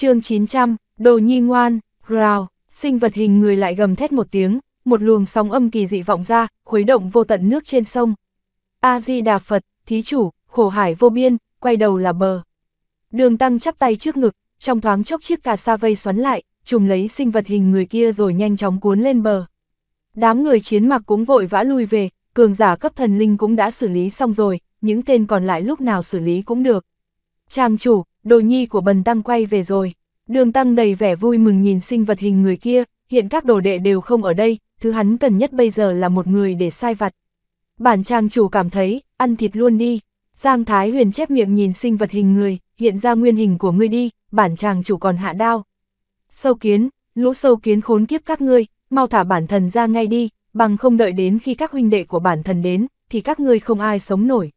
chương 900, đồ nhi ngoan, growl, sinh vật hình người lại gầm thét một tiếng, một luồng sóng âm kỳ dị vọng ra, khuấy động vô tận nước trên sông. A-di-đà Phật, thí chủ, khổ hải vô biên, quay đầu là bờ. Đường tăng chắp tay trước ngực, trong thoáng chốc chiếc cà sa vây xoắn lại, trùm lấy sinh vật hình người kia rồi nhanh chóng cuốn lên bờ. Đám người chiến mặc cũng vội vã lui về, cường giả cấp thần linh cũng đã xử lý xong rồi, những tên còn lại lúc nào xử lý cũng được. Trang chủ, đồ nhi của bần tăng quay về rồi. Đường tăng đầy vẻ vui mừng nhìn sinh vật hình người kia, hiện các đồ đệ đều không ở đây, thứ hắn cần nhất bây giờ là một người để sai vặt. Bản trang chủ cảm thấy, ăn thịt luôn đi. Giang Thái Huyền chép miệng nhìn sinh vật hình người, hiện ra nguyên hình của ngươi đi, bản chàng chủ còn hạ đao. Sâu kiến, lũ sâu kiến khốn kiếp các ngươi, mau thả bản thần ra ngay đi, bằng không đợi đến khi các huynh đệ của bản thần đến, thì các ngươi không ai sống nổi.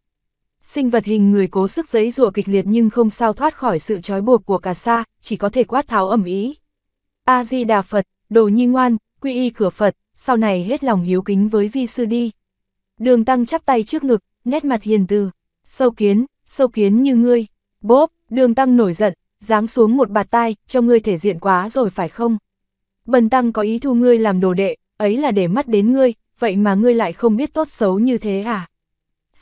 Sinh vật hình người cố sức giấy rùa kịch liệt nhưng không sao thoát khỏi sự trói buộc của cà sa, chỉ có thể quát tháo ẩm ý. A-di-đà Phật, đồ nhi ngoan, quy y cửa Phật, sau này hết lòng hiếu kính với vi sư đi. Đường tăng chắp tay trước ngực, nét mặt hiền từ. Sâu kiến, sâu kiến như ngươi. Bốp, đường tăng nổi giận, giáng xuống một bạt tai, cho ngươi thể diện quá rồi phải không? Bần tăng có ý thu ngươi làm đồ đệ, ấy là để mắt đến ngươi, vậy mà ngươi lại không biết tốt xấu như thế à?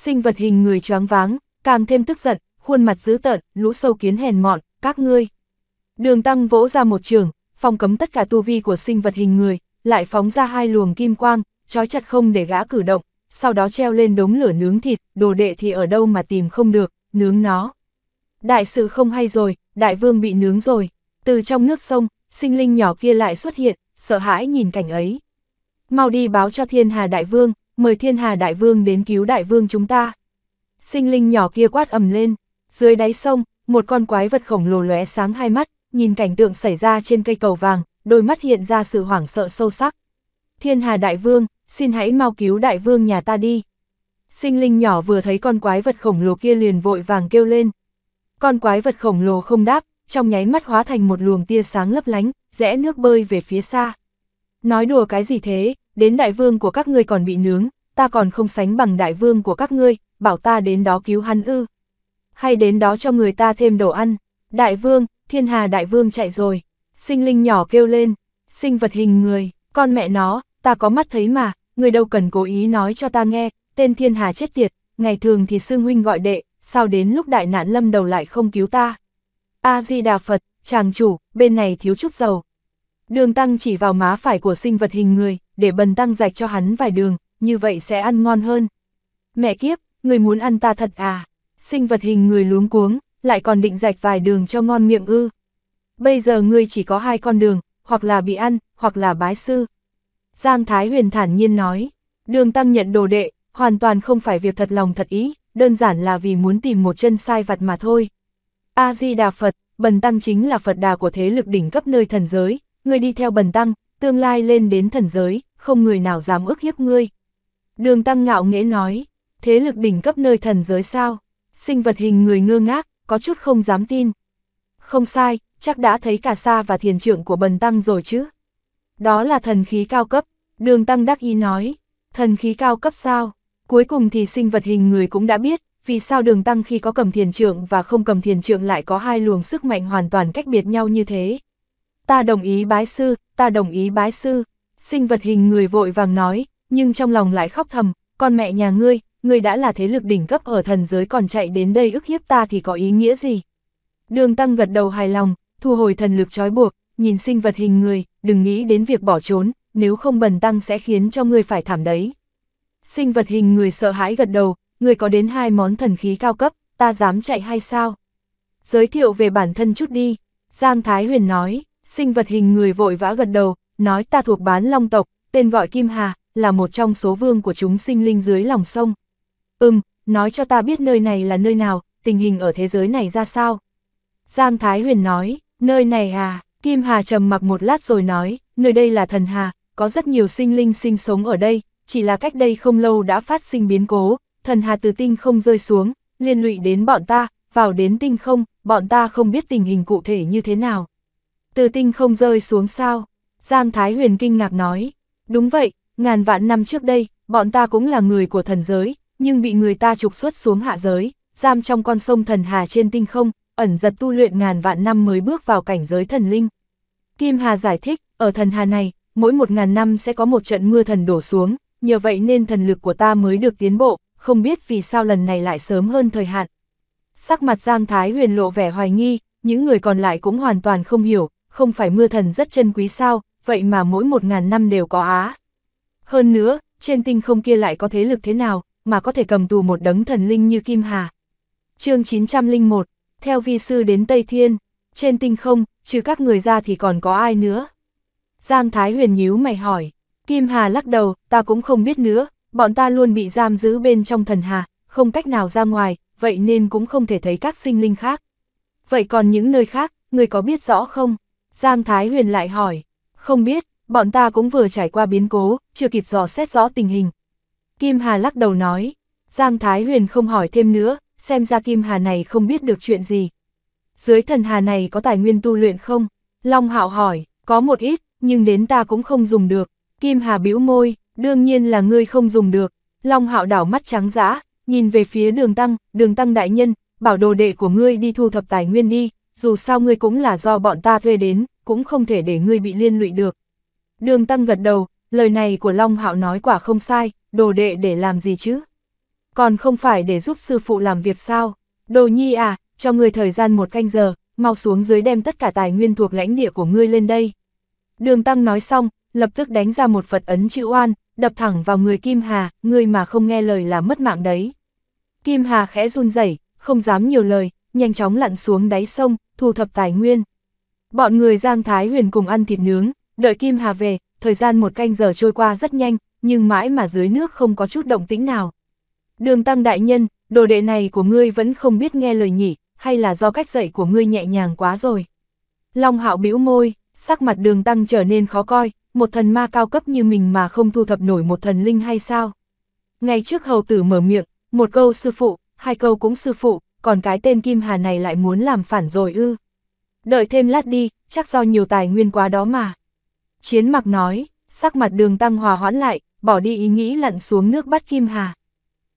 sinh vật hình người choáng váng, càng thêm tức giận, khuôn mặt dữ tợn, lũ sâu kiến hèn mọn, các ngươi. Đường tăng vỗ ra một trường, phong cấm tất cả tu vi của sinh vật hình người, lại phóng ra hai luồng kim quang, trói chặt không để gã cử động, sau đó treo lên đống lửa nướng thịt, đồ đệ thì ở đâu mà tìm không được, nướng nó. Đại sự không hay rồi, đại vương bị nướng rồi, từ trong nước sông, sinh linh nhỏ kia lại xuất hiện, sợ hãi nhìn cảnh ấy. Mau đi báo cho thiên hà đại vương, mời thiên hà đại vương đến cứu đại vương chúng ta. Sinh linh nhỏ kia quát ầm lên, dưới đáy sông, một con quái vật khổng lồ lóe sáng hai mắt, nhìn cảnh tượng xảy ra trên cây cầu vàng, đôi mắt hiện ra sự hoảng sợ sâu sắc. Thiên hà đại vương, xin hãy mau cứu đại vương nhà ta đi. Sinh linh nhỏ vừa thấy con quái vật khổng lồ kia liền vội vàng kêu lên. Con quái vật khổng lồ không đáp, trong nháy mắt hóa thành một luồng tia sáng lấp lánh, rẽ nước bơi về phía xa. Nói đùa cái gì thế, đến đại vương của các ngươi còn bị nướng, ta còn không sánh bằng đại vương của các ngươi, bảo ta đến đó cứu hắn ư. Hay đến đó cho người ta thêm đồ ăn, đại vương, thiên hà đại vương chạy rồi, sinh linh nhỏ kêu lên, sinh vật hình người, con mẹ nó, ta có mắt thấy mà, người đâu cần cố ý nói cho ta nghe, tên thiên hà chết tiệt, ngày thường thì sư huynh gọi đệ, sao đến lúc đại nạn lâm đầu lại không cứu ta. A-di-đà Phật, chàng chủ, bên này thiếu chút dầu, Đường tăng chỉ vào má phải của sinh vật hình người, để bần tăng rạch cho hắn vài đường, như vậy sẽ ăn ngon hơn. Mẹ kiếp, người muốn ăn ta thật à? Sinh vật hình người luống cuống, lại còn định rạch vài đường cho ngon miệng ư. Bây giờ ngươi chỉ có hai con đường, hoặc là bị ăn, hoặc là bái sư. Giang Thái Huyền thản nhiên nói, đường tăng nhận đồ đệ, hoàn toàn không phải việc thật lòng thật ý, đơn giản là vì muốn tìm một chân sai vặt mà thôi. A-di-đà Phật, bần tăng chính là Phật đà của thế lực đỉnh cấp nơi thần giới, ngươi đi theo bần tăng, tương lai lên đến thần giới, không người nào dám ước hiếp ngươi. Đường tăng ngạo nghễ nói, thế lực đỉnh cấp nơi thần giới sao, sinh vật hình người ngơ ngác, có chút không dám tin. Không sai, chắc đã thấy cả sa và thiền trưởng của bần tăng rồi chứ. Đó là thần khí cao cấp, đường tăng đắc ý nói, thần khí cao cấp sao, cuối cùng thì sinh vật hình người cũng đã biết, vì sao đường tăng khi có cầm thiền trượng và không cầm thiền trượng lại có hai luồng sức mạnh hoàn toàn cách biệt nhau như thế ta đồng ý bái sư, ta đồng ý bái sư. Sinh vật hình người vội vàng nói, nhưng trong lòng lại khóc thầm, con mẹ nhà ngươi, ngươi đã là thế lực đỉnh cấp ở thần giới còn chạy đến đây ức hiếp ta thì có ý nghĩa gì? Đường Tăng gật đầu hài lòng, thu hồi thần lực trói buộc, nhìn sinh vật hình người, đừng nghĩ đến việc bỏ trốn, nếu không bần tăng sẽ khiến cho ngươi phải thảm đấy. Sinh vật hình người sợ hãi gật đầu, ngươi có đến hai món thần khí cao cấp, ta dám chạy hay sao? Giới thiệu về bản thân chút đi, Giang Thái Huyền nói sinh vật hình người vội vã gật đầu, nói ta thuộc bán long tộc, tên gọi Kim Hà, là một trong số vương của chúng sinh linh dưới lòng sông. Ừm, nói cho ta biết nơi này là nơi nào, tình hình ở thế giới này ra sao? Giang Thái Huyền nói, nơi này à, Kim Hà trầm mặc một lát rồi nói, nơi đây là thần Hà, có rất nhiều sinh linh sinh sống ở đây, chỉ là cách đây không lâu đã phát sinh biến cố, thần Hà từ tinh không rơi xuống, liên lụy đến bọn ta, vào đến tinh không, bọn ta không biết tình hình cụ thể như thế nào từ tinh không rơi xuống sao? Giang Thái Huyền kinh ngạc nói, đúng vậy, ngàn vạn năm trước đây, bọn ta cũng là người của thần giới, nhưng bị người ta trục xuất xuống hạ giới, giam trong con sông thần hà trên tinh không, ẩn giật tu luyện ngàn vạn năm mới bước vào cảnh giới thần linh. Kim Hà giải thích, ở thần hà này, mỗi một ngàn năm sẽ có một trận mưa thần đổ xuống, nhờ vậy nên thần lực của ta mới được tiến bộ, không biết vì sao lần này lại sớm hơn thời hạn. Sắc mặt Giang Thái Huyền lộ vẻ hoài nghi, những người còn lại cũng hoàn toàn không hiểu, không phải mưa thần rất chân quý sao, vậy mà mỗi một ngàn năm đều có á. Hơn nữa, trên tinh không kia lại có thế lực thế nào, mà có thể cầm tù một đấng thần linh như Kim Hà. chương 901, theo vi sư đến Tây Thiên, trên tinh không, trừ các người ra thì còn có ai nữa? Giang Thái Huyền nhíu mày hỏi, Kim Hà lắc đầu, ta cũng không biết nữa, bọn ta luôn bị giam giữ bên trong thần hà, không cách nào ra ngoài, vậy nên cũng không thể thấy các sinh linh khác. Vậy còn những nơi khác, người có biết rõ không? Giang Thái Huyền lại hỏi, không biết, bọn ta cũng vừa trải qua biến cố, chưa kịp dò xét rõ tình hình. Kim Hà lắc đầu nói, Giang Thái Huyền không hỏi thêm nữa, xem ra Kim Hà này không biết được chuyện gì. Dưới thần Hà này có tài nguyên tu luyện không? Long Hạo hỏi, có một ít, nhưng đến ta cũng không dùng được. Kim Hà bĩu môi, đương nhiên là ngươi không dùng được. Long Hạo đảo mắt trắng dã, nhìn về phía đường tăng, đường tăng đại nhân, bảo đồ đệ của ngươi đi thu thập tài nguyên đi, dù sao ngươi cũng là do bọn ta thuê đến, cũng không thể để ngươi bị liên lụy được. Đường Tăng gật đầu, lời này của Long Hạo nói quả không sai, đồ đệ để làm gì chứ? Còn không phải để giúp sư phụ làm việc sao? Đồ nhi à, cho ngươi thời gian một canh giờ, mau xuống dưới đem tất cả tài nguyên thuộc lãnh địa của ngươi lên đây. Đường Tăng nói xong, lập tức đánh ra một Phật ấn chữ oan, đập thẳng vào người Kim Hà, ngươi mà không nghe lời là mất mạng đấy. Kim Hà khẽ run rẩy, không dám nhiều lời, nhanh chóng lặn xuống đáy sông, thu thập tài nguyên. Bọn người Giang Thái Huyền cùng ăn thịt nướng, đợi Kim Hà về, thời gian một canh giờ trôi qua rất nhanh, nhưng mãi mà dưới nước không có chút động tĩnh nào. Đường Tăng Đại Nhân, đồ đệ này của ngươi vẫn không biết nghe lời nhỉ, hay là do cách dạy của ngươi nhẹ nhàng quá rồi. Long hạo bĩu môi, sắc mặt đường Tăng trở nên khó coi, một thần ma cao cấp như mình mà không thu thập nổi một thần linh hay sao. Ngay trước hầu tử mở miệng, một câu sư phụ, hai câu cũng sư phụ, còn cái tên Kim Hà này lại muốn làm phản rồi ư. Đợi thêm lát đi, chắc do nhiều tài nguyên quá đó mà. Chiến mặc nói, sắc mặt đường tăng hòa hoãn lại, bỏ đi ý nghĩ lặn xuống nước bắt Kim Hà.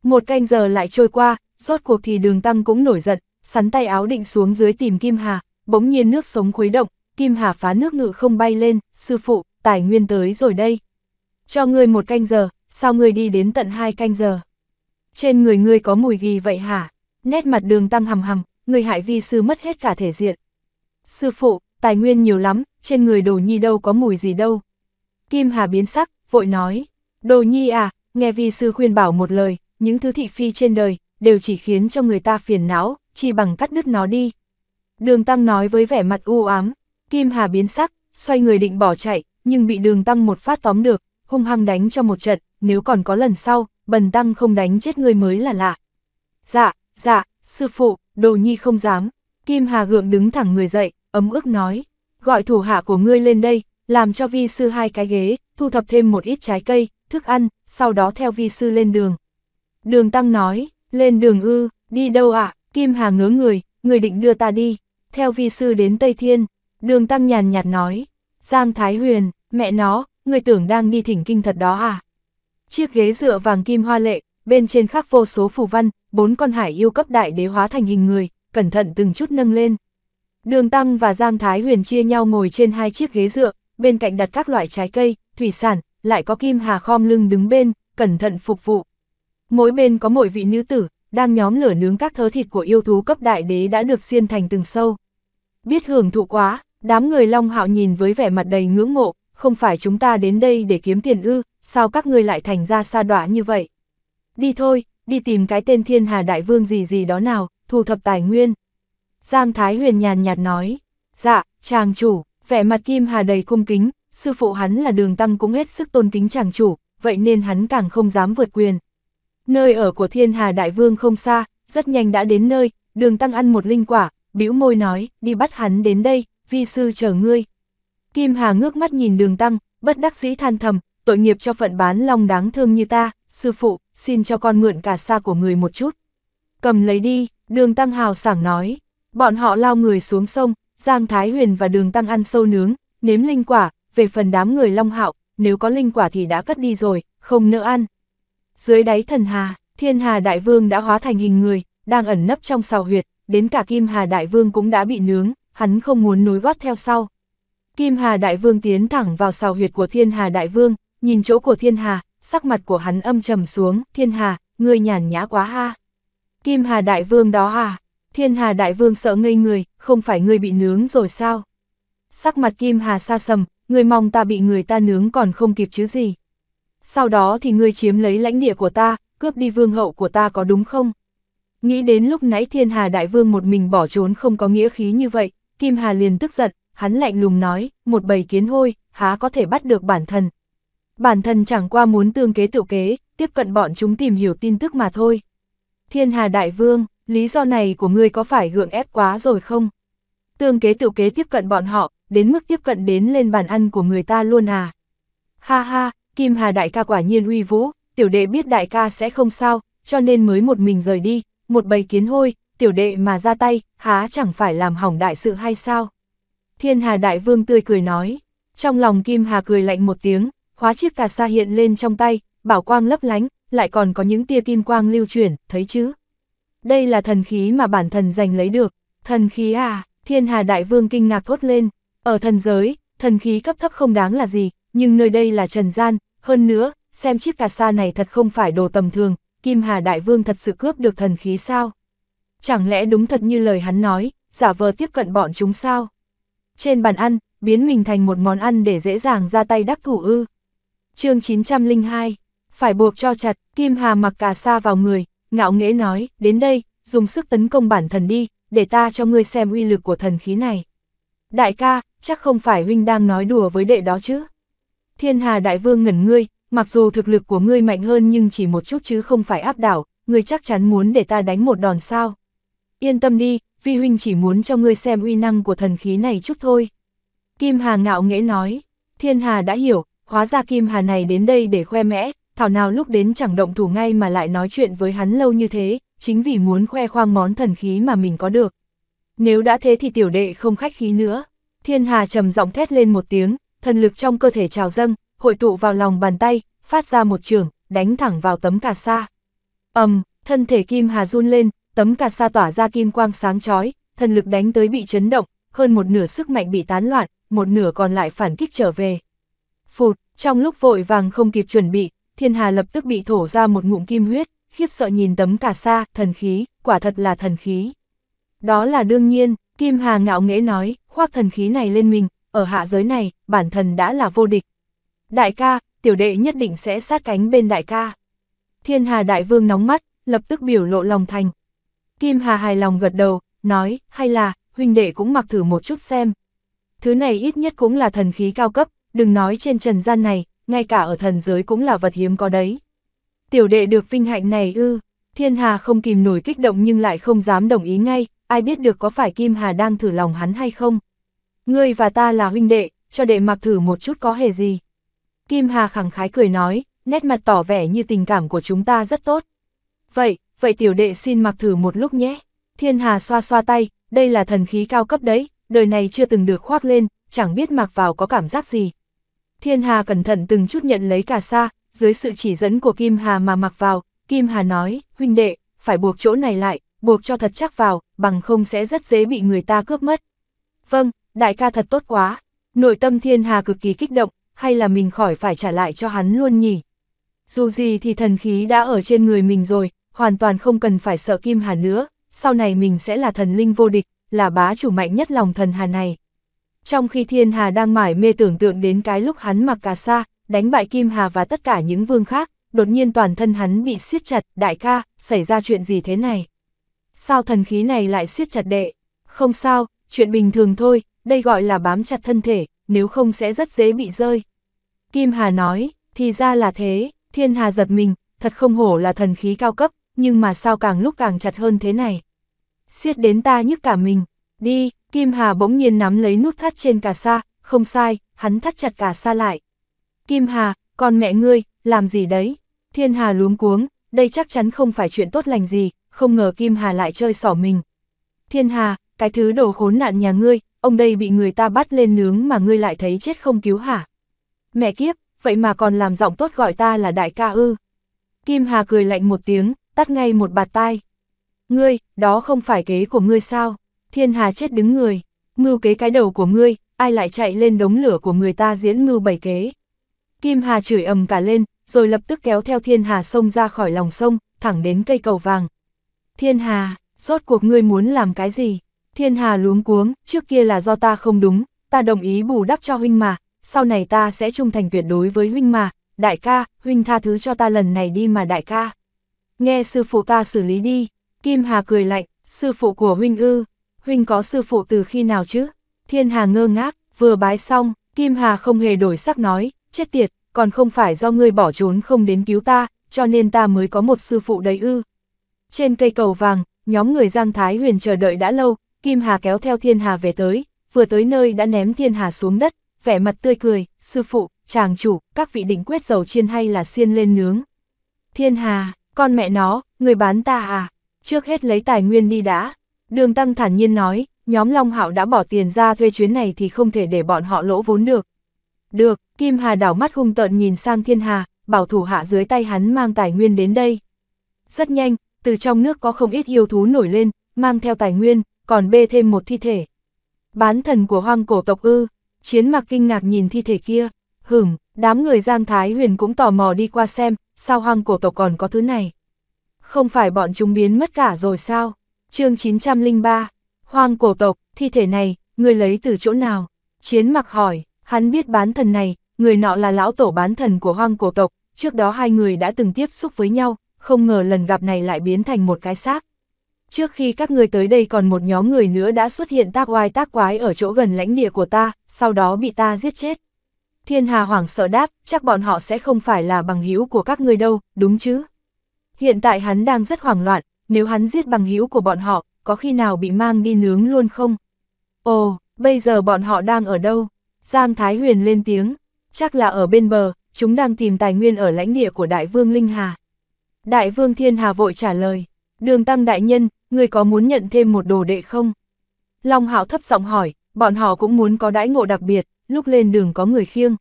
Một canh giờ lại trôi qua, rốt cuộc thì đường tăng cũng nổi giận, sắn tay áo định xuống dưới tìm Kim Hà, bỗng nhiên nước sống khuấy động, Kim Hà phá nước ngự không bay lên, sư phụ, tài nguyên tới rồi đây. Cho ngươi một canh giờ, sao ngươi đi đến tận hai canh giờ? Trên người ngươi có mùi gì vậy hả? Nét mặt đường tăng hầm hầm, người hại vi sư mất hết cả thể diện. Sư phụ, tài nguyên nhiều lắm, trên người đồ nhi đâu có mùi gì đâu. Kim Hà biến sắc, vội nói, đồ nhi à, nghe vi sư khuyên bảo một lời, những thứ thị phi trên đời, đều chỉ khiến cho người ta phiền não, chỉ bằng cắt đứt nó đi. Đường Tăng nói với vẻ mặt u ám, Kim Hà biến sắc, xoay người định bỏ chạy, nhưng bị đường Tăng một phát tóm được, hung hăng đánh cho một trận, nếu còn có lần sau, bần Tăng không đánh chết người mới là lạ. Dạ, Dạ, sư phụ, đồ nhi không dám. Kim Hà Gượng đứng thẳng người dậy, ấm ức nói. Gọi thủ hạ của ngươi lên đây, làm cho vi sư hai cái ghế, thu thập thêm một ít trái cây, thức ăn, sau đó theo vi sư lên đường. Đường Tăng nói, lên đường ư, đi đâu ạ? Kim Hà ngớ người, người định đưa ta đi. Theo vi sư đến Tây Thiên, đường Tăng nhàn nhạt nói. Giang Thái Huyền, mẹ nó, người tưởng đang đi thỉnh kinh thật đó à? Chiếc ghế dựa vàng kim hoa lệ, bên trên khắc vô số phù văn, bốn con hải yêu cấp đại đế hóa thành hình người, cẩn thận từng chút nâng lên. Đường Tăng và Giang Thái Huyền chia nhau ngồi trên hai chiếc ghế dựa, bên cạnh đặt các loại trái cây, thủy sản, lại có Kim Hà khom lưng đứng bên, cẩn thận phục vụ. Mỗi bên có mỗi vị nữ tử, đang nhóm lửa nướng các thớ thịt của yêu thú cấp đại đế đã được xiên thành từng sâu. Biết hưởng thụ quá, đám người Long Hạo nhìn với vẻ mặt đầy ngưỡng mộ, không phải chúng ta đến đây để kiếm tiền ư, sao các người lại thành ra xa đọa như vậy? Đi thôi, đi tìm cái tên thiên hà đại vương gì gì đó nào, thu thập tài nguyên. Giang Thái Huyền nhàn nhạt nói, dạ, chàng chủ, vẻ mặt Kim Hà đầy cung kính, sư phụ hắn là đường tăng cũng hết sức tôn kính chàng chủ, vậy nên hắn càng không dám vượt quyền. Nơi ở của thiên hà đại vương không xa, rất nhanh đã đến nơi, đường tăng ăn một linh quả, bĩu môi nói, đi bắt hắn đến đây, vi sư chờ ngươi. Kim Hà ngước mắt nhìn đường tăng, bất đắc dĩ than thầm, tội nghiệp cho phận bán long đáng thương như ta, sư phụ, xin cho con mượn cà sa của người một chút. Cầm lấy đi, đường tăng hào sảng nói, bọn họ lao người xuống sông, Giang Thái Huyền và đường tăng ăn sâu nướng, nếm linh quả, về phần đám người long hạo, nếu có linh quả thì đã cất đi rồi, không nỡ ăn. Dưới đáy thần hà, thiên hà đại vương đã hóa thành hình người, đang ẩn nấp trong sào huyệt, đến cả kim hà đại vương cũng đã bị nướng, hắn không muốn nối gót theo sau. Kim Hà Đại Vương tiến thẳng vào sào huyệt của Thiên Hà Đại Vương, nhìn chỗ của Thiên Hà, sắc mặt của hắn âm trầm xuống, thiên hà, ngươi nhàn nhã quá ha. Kim hà đại vương đó à, thiên hà đại vương sợ ngây người, không phải ngươi bị nướng rồi sao? Sắc mặt kim hà xa sầm, ngươi mong ta bị người ta nướng còn không kịp chứ gì. Sau đó thì ngươi chiếm lấy lãnh địa của ta, cướp đi vương hậu của ta có đúng không? Nghĩ đến lúc nãy thiên hà đại vương một mình bỏ trốn không có nghĩa khí như vậy, kim hà liền tức giận, hắn lạnh lùng nói, một bầy kiến hôi, há có thể bắt được bản thân, Bản thân chẳng qua muốn tương kế tiểu kế, tiếp cận bọn chúng tìm hiểu tin tức mà thôi. Thiên Hà Đại Vương, lý do này của ngươi có phải gượng ép quá rồi không? Tương kế tiểu kế tiếp cận bọn họ, đến mức tiếp cận đến lên bàn ăn của người ta luôn à? Ha ha, Kim Hà Đại ca quả nhiên uy vũ, tiểu đệ biết đại ca sẽ không sao, cho nên mới một mình rời đi, một bầy kiến hôi, tiểu đệ mà ra tay, há chẳng phải làm hỏng đại sự hay sao? Thiên Hà Đại Vương tươi cười nói, trong lòng Kim Hà cười lạnh một tiếng, khóa chiếc cà sa hiện lên trong tay, bảo quang lấp lánh, lại còn có những tia kim quang lưu chuyển, thấy chứ? Đây là thần khí mà bản thần giành lấy được. Thần khí à, thiên hà đại vương kinh ngạc thốt lên. Ở thần giới, thần khí cấp thấp không đáng là gì, nhưng nơi đây là trần gian. Hơn nữa, xem chiếc cà sa này thật không phải đồ tầm thường, kim hà đại vương thật sự cướp được thần khí sao? Chẳng lẽ đúng thật như lời hắn nói, giả vờ tiếp cận bọn chúng sao? Trên bàn ăn, biến mình thành một món ăn để dễ dàng ra tay đắc thủ ư chương 902, phải buộc cho chặt, Kim Hà mặc cà sa vào người, ngạo nghễ nói, đến đây, dùng sức tấn công bản thần đi, để ta cho ngươi xem uy lực của thần khí này. Đại ca, chắc không phải huynh đang nói đùa với đệ đó chứ. Thiên Hà Đại Vương ngẩn ngươi, mặc dù thực lực của ngươi mạnh hơn nhưng chỉ một chút chứ không phải áp đảo, ngươi chắc chắn muốn để ta đánh một đòn sao. Yên tâm đi, vi huynh chỉ muốn cho ngươi xem uy năng của thần khí này chút thôi. Kim Hà ngạo nghễ nói, Thiên Hà đã hiểu, hóa ra Kim Hà này đến đây để khoe mẽ, thảo nào lúc đến chẳng động thủ ngay mà lại nói chuyện với hắn lâu như thế, chính vì muốn khoe khoang món thần khí mà mình có được. Nếu đã thế thì tiểu đệ không khách khí nữa. Thiên Hà trầm giọng thét lên một tiếng, thần lực trong cơ thể trào dâng, hội tụ vào lòng bàn tay, phát ra một trường, đánh thẳng vào tấm cà sa. ầm, um, thân thể Kim Hà run lên, tấm cà sa tỏa ra kim quang sáng chói, thần lực đánh tới bị chấn động, hơn một nửa sức mạnh bị tán loạn, một nửa còn lại phản kích trở về. Phụt, trong lúc vội vàng không kịp chuẩn bị, thiên hà lập tức bị thổ ra một ngụm kim huyết, khiếp sợ nhìn tấm cả xa, thần khí, quả thật là thần khí. Đó là đương nhiên, Kim Hà ngạo nghễ nói, khoác thần khí này lên mình, ở hạ giới này, bản thân đã là vô địch. Đại ca, tiểu đệ nhất định sẽ sát cánh bên đại ca. Thiên Hà Đại Vương nóng mắt, lập tức biểu lộ lòng thành. Kim Hà hài lòng gật đầu, nói, hay là, huynh đệ cũng mặc thử một chút xem. Thứ này ít nhất cũng là thần khí cao cấp, đừng nói trên trần gian này, ngay cả ở thần giới cũng là vật hiếm có đấy. Tiểu đệ được vinh hạnh này ư, thiên hà không kìm nổi kích động nhưng lại không dám đồng ý ngay, ai biết được có phải Kim Hà đang thử lòng hắn hay không. Ngươi và ta là huynh đệ, cho đệ mặc thử một chút có hề gì. Kim Hà khẳng khái cười nói, nét mặt tỏ vẻ như tình cảm của chúng ta rất tốt. Vậy, vậy tiểu đệ xin mặc thử một lúc nhé. Thiên Hà xoa xoa tay, đây là thần khí cao cấp đấy, đời này chưa từng được khoác lên, chẳng biết mặc vào có cảm giác gì, Thiên Hà cẩn thận từng chút nhận lấy cả sa, dưới sự chỉ dẫn của Kim Hà mà mặc vào, Kim Hà nói, huynh đệ, phải buộc chỗ này lại, buộc cho thật chắc vào, bằng không sẽ rất dễ bị người ta cướp mất. Vâng, đại ca thật tốt quá, nội tâm Thiên Hà cực kỳ kích động, hay là mình khỏi phải trả lại cho hắn luôn nhỉ? Dù gì thì thần khí đã ở trên người mình rồi, hoàn toàn không cần phải sợ Kim Hà nữa, sau này mình sẽ là thần linh vô địch, là bá chủ mạnh nhất lòng thần Hà này. Trong khi thiên hà đang mải mê tưởng tượng đến cái lúc hắn mặc cà sa, đánh bại kim hà và tất cả những vương khác, đột nhiên toàn thân hắn bị siết chặt, đại ca, xảy ra chuyện gì thế này? Sao thần khí này lại siết chặt đệ? Không sao, chuyện bình thường thôi, đây gọi là bám chặt thân thể, nếu không sẽ rất dễ bị rơi. Kim Hà nói, thì ra là thế, thiên hà giật mình, thật không hổ là thần khí cao cấp, nhưng mà sao càng lúc càng chặt hơn thế này. Siết đến ta nhức cả mình, đi, Kim Hà bỗng nhiên nắm lấy nút thắt trên cà sa, không sai, hắn thắt chặt cà sa lại. Kim Hà, con mẹ ngươi, làm gì đấy? Thiên Hà luống cuống, đây chắc chắn không phải chuyện tốt lành gì, không ngờ Kim Hà lại chơi xỏ mình. Thiên Hà, cái thứ đồ khốn nạn nhà ngươi, ông đây bị người ta bắt lên nướng mà ngươi lại thấy chết không cứu hả? Mẹ kiếp, vậy mà còn làm giọng tốt gọi ta là đại ca ư. Kim Hà cười lạnh một tiếng, tắt ngay một bạt tai. Ngươi, đó không phải kế của ngươi sao? thiên hà chết đứng người, mưu kế cái đầu của ngươi, ai lại chạy lên đống lửa của người ta diễn mưu bảy kế. Kim Hà chửi ầm cả lên, rồi lập tức kéo theo thiên hà sông ra khỏi lòng sông, thẳng đến cây cầu vàng. Thiên hà, rốt cuộc ngươi muốn làm cái gì? Thiên hà luống cuống, trước kia là do ta không đúng, ta đồng ý bù đắp cho huynh mà, sau này ta sẽ trung thành tuyệt đối với huynh mà, đại ca, huynh tha thứ cho ta lần này đi mà đại ca. Nghe sư phụ ta xử lý đi, Kim Hà cười lạnh, sư phụ của huynh ư, huynh có sư phụ từ khi nào chứ? Thiên Hà ngơ ngác, vừa bái xong, Kim Hà không hề đổi sắc nói, chết tiệt, còn không phải do ngươi bỏ trốn không đến cứu ta, cho nên ta mới có một sư phụ đầy ư. Trên cây cầu vàng, nhóm người Giang Thái Huyền chờ đợi đã lâu, Kim Hà kéo theo Thiên Hà về tới, vừa tới nơi đã ném Thiên Hà xuống đất, vẻ mặt tươi cười, sư phụ, chàng chủ, các vị định quyết dầu chiên hay là xiên lên nướng. Thiên Hà, con mẹ nó, người bán ta à, trước hết lấy tài nguyên đi đã. Đường Tăng thản nhiên nói, nhóm Long Hạo đã bỏ tiền ra thuê chuyến này thì không thể để bọn họ lỗ vốn được. Được, Kim Hà đảo mắt hung tợn nhìn sang Thiên Hà, bảo thủ hạ dưới tay hắn mang tài nguyên đến đây. Rất nhanh, từ trong nước có không ít yêu thú nổi lên, mang theo tài nguyên, còn bê thêm một thi thể. Bán thần của hoang cổ tộc ư, chiến mặc kinh ngạc nhìn thi thể kia, hửm, đám người Giang Thái Huyền cũng tò mò đi qua xem, sao hoang cổ tộc còn có thứ này. Không phải bọn chúng biến mất cả rồi sao? chương 903, hoang cổ tộc, thi thể này, người lấy từ chỗ nào? Chiến mặc hỏi, hắn biết bán thần này, người nọ là lão tổ bán thần của hoang cổ tộc, trước đó hai người đã từng tiếp xúc với nhau, không ngờ lần gặp này lại biến thành một cái xác. Trước khi các người tới đây còn một nhóm người nữa đã xuất hiện tác oai tác quái ở chỗ gần lãnh địa của ta, sau đó bị ta giết chết. Thiên Hà hoàng sợ đáp, chắc bọn họ sẽ không phải là bằng hữu của các người đâu, đúng chứ? Hiện tại hắn đang rất hoảng loạn, nếu hắn giết bằng hữu của bọn họ, có khi nào bị mang đi nướng luôn không? Ồ, bây giờ bọn họ đang ở đâu? Giang Thái Huyền lên tiếng, chắc là ở bên bờ, chúng đang tìm tài nguyên ở lãnh địa của Đại Vương Linh Hà. Đại Vương Thiên Hà vội trả lời, đường tăng đại nhân, người có muốn nhận thêm một đồ đệ không? Long Hạo thấp giọng hỏi, bọn họ cũng muốn có đãi ngộ đặc biệt, lúc lên đường có người khiêng.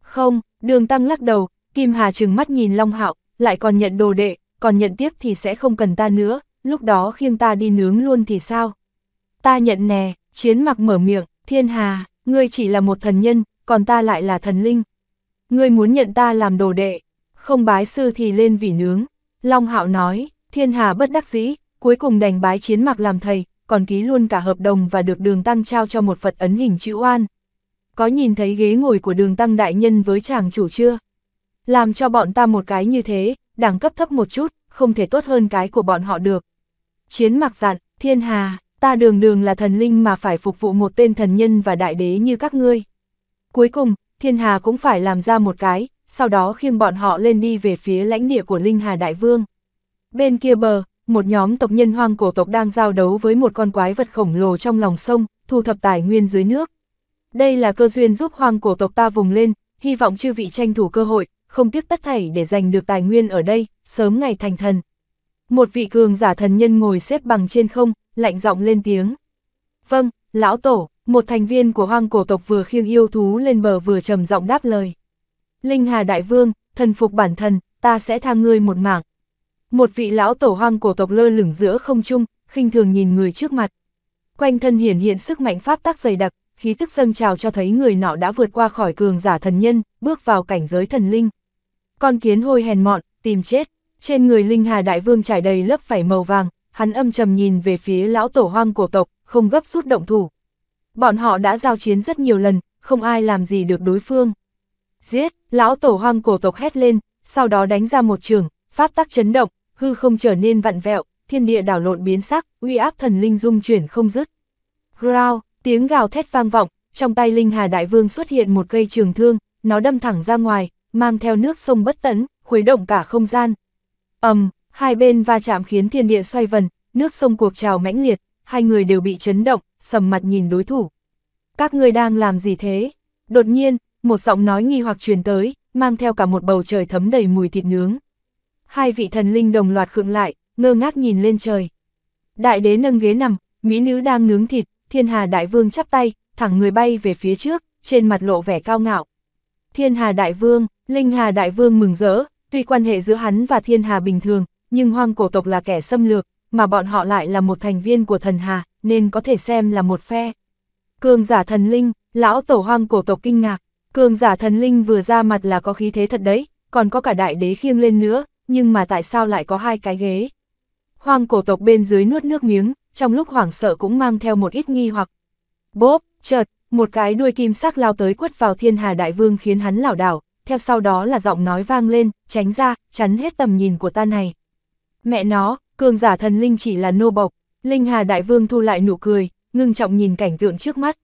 Không, đường tăng lắc đầu, Kim Hà trừng mắt nhìn Long Hạo, lại còn nhận đồ đệ, còn nhận tiếp thì sẽ không cần ta nữa, lúc đó khiêng ta đi nướng luôn thì sao? Ta nhận nè, chiến mặc mở miệng, thiên hà, ngươi chỉ là một thần nhân, còn ta lại là thần linh. Ngươi muốn nhận ta làm đồ đệ, không bái sư thì lên vỉ nướng. Long hạo nói, thiên hà bất đắc dĩ, cuối cùng đành bái chiến mặc làm thầy, còn ký luôn cả hợp đồng và được đường tăng trao cho một Phật ấn hình chữ oan. Có nhìn thấy ghế ngồi của đường tăng đại nhân với chàng chủ chưa? Làm cho bọn ta một cái như thế, đẳng cấp thấp một chút, không thể tốt hơn cái của bọn họ được. Chiến mặc dặn, thiên hà, ta đường đường là thần linh mà phải phục vụ một tên thần nhân và đại đế như các ngươi. Cuối cùng, thiên hà cũng phải làm ra một cái, sau đó khiêng bọn họ lên đi về phía lãnh địa của Linh Hà Đại Vương. Bên kia bờ, một nhóm tộc nhân hoang cổ tộc đang giao đấu với một con quái vật khổng lồ trong lòng sông, thu thập tài nguyên dưới nước. Đây là cơ duyên giúp hoang cổ tộc ta vùng lên, hy vọng chư vị tranh thủ cơ hội, không tiếc tất thảy để giành được tài nguyên ở đây, sớm ngày thành thần. Một vị cường giả thần nhân ngồi xếp bằng trên không, lạnh giọng lên tiếng. Vâng, lão tổ, một thành viên của hoang cổ tộc vừa khiêng yêu thú lên bờ vừa trầm giọng đáp lời. Linh Hà Đại Vương, thần phục bản thân, ta sẽ tha ngươi một mạng. Một vị lão tổ hoang cổ tộc lơ lửng giữa không trung, khinh thường nhìn người trước mặt. Quanh thân hiển hiện sức mạnh pháp tác dày đặc, khí tức dâng trào cho thấy người nọ đã vượt qua khỏi cường giả thần nhân, bước vào cảnh giới thần linh. Con kiến hôi hèn mọn, tìm chết. Trên người Linh Hà Đại Vương trải đầy lớp vảy màu vàng, hắn âm trầm nhìn về phía lão tổ hoang cổ tộc, không gấp rút động thủ. Bọn họ đã giao chiến rất nhiều lần, không ai làm gì được đối phương. Giết, lão tổ hoang cổ tộc hét lên, sau đó đánh ra một trường, pháp tắc chấn động, hư không trở nên vặn vẹo, thiên địa đảo lộn biến sắc, uy áp thần linh dung chuyển không dứt. Growl, tiếng gào thét vang vọng, trong tay Linh Hà Đại Vương xuất hiện một cây trường thương, nó đâm thẳng ra ngoài, mang theo nước sông bất tẫn, khuấy động cả không gian. ầm, um, hai bên va chạm khiến thiên địa xoay vần, nước sông cuộc trào mãnh liệt, hai người đều bị chấn động, sầm mặt nhìn đối thủ. Các người đang làm gì thế? Đột nhiên, một giọng nói nghi hoặc truyền tới, mang theo cả một bầu trời thấm đầy mùi thịt nướng. Hai vị thần linh đồng loạt khựng lại, ngơ ngác nhìn lên trời. Đại đế nâng ghế nằm, mỹ nữ đang nướng thịt, thiên hà đại vương chắp tay, thẳng người bay về phía trước, trên mặt lộ vẻ cao ngạo, Thiên Hà Đại Vương, Linh Hà Đại Vương mừng rỡ, tuy quan hệ giữa hắn và Thiên Hà bình thường, nhưng hoang cổ tộc là kẻ xâm lược, mà bọn họ lại là một thành viên của thần Hà, nên có thể xem là một phe. Cường giả thần Linh, lão tổ hoang cổ tộc kinh ngạc, cường giả thần Linh vừa ra mặt là có khí thế thật đấy, còn có cả đại đế khiêng lên nữa, nhưng mà tại sao lại có hai cái ghế? Hoang cổ tộc bên dưới nuốt nước miếng, trong lúc hoảng sợ cũng mang theo một ít nghi hoặc. Bốp, chợt, một cái đuôi kim sắc lao tới quất vào thiên hà đại vương khiến hắn lảo đảo, theo sau đó là giọng nói vang lên, tránh ra, chắn hết tầm nhìn của ta này. Mẹ nó, cường giả thần linh chỉ là nô bộc, linh hà đại vương thu lại nụ cười, ngưng trọng nhìn cảnh tượng trước mắt.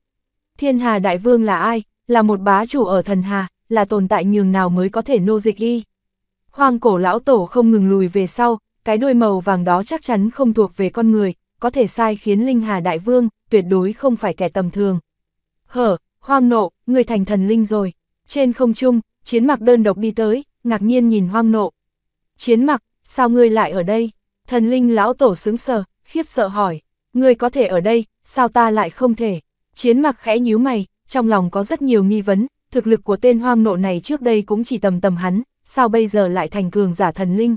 Thiên hà đại vương là ai, là một bá chủ ở thần hà, là tồn tại nhường nào mới có thể nô dịch y. Hoang cổ lão tổ không ngừng lùi về sau, cái đuôi màu vàng đó chắc chắn không thuộc về con người, có thể sai khiến Linh Hà Đại Vương, tuyệt đối không phải kẻ tầm thường hở, hoang nộ, người thành thần linh rồi. Trên không trung, chiến mặc đơn độc đi tới, ngạc nhiên nhìn hoang nộ. Chiến mặc, sao ngươi lại ở đây? Thần linh lão tổ sướng sờ, khiếp sợ hỏi. Ngươi có thể ở đây, sao ta lại không thể? Chiến mặc khẽ nhíu mày, trong lòng có rất nhiều nghi vấn, thực lực của tên hoang nộ này trước đây cũng chỉ tầm tầm hắn, sao bây giờ lại thành cường giả thần linh?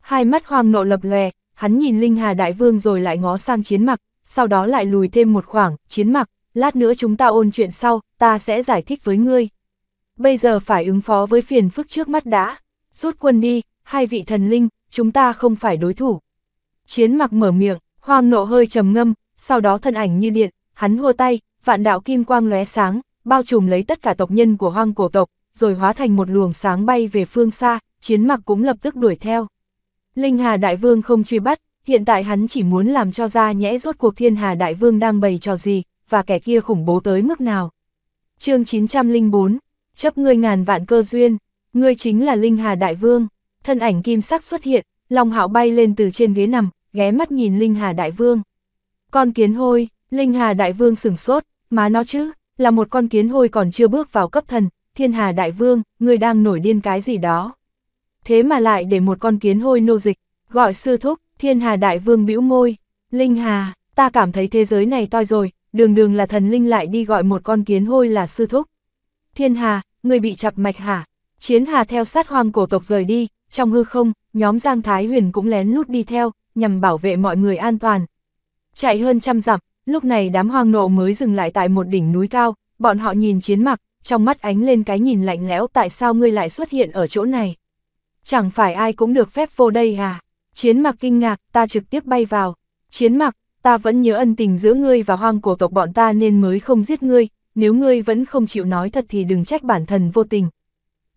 Hai mắt hoang nộ lập lè hắn nhìn Linh Hà Đại Vương rồi lại ngó sang chiến mặc, sau đó lại lùi thêm một khoảng, chiến mặc, lát nữa chúng ta ôn chuyện sau, ta sẽ giải thích với ngươi. Bây giờ phải ứng phó với phiền phức trước mắt đã. Rút quân đi, hai vị thần linh, chúng ta không phải đối thủ. Chiến mặc mở miệng, hoang nộ hơi trầm ngâm, sau đó thân ảnh như điện, hắn hô tay, vạn đạo kim quang lóe sáng, bao trùm lấy tất cả tộc nhân của hoang cổ tộc, rồi hóa thành một luồng sáng bay về phương xa, chiến mặc cũng lập tức đuổi theo. Linh Hà Đại Vương không truy bắt, hiện tại hắn chỉ muốn làm cho ra nhẽ rốt cuộc Thiên Hà Đại Vương đang bày trò gì, và kẻ kia khủng bố tới mức nào. chương 904, chấp ngươi ngàn vạn cơ duyên, ngươi chính là Linh Hà Đại Vương, thân ảnh kim sắc xuất hiện, Long Hạo bay lên từ trên ghế nằm, ghé mắt nhìn Linh Hà Đại Vương. Con kiến hôi, Linh Hà Đại Vương sửng sốt, má nó chứ, là một con kiến hôi còn chưa bước vào cấp thần, Thiên Hà Đại Vương, người đang nổi điên cái gì đó. Thế mà lại để một con kiến hôi nô dịch, gọi sư thúc, Thiên Hà Đại Vương bĩu môi, Linh Hà, ta cảm thấy thế giới này toi rồi, đường đường là thần linh lại đi gọi một con kiến hôi là sư thúc. Thiên Hà, người bị chặt mạch hả? Chiến Hà theo sát hoang cổ tộc rời đi, trong hư không, nhóm Giang Thái Huyền cũng lén lút đi theo, nhằm bảo vệ mọi người an toàn. Chạy hơn trăm dặm, lúc này đám hoang nộ mới dừng lại tại một đỉnh núi cao, bọn họ nhìn chiến mặc, trong mắt ánh lên cái nhìn lạnh lẽo tại sao ngươi lại xuất hiện ở chỗ này. Chẳng phải ai cũng được phép vô đây à? Chiến mặc kinh ngạc, ta trực tiếp bay vào. Chiến mặc, ta vẫn nhớ ân tình giữa ngươi và hoang cổ tộc bọn ta nên mới không giết ngươi, nếu ngươi vẫn không chịu nói thật thì đừng trách bản thân vô tình.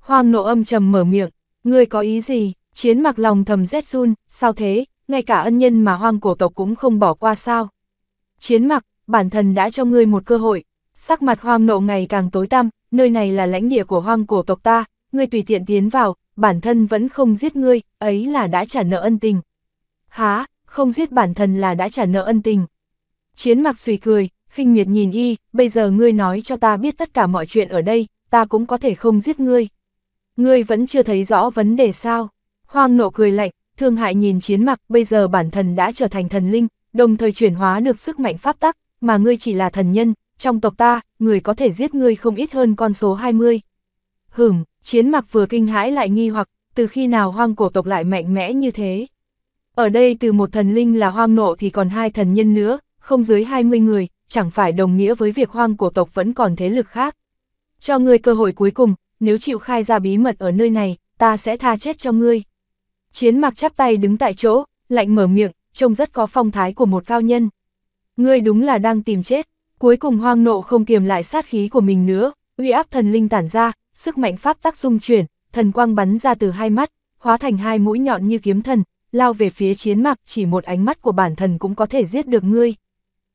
Hoang nộ âm trầm mở miệng, ngươi có ý gì, chiến mặc lòng thầm rét run, sao thế, ngay cả ân nhân mà hoang cổ tộc cũng không bỏ qua sao. Chiến mặc, bản thân đã cho ngươi một cơ hội, sắc mặt hoang nộ ngày càng tối tăm, nơi này là lãnh địa của hoang cổ tộc ta, ngươi tùy tiện tiến vào, bản thân vẫn không giết ngươi, ấy là đã trả nợ ân tình. Há, không giết bản thân là đã trả nợ ân tình. Chiến mặc suy cười, khinh miệt nhìn y, bây giờ ngươi nói cho ta biết tất cả mọi chuyện ở đây, ta cũng có thể không giết ngươi. Ngươi vẫn chưa thấy rõ vấn đề sao. Hoang nộ cười lạnh, thương hại nhìn chiến mặc, bây giờ bản thân đã trở thành thần linh, đồng thời chuyển hóa được sức mạnh pháp tắc, mà ngươi chỉ là thần nhân, trong tộc ta, người có thể giết ngươi không ít hơn con số 20. Hửm, chiến mặc vừa kinh hãi lại nghi hoặc, từ khi nào hoang cổ tộc lại mạnh mẽ như thế? Ở đây từ một thần linh là hoang nộ thì còn hai thần nhân nữa, không dưới 20 người, chẳng phải đồng nghĩa với việc hoang cổ tộc vẫn còn thế lực khác. Cho ngươi cơ hội cuối cùng, nếu chịu khai ra bí mật ở nơi này, ta sẽ tha chết cho ngươi. Chiến mặc chắp tay đứng tại chỗ, lạnh mở miệng, trông rất có phong thái của một cao nhân. Ngươi đúng là đang tìm chết, cuối cùng hoang nộ không kiềm lại sát khí của mình nữa, uy áp thần linh tản ra, sức mạnh pháp tác dung chuyển, thần quang bắn ra từ hai mắt, hóa thành hai mũi nhọn như kiếm thần, lao về phía chiến mặc, chỉ một ánh mắt của bản thần cũng có thể giết được ngươi.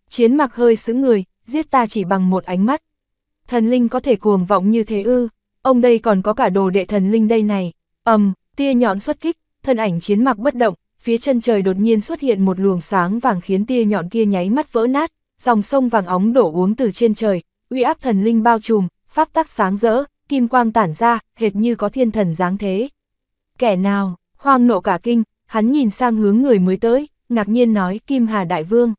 Chiến mặc hơi sững người, giết ta chỉ bằng một ánh mắt. Thần linh có thể cuồng vọng như thế ư, ông đây còn có cả đồ đệ thần linh đây này. ầm, tia nhọn xuất kích, thân ảnh chiến mặc bất động, phía chân trời đột nhiên xuất hiện một luồng sáng vàng khiến tia nhọn kia nháy mắt vỡ nát, dòng sông vàng óng đổ uống từ trên trời, uy áp thần linh bao trùm, pháp tắc sáng rỡ, kim quang tản ra, hệt như có thiên thần dáng thế. Kẻ nào, hoang nộ cả kinh, hắn nhìn sang hướng người mới tới, ngạc nhiên nói Kim Hà Đại Vương.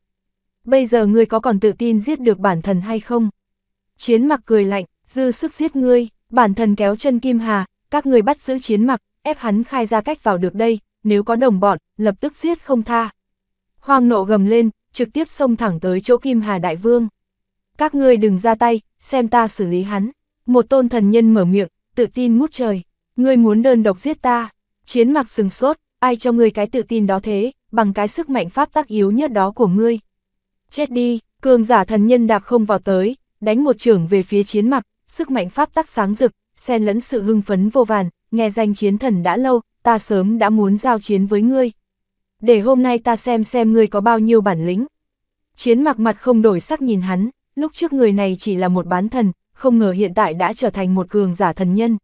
Bây giờ ngươi có còn tự tin giết được bản thần hay không? Chiến mặc cười lạnh, dư sức giết ngươi, bản thần kéo chân Kim Hà, các ngươi bắt giữ chiến mặc, ép hắn khai ra cách vào được đây, nếu có đồng bọn, lập tức giết không tha. Hoang nộ gầm lên, trực tiếp xông thẳng tới chỗ Kim Hà Đại Vương. Các ngươi đừng ra tay, xem ta xử lý hắn. Một tôn thần nhân mở miệng, tự tin ngút trời. Ngươi muốn đơn độc giết ta. Chiến mặc sừng sốt, ai cho ngươi cái tự tin đó thế, bằng cái sức mạnh pháp tắc yếu nhất đó của ngươi. Chết đi, cường giả thần nhân đạp không vào tới, đánh một trưởng về phía chiến mặc, sức mạnh pháp tắc sáng rực, xen lẫn sự hưng phấn vô vàn, nghe danh chiến thần đã lâu, ta sớm đã muốn giao chiến với ngươi. Để hôm nay ta xem xem ngươi có bao nhiêu bản lĩnh. Chiến mặc mặt không đổi sắc nhìn hắn, lúc trước người này chỉ là một bán thần, không ngờ hiện tại đã trở thành một cường giả thần nhân.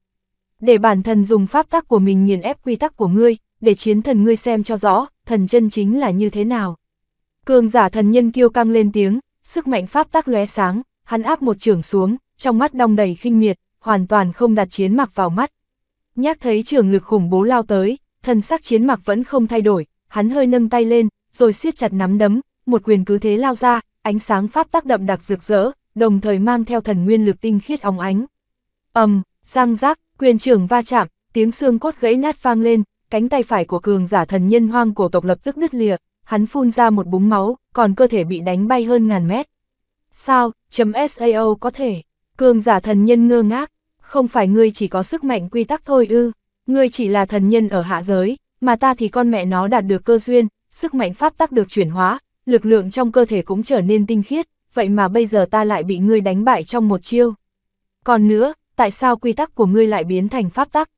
Để bản thân dùng pháp tắc của mình nghiền ép quy tắc của ngươi, để chiến thần ngươi xem cho rõ, thần chân chính là như thế nào. Cường giả thần nhân kêu căng lên tiếng, sức mạnh pháp tắc lóe sáng, hắn áp một trường xuống, trong mắt đong đầy khinh miệt, hoàn toàn không đặt chiến mặc vào mắt. Nhác thấy trường lực khủng bố lao tới, thần sắc chiến mặc vẫn không thay đổi, hắn hơi nâng tay lên, rồi siết chặt nắm đấm, một quyền cứ thế lao ra, ánh sáng pháp tác đậm đặc rực rỡ, đồng thời mang theo thần nguyên lực tinh khiết óng ánh. ầm, um, răng rác, quyền trưởng va chạm, tiếng xương cốt gãy nát vang lên, cánh tay phải của cường giả thần nhân hoang cổ tộc lập tức nứt lìa, hắn phun ra một búng máu, còn cơ thể bị đánh bay hơn ngàn mét. Sao, chấm SAO có thể, cường giả thần nhân ngơ ngác, không phải ngươi chỉ có sức mạnh quy tắc thôi ư, ngươi chỉ là thần nhân ở hạ giới, mà ta thì con mẹ nó đạt được cơ duyên, sức mạnh pháp tắc được chuyển hóa, lực lượng trong cơ thể cũng trở nên tinh khiết, vậy mà bây giờ ta lại bị ngươi đánh bại trong một chiêu. Còn nữa, tại sao quy tắc của ngươi lại biến thành pháp tắc?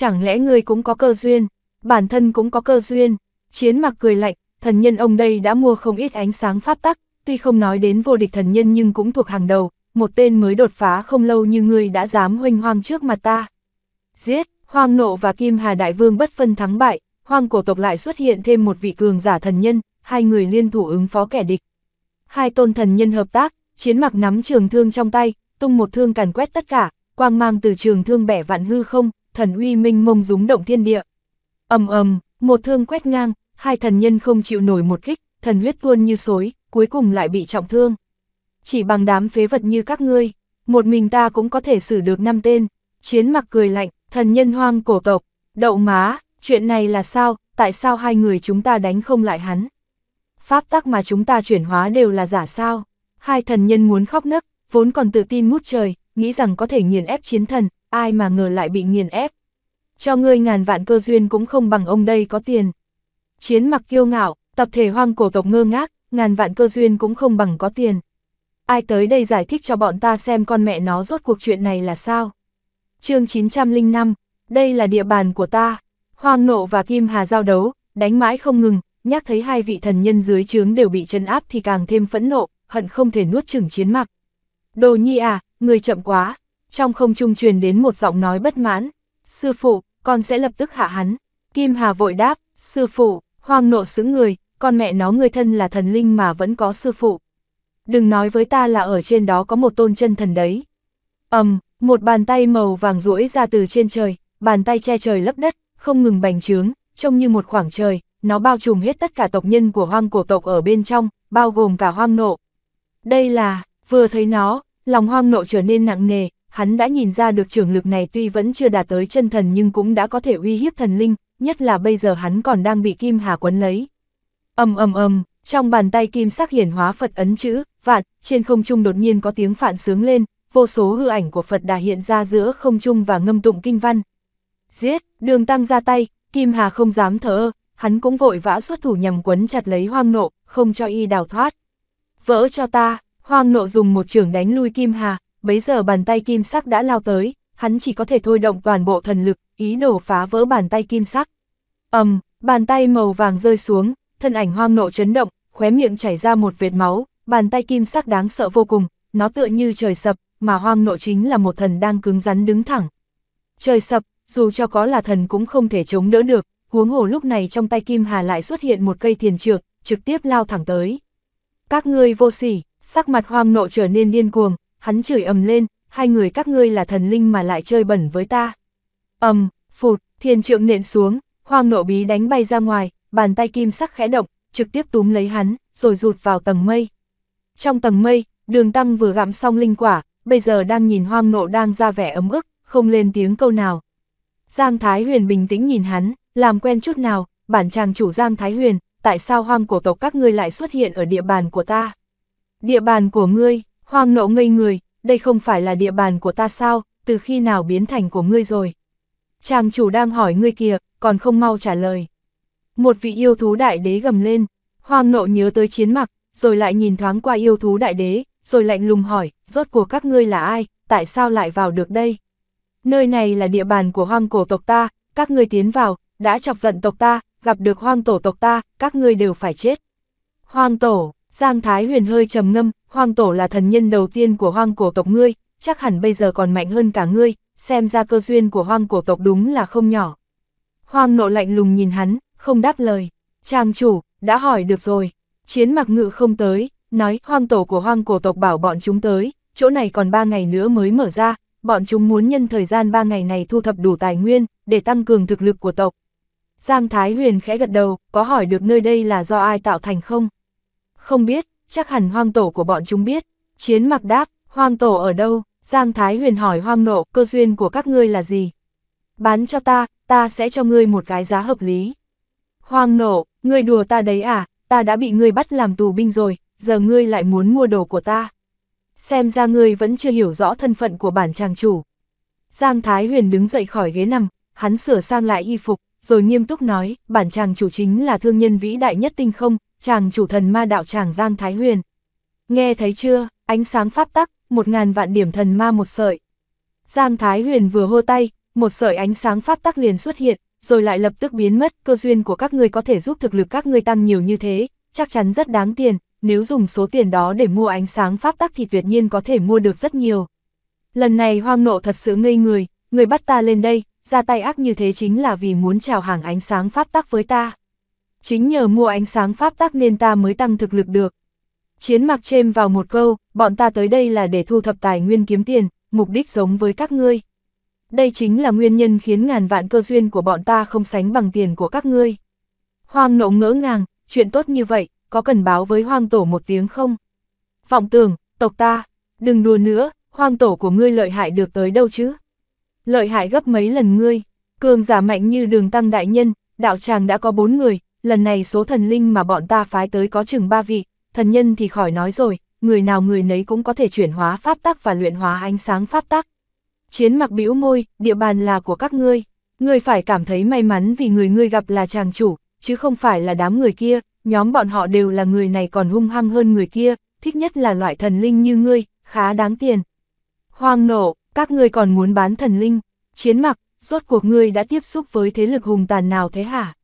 chẳng lẽ ngươi cũng có cơ duyên, bản thân cũng có cơ duyên, chiến mặc cười lạnh, thần nhân ông đây đã mua không ít ánh sáng pháp tắc, tuy không nói đến vô địch thần nhân nhưng cũng thuộc hàng đầu, một tên mới đột phá không lâu như ngươi đã dám hoanh hoang trước mặt ta. Giết, hoang nộ và kim hà đại vương bất phân thắng bại, hoang cổ tộc lại xuất hiện thêm một vị cường giả thần nhân, hai người liên thủ ứng phó kẻ địch. Hai tôn thần nhân hợp tác, chiến mặc nắm trường thương trong tay, tung một thương càn quét tất cả, quang mang từ trường thương bẻ vạn hư không, thần uy minh mông rúng động thiên địa. ầm ầm, một thương quét ngang, hai thần nhân không chịu nổi một kích, thần huyết tuôn như xối, cuối cùng lại bị trọng thương. Chỉ bằng đám phế vật như các ngươi, một mình ta cũng có thể xử được năm tên. Chiến mặc cười lạnh, thần nhân hoang cổ tộc, đậu má, chuyện này là sao, tại sao hai người chúng ta đánh không lại hắn? Pháp tắc mà chúng ta chuyển hóa đều là giả sao? Hai thần nhân muốn khóc nức vốn còn tự tin ngút trời, nghĩ rằng có thể nghiền ép chiến thần, ai mà ngờ lại bị nghiền ép. Cho ngươi ngàn vạn cơ duyên cũng không bằng ông đây có tiền. Chiến mặc kiêu ngạo, tập thể hoang cổ tộc ngơ ngác, ngàn vạn cơ duyên cũng không bằng có tiền. Ai tới đây giải thích cho bọn ta xem con mẹ nó rốt cuộc chuyện này là sao? chương 905, đây là địa bàn của ta. Hoang nộ và Kim Hà giao đấu, đánh mãi không ngừng, nhắc thấy hai vị thần nhân dưới trướng đều bị chân áp thì càng thêm phẫn nộ, hận không thể nuốt chửng chiến mặc. Đồ nhi à, người chậm quá, trong không trung truyền đến một giọng nói bất mãn. Sư phụ, con sẽ lập tức hạ hắn. Kim Hà vội đáp, sư phụ, hoang nộ xứng người, con mẹ nó người thân là thần linh mà vẫn có sư phụ. Đừng nói với ta là ở trên đó có một tôn chân thần đấy. ầm um, một bàn tay màu vàng rũi ra từ trên trời, bàn tay che trời lấp đất, không ngừng bành trướng, trông như một khoảng trời, nó bao trùm hết tất cả tộc nhân của hoang cổ tộc ở bên trong, bao gồm cả hoang nộ. Đây là, vừa thấy nó, lòng hoang nộ trở nên nặng nề, hắn đã nhìn ra được trưởng lực này tuy vẫn chưa đạt tới chân thần nhưng cũng đã có thể uy hiếp thần linh, nhất là bây giờ hắn còn đang bị Kim Hà quấn lấy. Âm âm âm, trong bàn tay Kim sắc hiển hóa Phật ấn chữ, vạn, trên không trung đột nhiên có tiếng phạn sướng lên, vô số hư ảnh của Phật đà hiện ra giữa không trung và ngâm tụng kinh văn. Giết, đường tăng ra tay, Kim Hà không dám thở ơ, hắn cũng vội vã xuất thủ nhằm quấn chặt lấy hoang nộ, không cho y đào thoát. Vỡ cho ta, hoang nộ dùng một trường đánh lui Kim Hà, bấy giờ bàn tay kim sắc đã lao tới, hắn chỉ có thể thôi động toàn bộ thần lực, ý đồ phá vỡ bàn tay kim sắc. ầm, um, bàn tay màu vàng rơi xuống, thân ảnh hoang nộ chấn động, khóe miệng chảy ra một vệt máu, bàn tay kim sắc đáng sợ vô cùng, nó tựa như trời sập, mà hoang nộ chính là một thần đang cứng rắn đứng thẳng. Trời sập, dù cho có là thần cũng không thể chống đỡ được, huống hồ lúc này trong tay Kim Hà lại xuất hiện một cây thiền trược, trực tiếp lao thẳng tới. Các ngươi vô sỉ, sắc mặt hoang nộ trở nên điên cuồng, hắn chửi ầm lên, hai người các ngươi là thần linh mà lại chơi bẩn với ta. Ầm, phụt, thiên trượng nện xuống, hoang nộ bí đánh bay ra ngoài, bàn tay kim sắc khẽ động, trực tiếp túm lấy hắn, rồi rụt vào tầng mây. Trong tầng mây, đường tăng vừa gặm xong linh quả, bây giờ đang nhìn hoang nộ đang ra vẻ ấm ức, không lên tiếng câu nào. Giang Thái Huyền bình tĩnh nhìn hắn, làm quen chút nào, bản chàng chủ Giang Thái Huyền, tại sao hoang cổ tộc các ngươi lại xuất hiện ở địa bàn của ta? Địa bàn của ngươi, Hoàng nộ ngây người, đây không phải là địa bàn của ta sao, từ khi nào biến thành của ngươi rồi. Chàng chủ đang hỏi ngươi kìa, còn không mau trả lời. Một vị yêu thú đại đế gầm lên, hoàng nộ nhớ tới chiến mặc, rồi lại nhìn thoáng qua yêu thú đại đế, rồi lạnh lùng hỏi, rốt của các ngươi là ai, tại sao lại vào được đây? Nơi này là địa bàn của hoang cổ tộc ta, các ngươi tiến vào, đã chọc giận tộc ta, gặp được hoang tổ tộc ta, các ngươi đều phải chết. Hoang tổ, Giang Thái Huyền hơi trầm ngâm, hoang tổ là thần nhân đầu tiên của hoang cổ tộc ngươi, chắc hẳn bây giờ còn mạnh hơn cả ngươi, xem ra cơ duyên của hoang cổ tộc đúng là không nhỏ. Hoang nộ lạnh lùng nhìn hắn, không đáp lời. Trang chủ, đã hỏi được rồi. Chiến mặc ngự không tới, nói hoang tổ của hoang cổ tộc bảo bọn chúng tới, chỗ này còn 3 ngày nữa mới mở ra, bọn chúng muốn nhân thời gian 3 ngày này thu thập đủ tài nguyên, để tăng cường thực lực của tộc. Giang Thái Huyền khẽ gật đầu, có hỏi được nơi đây là do ai tạo thành không? không biết, chắc hẳn hoang tổ của bọn chúng biết. Chiến mặc đáp, hoang tổ ở đâu? Giang Thái Huyền hỏi hoang nộ, cơ duyên của các ngươi là gì? Bán cho ta, ta sẽ cho ngươi một cái giá hợp lý. Hoang nộ, ngươi đùa ta đấy à, ta đã bị ngươi bắt làm tù binh rồi, giờ ngươi lại muốn mua đồ của ta. Xem ra ngươi vẫn chưa hiểu rõ thân phận của bản chàng chủ. Giang Thái Huyền đứng dậy khỏi ghế nằm, hắn sửa sang lại y phục, rồi nghiêm túc nói, bản chàng chủ chính là thương nhân vĩ đại nhất tinh không, chàng chủ thần ma đạo chàng Giang Thái Huyền. Nghe thấy chưa, ánh sáng pháp tắc, một ngàn vạn điểm thần ma một sợi. Giang Thái Huyền vừa hô tay, một sợi ánh sáng pháp tắc liền xuất hiện, rồi lại lập tức biến mất, cơ duyên của các ngươi có thể giúp thực lực các ngươi tăng nhiều như thế, chắc chắn rất đáng tiền, nếu dùng số tiền đó để mua ánh sáng pháp tắc thì tuyệt nhiên có thể mua được rất nhiều. Lần này hoang nộ thật sự ngây người, người bắt ta lên đây, ra tay ác như thế chính là vì muốn trào hàng ánh sáng pháp tắc với ta. Chính nhờ mua ánh sáng pháp tắc nên ta mới tăng thực lực được. Chiến mặc chêm vào một câu, bọn ta tới đây là để thu thập tài nguyên kiếm tiền, mục đích giống với các ngươi. Đây chính là nguyên nhân khiến ngàn vạn cơ duyên của bọn ta không sánh bằng tiền của các ngươi. Hoang nộ ngỡ ngàng, chuyện tốt như vậy, có cần báo với hoang tổ một tiếng không? Vọng tưởng, tộc ta, đừng đùa nữa, hoang tổ của ngươi lợi hại được tới đâu chứ? Lợi hại gấp mấy lần ngươi, cường giả mạnh như đường tăng đại nhân, đạo tràng đã có bốn người, lần này số thần linh mà bọn ta phái tới có chừng ba vị, thần nhân thì khỏi nói rồi, người nào người nấy cũng có thể chuyển hóa pháp tắc và luyện hóa ánh sáng pháp tắc. Chiến mặc bĩu môi, địa bàn là của các ngươi, ngươi phải cảm thấy may mắn vì người ngươi gặp là chàng chủ, chứ không phải là đám người kia, nhóm bọn họ đều là người này còn hung hăng hơn người kia, thích nhất là loại thần linh như ngươi, khá đáng tiền. Hoang nổ các ngươi còn muốn bán thần linh, chiến mặc, rốt cuộc ngươi đã tiếp xúc với thế lực hùng tàn nào thế hả?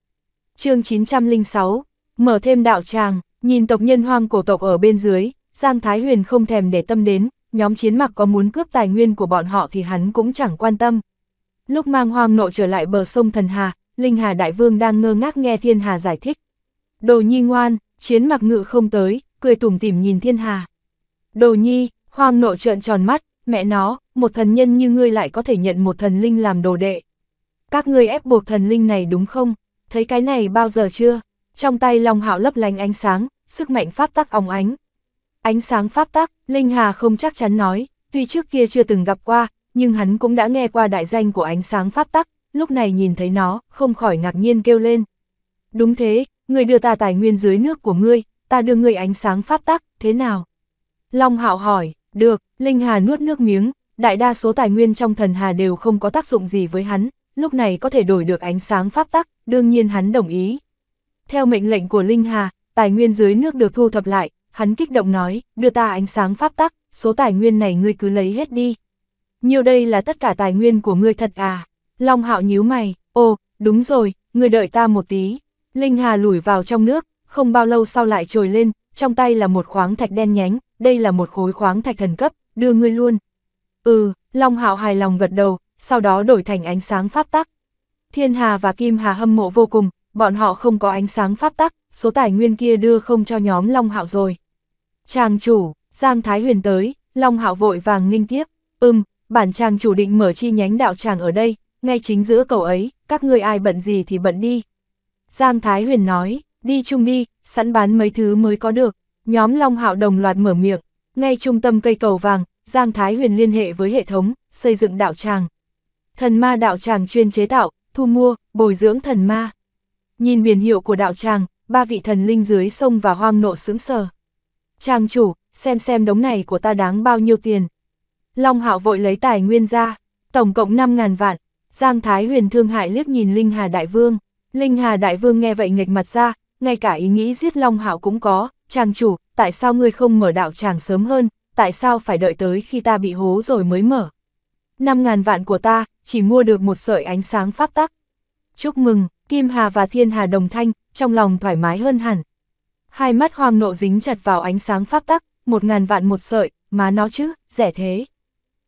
chương 906, mở thêm đạo tràng, nhìn tộc nhân hoang cổ tộc ở bên dưới, Giang Thái Huyền không thèm để tâm đến, nhóm chiến mặc có muốn cướp tài nguyên của bọn họ thì hắn cũng chẳng quan tâm. Lúc mang hoang nộ trở lại bờ sông Thần Hà, Linh Hà Đại Vương đang ngơ ngác nghe Thiên Hà giải thích. Đồ nhi ngoan, chiến mặc ngự không tới, cười tủm tỉm nhìn Thiên Hà. Đồ nhi, hoang nộ trợn tròn mắt, mẹ nó, một thần nhân như ngươi lại có thể nhận một thần linh làm đồ đệ. Các ngươi ép buộc thần linh này đúng không? thấy cái này bao giờ chưa? Trong tay Long Hạo lấp lánh ánh sáng, sức mạnh pháp tắc óng ánh. Ánh sáng pháp tắc, Linh Hà không chắc chắn nói, tuy trước kia chưa từng gặp qua, nhưng hắn cũng đã nghe qua đại danh của ánh sáng pháp tắc, lúc này nhìn thấy nó, không khỏi ngạc nhiên kêu lên. Đúng thế, người đưa ta tài nguyên dưới nước của ngươi, ta đưa ngươi ánh sáng pháp tắc, thế nào? Long Hạo hỏi, được, Linh Hà nuốt nước miếng, đại đa số tài nguyên trong thần hà đều không có tác dụng gì với hắn, lúc này có thể đổi được ánh sáng pháp tắc, đương nhiên hắn đồng ý. Theo mệnh lệnh của Linh Hà, tài nguyên dưới nước được thu thập lại, hắn kích động nói, đưa ta ánh sáng pháp tắc, số tài nguyên này ngươi cứ lấy hết đi. Nhiều đây là tất cả tài nguyên của ngươi thật à? Long hạo nhíu mày, ồ, đúng rồi, ngươi đợi ta một tí. Linh Hà lủi vào trong nước, không bao lâu sau lại trồi lên, trong tay là một khoáng thạch đen nhánh, đây là một khối khoáng thạch thần cấp, đưa ngươi luôn. Ừ, Long hạo hài lòng gật đầu, sau đó đổi thành ánh sáng pháp tắc. Thiên Hà và Kim Hà hâm mộ vô cùng, bọn họ không có ánh sáng pháp tắc, số tài nguyên kia đưa không cho nhóm Long Hạo rồi. Trang chủ, Giang Thái Huyền tới, Long Hạo vội vàng nghinh tiếp, ưm, bản trang chủ định mở chi nhánh đạo tràng ở đây, ngay chính giữa cầu ấy, các ngươi ai bận gì thì bận đi. Giang Thái Huyền nói, đi chung đi, sẵn bán mấy thứ mới có được, nhóm Long Hạo đồng loạt mở miệng, ngay trung tâm cây cầu vàng, Giang Thái Huyền liên hệ với hệ thống, xây dựng đạo tràng. Thần ma đạo tràng chuyên chế tạo, thu mua, bồi dưỡng thần ma. Nhìn biển hiệu của đạo tràng, ba vị thần linh dưới sông và hoang nộ sướng sờ. Tràng chủ, xem xem đống này của ta đáng bao nhiêu tiền. Long hạo vội lấy tài nguyên ra, tổng cộng 5.000 vạn. Giang Thái huyền thương hại liếc nhìn Linh Hà Đại Vương. Linh Hà Đại Vương nghe vậy nghịch mặt ra, ngay cả ý nghĩ giết Long Hạo cũng có. Tràng chủ, tại sao ngươi không mở đạo tràng sớm hơn, tại sao phải đợi tới khi ta bị hố rồi mới mở? 5.000 vạn của ta, chỉ mua được một sợi ánh sáng pháp tắc. Chúc mừng, Kim Hà và Thiên Hà đồng thanh, trong lòng thoải mái hơn hẳn. Hai mắt Hoàng nộ dính chặt vào ánh sáng pháp tắc, 1.000 vạn một sợi, má nó chứ, rẻ thế.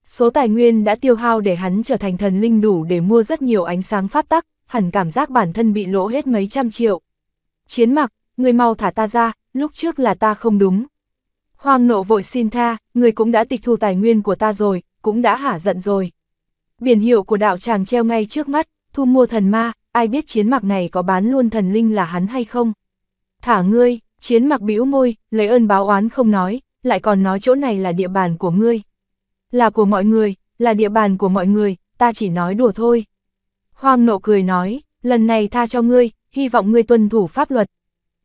Số tài nguyên đã tiêu hao để hắn trở thành thần linh đủ để mua rất nhiều ánh sáng pháp tắc, hẳn cảm giác bản thân bị lỗ hết mấy trăm triệu. Chiến mặc, người mau thả ta ra, lúc trước là ta không đúng. Hoàng nộ vội xin tha, người cũng đã tịch thu tài nguyên của ta rồi, cũng đã hả giận rồi. Biển hiệu của đạo tràng treo ngay trước mắt, thu mua thần ma, ai biết chiến mặc này có bán luôn thần linh là hắn hay không. Thả ngươi, chiến mặc bĩu môi, lấy ơn báo oán không nói, lại còn nói chỗ này là địa bàn của ngươi. Là của mọi người, là địa bàn của mọi người, ta chỉ nói đùa thôi. Hoang nộ cười nói, lần này tha cho ngươi, hy vọng ngươi tuân thủ pháp luật.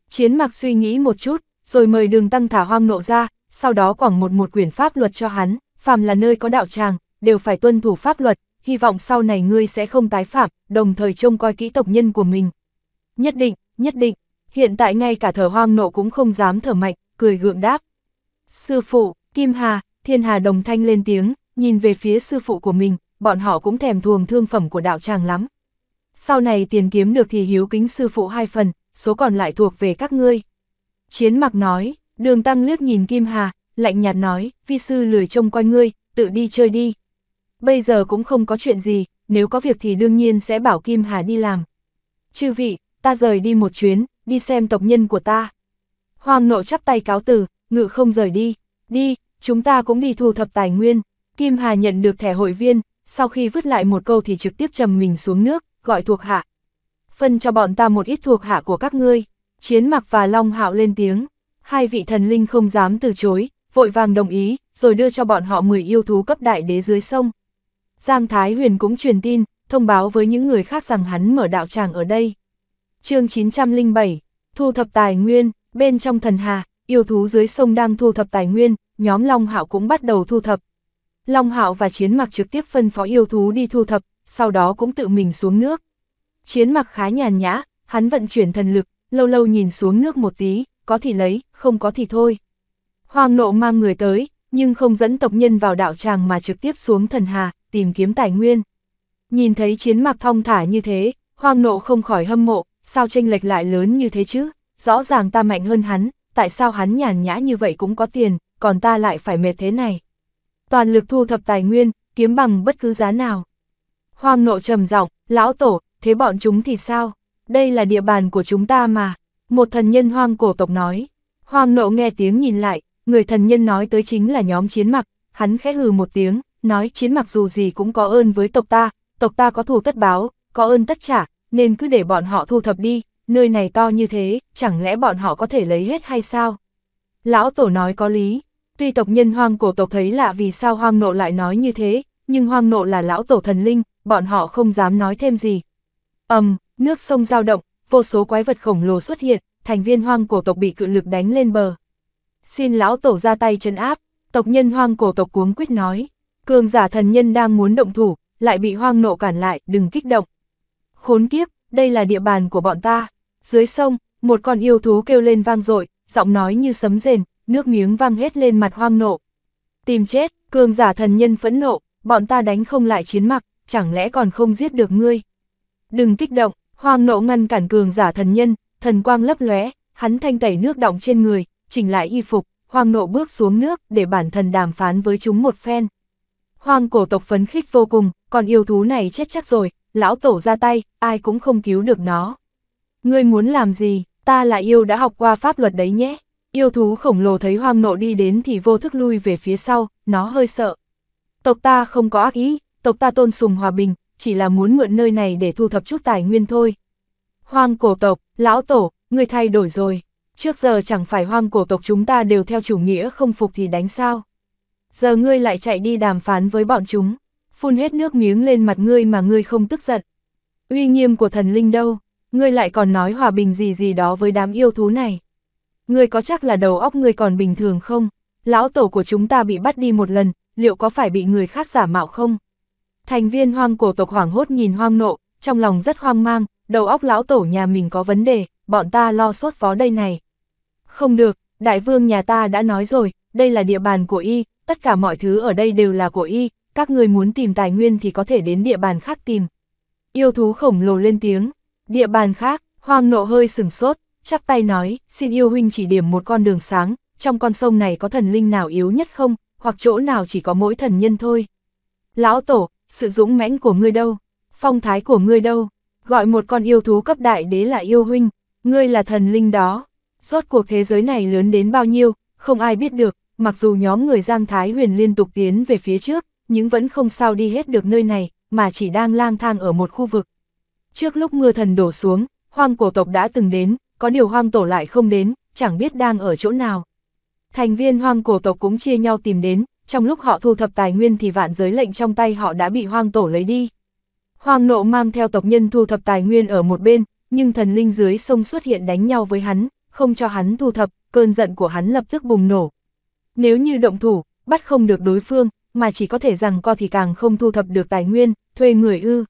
Chiến mặc suy nghĩ một chút, rồi mời đường tăng thả hoang nộ ra, sau đó quảng một một quyển pháp luật cho hắn phàm là nơi có đạo tràng, đều phải tuân thủ pháp luật, hy vọng sau này ngươi sẽ không tái phạm, đồng thời trông coi kỹ tộc nhân của mình. Nhất định, nhất định, hiện tại ngay cả thở hoang nộ cũng không dám thở mạnh, cười gượng đáp. Sư phụ, Kim Hà, Thiên Hà đồng thanh lên tiếng, nhìn về phía sư phụ của mình, bọn họ cũng thèm thuồng thương phẩm của đạo tràng lắm. Sau này tiền kiếm được thì hiếu kính sư phụ hai phần, số còn lại thuộc về các ngươi. Chiến mặc nói, đường tăng liếc nhìn Kim Hà, lạnh nhạt nói, vi sư lười trông coi ngươi, tự đi chơi đi. Bây giờ cũng không có chuyện gì, nếu có việc thì đương nhiên sẽ bảo Kim Hà đi làm. Chư vị, ta rời đi một chuyến, đi xem tộc nhân của ta. Hoàng nộ chắp tay cáo từ, ngự không rời đi, đi, chúng ta cũng đi thu thập tài nguyên. Kim Hà nhận được thẻ hội viên, sau khi vứt lại một câu thì trực tiếp trầm mình xuống nước, gọi thuộc hạ. Phân cho bọn ta một ít thuộc hạ của các ngươi. Chiến mặc và Long Hạo lên tiếng. Hai vị thần linh không dám từ chối, vội vàng đồng ý, rồi đưa cho bọn họ 10 yêu thú cấp đại đế dưới sông. Giang Thái Huyền cũng truyền tin, thông báo với những người khác rằng hắn mở đạo tràng ở đây. chương 907, thu thập tài nguyên, bên trong thần hà, yêu thú dưới sông đang thu thập tài nguyên, nhóm Long Hạo cũng bắt đầu thu thập. Long Hạo và Chiến Mặc trực tiếp phân phó yêu thú đi thu thập, sau đó cũng tự mình xuống nước. Chiến Mặc khá nhàn nhã, hắn vận chuyển thần lực, lâu lâu nhìn xuống nước một tí, có thì lấy, không có thì thôi. Hoàng nộ mang người tới, nhưng không dẫn tộc nhân vào đạo tràng mà trực tiếp xuống thần hà, tìm kiếm tài nguyên. Nhìn thấy chiến mặc thong thả như thế, hoàng nộ không khỏi hâm mộ, sao tranh lệch lại lớn như thế chứ, rõ ràng ta mạnh hơn hắn, tại sao hắn nhàn nhã như vậy cũng có tiền, còn ta lại phải mệt thế này. Toàn lực thu thập tài nguyên, kiếm bằng bất cứ giá nào. Hoàng nộ trầm giọng, lão tổ, thế bọn chúng thì sao? Đây là địa bàn của chúng ta mà. Một thần nhân hoang cổ tộc nói. Hoàng nộ nghe tiếng nhìn lại, người thần nhân nói tới chính là nhóm chiến mặc, hắn khẽ hừ một tiếng, nói chiến mặc dù gì cũng có ơn với tộc ta, tộc ta có thù tất báo, có ơn tất trả, nên cứ để bọn họ thu thập đi, nơi này to như thế, chẳng lẽ bọn họ có thể lấy hết hay sao? Lão Tổ nói có lý, tuy tộc nhân hoang cổ tộc thấy lạ vì sao hoang nộ lại nói như thế, nhưng hoang nộ là lão Tổ thần linh, bọn họ không dám nói thêm gì. ầm, um, nước sông giao động, vô số quái vật khổng lồ xuất hiện, thành viên hoang cổ tộc bị cự lực đánh lên bờ. Xin lão tổ ra tay chân áp, tộc nhân hoang cổ tộc cuống quyết nói. Cường giả thần nhân đang muốn động thủ, lại bị hoang nộ cản lại, đừng kích động. Khốn kiếp, đây là địa bàn của bọn ta. Dưới sông, một con yêu thú kêu lên vang dội giọng nói như sấm rền, nước miếng vang hết lên mặt hoang nộ. Tìm chết, cường giả thần nhân phẫn nộ, bọn ta đánh không lại chiến mặc, chẳng lẽ còn không giết được ngươi. Đừng kích động, hoang nộ ngăn cản cường giả thần nhân, thần quang lấp lóe, hắn thanh tẩy nước động trên người, chỉnh lại y phục, hoàng nộ bước xuống nước để bản thân đàm phán với chúng một phen. hoàng cổ tộc phấn khích vô cùng, còn yêu thú này chết chắc rồi, lão tổ ra tay, ai cũng không cứu được nó. Ngươi muốn làm gì, ta là yêu đã học qua pháp luật đấy nhé. Yêu thú khổng lồ thấy hoang nộ đi đến thì vô thức lui về phía sau, nó hơi sợ. Tộc ta không có ác ý, tộc ta tôn sùng hòa bình, chỉ là muốn mượn nơi này để thu thập chút tài nguyên thôi. Hoang cổ tộc, lão tổ, người thay đổi rồi trước giờ chẳng phải hoang cổ tộc chúng ta đều theo chủ nghĩa không phục thì đánh sao. Giờ ngươi lại chạy đi đàm phán với bọn chúng, phun hết nước miếng lên mặt ngươi mà ngươi không tức giận. Uy nghiêm của thần linh đâu, ngươi lại còn nói hòa bình gì gì đó với đám yêu thú này. Ngươi có chắc là đầu óc ngươi còn bình thường không? Lão tổ của chúng ta bị bắt đi một lần, liệu có phải bị người khác giả mạo không? Thành viên hoang cổ tộc hoảng hốt nhìn hoang nộ, trong lòng rất hoang mang, đầu óc lão tổ nhà mình có vấn đề, bọn ta lo sốt phó đây này, không được, đại vương nhà ta đã nói rồi, đây là địa bàn của y, tất cả mọi thứ ở đây đều là của y, các người muốn tìm tài nguyên thì có thể đến địa bàn khác tìm. Yêu thú khổng lồ lên tiếng, địa bàn khác, hoang nộ hơi sừng sốt, chắp tay nói, xin yêu huynh chỉ điểm một con đường sáng, trong con sông này có thần linh nào yếu nhất không, hoặc chỗ nào chỉ có mỗi thần nhân thôi. Lão tổ, sự dũng mãnh của ngươi đâu, phong thái của ngươi đâu, gọi một con yêu thú cấp đại đế là yêu huynh, ngươi là thần linh đó, Rốt cuộc thế giới này lớn đến bao nhiêu, không ai biết được, mặc dù nhóm người Giang Thái Huyền liên tục tiến về phía trước, nhưng vẫn không sao đi hết được nơi này, mà chỉ đang lang thang ở một khu vực. Trước lúc mưa thần đổ xuống, hoang cổ tộc đã từng đến, có điều hoang tổ lại không đến, chẳng biết đang ở chỗ nào. Thành viên hoang cổ tộc cũng chia nhau tìm đến, trong lúc họ thu thập tài nguyên thì vạn giới lệnh trong tay họ đã bị hoang tổ lấy đi. Hoang nộ mang theo tộc nhân thu thập tài nguyên ở một bên, nhưng thần linh dưới sông xuất hiện đánh nhau với hắn, không cho hắn thu thập, cơn giận của hắn lập tức bùng nổ. Nếu như động thủ, bắt không được đối phương, mà chỉ có thể rằng co thì càng không thu thập được tài nguyên, thuê người ư.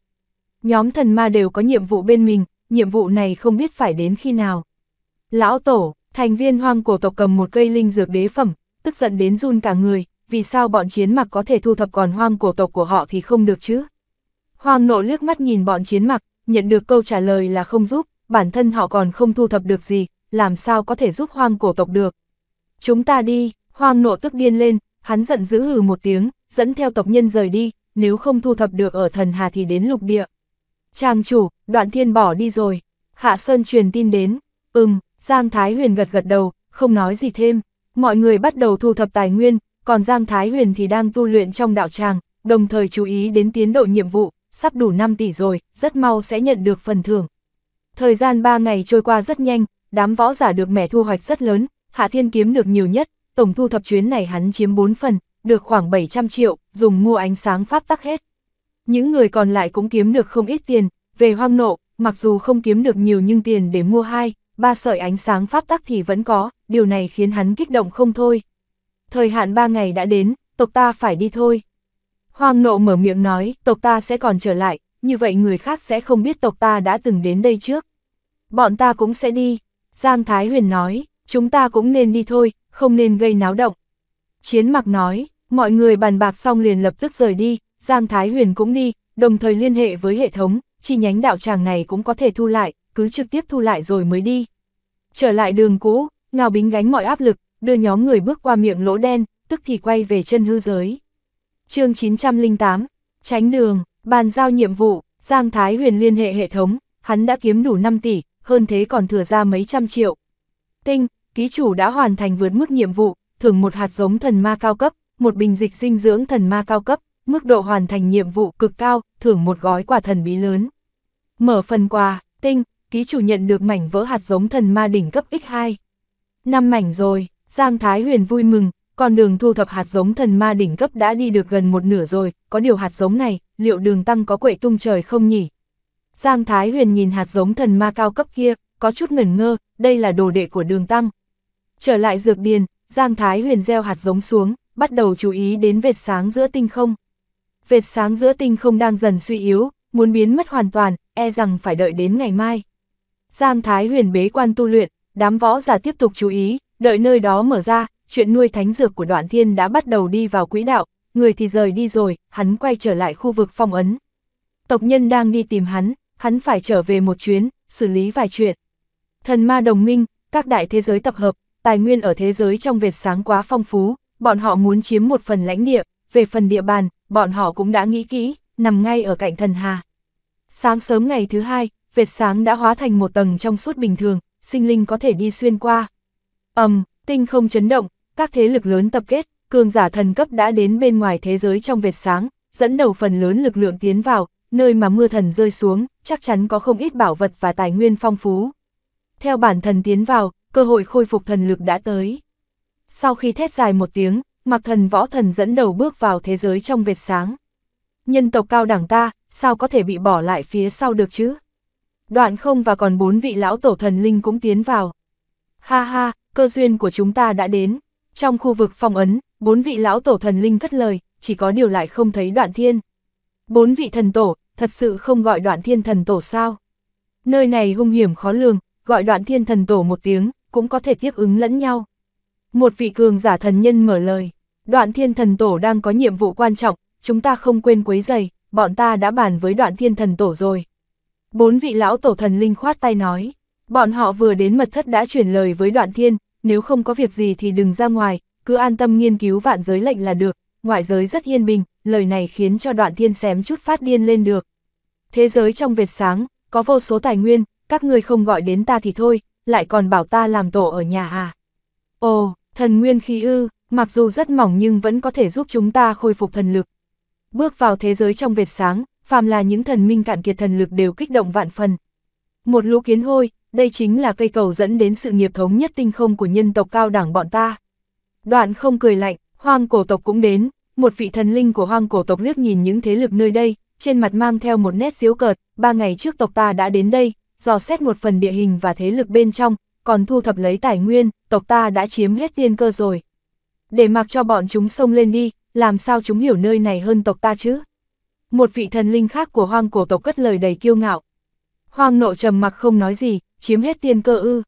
Nhóm thần ma đều có nhiệm vụ bên mình, nhiệm vụ này không biết phải đến khi nào. Lão Tổ, thành viên hoang cổ tộc cầm một cây linh dược đế phẩm, tức giận đến run cả người, vì sao bọn chiến mặc có thể thu thập còn hoang cổ tộc của họ thì không được chứ? Hoang nộ liếc mắt nhìn bọn chiến mặc, nhận được câu trả lời là không giúp, bản thân họ còn không thu thập được gì, làm sao có thể giúp hoang cổ tộc được. Chúng ta đi, hoang nộ tức điên lên, hắn giận dữ hừ một tiếng, dẫn theo tộc nhân rời đi, nếu không thu thập được ở thần hà thì đến lục địa. Trang chủ, đoạn thiên bỏ đi rồi, Hạ Sơn truyền tin đến, ừm, Giang Thái Huyền gật gật đầu, không nói gì thêm, mọi người bắt đầu thu thập tài nguyên, còn Giang Thái Huyền thì đang tu luyện trong đạo tràng, đồng thời chú ý đến tiến độ nhiệm vụ, sắp đủ 5 tỷ rồi, rất mau sẽ nhận được phần thưởng. Thời gian 3 ngày trôi qua rất nhanh, đám võ giả được mẹ thu hoạch rất lớn, Hạ Thiên kiếm được nhiều nhất, tổng thu thập chuyến này hắn chiếm 4 phần, được khoảng 700 triệu, dùng mua ánh sáng pháp tắc hết. Những người còn lại cũng kiếm được không ít tiền, về hoang nộ, mặc dù không kiếm được nhiều nhưng tiền để mua hai, ba sợi ánh sáng pháp tắc thì vẫn có, điều này khiến hắn kích động không thôi. Thời hạn ba ngày đã đến, tộc ta phải đi thôi. Hoang nộ mở miệng nói, tộc ta sẽ còn trở lại, như vậy người khác sẽ không biết tộc ta đã từng đến đây trước. Bọn ta cũng sẽ đi, Giang Thái Huyền nói, chúng ta cũng nên đi thôi, không nên gây náo động. Chiến mặc nói, mọi người bàn bạc xong liền lập tức rời đi, Giang Thái Huyền cũng đi, đồng thời liên hệ với hệ thống, chi nhánh đạo tràng này cũng có thể thu lại, cứ trực tiếp thu lại rồi mới đi. Trở lại đường cũ, Ngao Bính gánh mọi áp lực, đưa nhóm người bước qua miệng lỗ đen, tức thì quay về chân hư giới. chương 908, tránh đường, bàn giao nhiệm vụ, Giang Thái Huyền liên hệ hệ thống, hắn đã kiếm đủ 5 tỷ, hơn thế còn thừa ra mấy trăm triệu. Tinh, ký chủ đã hoàn thành vượt mức nhiệm vụ, thưởng một hạt giống thần ma cao cấp, một bình dịch dinh dưỡng thần ma cao cấp, mức độ hoàn thành nhiệm vụ cực cao, thưởng một gói quà thần bí lớn. Mở phần quà, tinh, ký chủ nhận được mảnh vỡ hạt giống thần ma đỉnh cấp X2. Năm mảnh rồi, Giang Thái Huyền vui mừng, con đường thu thập hạt giống thần ma đỉnh cấp đã đi được gần một nửa rồi, có điều hạt giống này, liệu đường tăng có quậy tung trời không nhỉ, Giang Thái Huyền nhìn hạt giống thần ma cao cấp kia, có chút ngẩn ngơ, đây là đồ đệ của đường tăng. Trở lại dược điền, Giang Thái Huyền gieo hạt giống xuống, bắt đầu chú ý đến vệt sáng giữa tinh không. Vệt sáng giữa tinh không đang dần suy yếu, muốn biến mất hoàn toàn, e rằng phải đợi đến ngày mai. Giang Thái Huyền bế quan tu luyện, đám võ giả tiếp tục chú ý, đợi nơi đó mở ra, chuyện nuôi thánh dược của đoạn thiên đã bắt đầu đi vào quỹ đạo, người thì rời đi rồi, hắn quay trở lại khu vực phong ấn. Tộc nhân đang đi tìm hắn, hắn phải trở về một chuyến, xử lý vài chuyện. Thần ma đồng minh, các đại thế giới tập hợp, tài nguyên ở thế giới trong việt sáng quá phong phú, bọn họ muốn chiếm một phần lãnh địa, về phần địa bàn, bọn họ cũng đã nghĩ kỹ, nằm ngay ở cạnh thần hà. Sáng sớm ngày thứ hai, việt sáng đã hóa thành một tầng trong suốt bình thường, sinh linh có thể đi xuyên qua. ầm, um, tinh không chấn động, các thế lực lớn tập kết, cường giả thần cấp đã đến bên ngoài thế giới trong việt sáng, dẫn đầu phần lớn lực lượng tiến vào, nơi mà mưa thần rơi xuống, chắc chắn có không ít bảo vật và tài nguyên phong phú. Theo bản thần tiến vào, cơ hội khôi phục thần lực đã tới. Sau khi thét dài một tiếng, mặc thần võ thần dẫn đầu bước vào thế giới trong vệt sáng. Nhân tộc cao đẳng ta, sao có thể bị bỏ lại phía sau được chứ? Đoạn không và còn bốn vị lão tổ thần linh cũng tiến vào. Ha ha, cơ duyên của chúng ta đã đến. Trong khu vực phong ấn, bốn vị lão tổ thần linh cất lời, chỉ có điều lại không thấy đoạn thiên. Bốn vị thần tổ, thật sự không gọi đoạn thiên thần tổ sao. Nơi này hung hiểm khó lường, gọi đoạn thiên thần tổ một tiếng, cũng có thể tiếp ứng lẫn nhau. Một vị cường giả thần nhân mở lời, đoạn thiên thần tổ đang có nhiệm vụ quan trọng, chúng ta không quên quấy giày, bọn ta đã bàn với đoạn thiên thần tổ rồi. Bốn vị lão tổ thần linh khoát tay nói, bọn họ vừa đến mật thất đã chuyển lời với đoạn thiên, nếu không có việc gì thì đừng ra ngoài, cứ an tâm nghiên cứu vạn giới lệnh là được, ngoại giới rất yên bình, lời này khiến cho đoạn thiên xém chút phát điên lên được. Thế giới trong vệt sáng, có vô số tài nguyên, các người không gọi đến ta thì thôi, lại còn bảo ta làm tổ ở nhà à. Ồ, thần nguyên khí ư, mặc dù rất mỏng nhưng vẫn có thể giúp chúng ta khôi phục thần lực. Bước vào thế giới trong vệt sáng, phàm là những thần minh cạn kiệt thần lực đều kích động vạn phần. Một lũ kiến hôi, đây chính là cây cầu dẫn đến sự nghiệp thống nhất tinh không của nhân tộc cao đẳng bọn ta. Đoạn không cười lạnh, hoang cổ tộc cũng đến, một vị thần linh của hoang cổ tộc liếc nhìn những thế lực nơi đây, trên mặt mang theo một nét diếu cợt, ba ngày trước tộc ta đã đến đây, dò xét một phần địa hình và thế lực bên trong, còn thu thập lấy tài nguyên, tộc ta đã chiếm hết tiên cơ rồi. Để mặc cho bọn chúng xông lên đi, làm sao chúng hiểu nơi này hơn tộc ta chứ? Một vị thần linh khác của hoang cổ tộc cất lời đầy kiêu ngạo. Hoang nộ trầm mặc không nói gì, chiếm hết tiên cơ ư.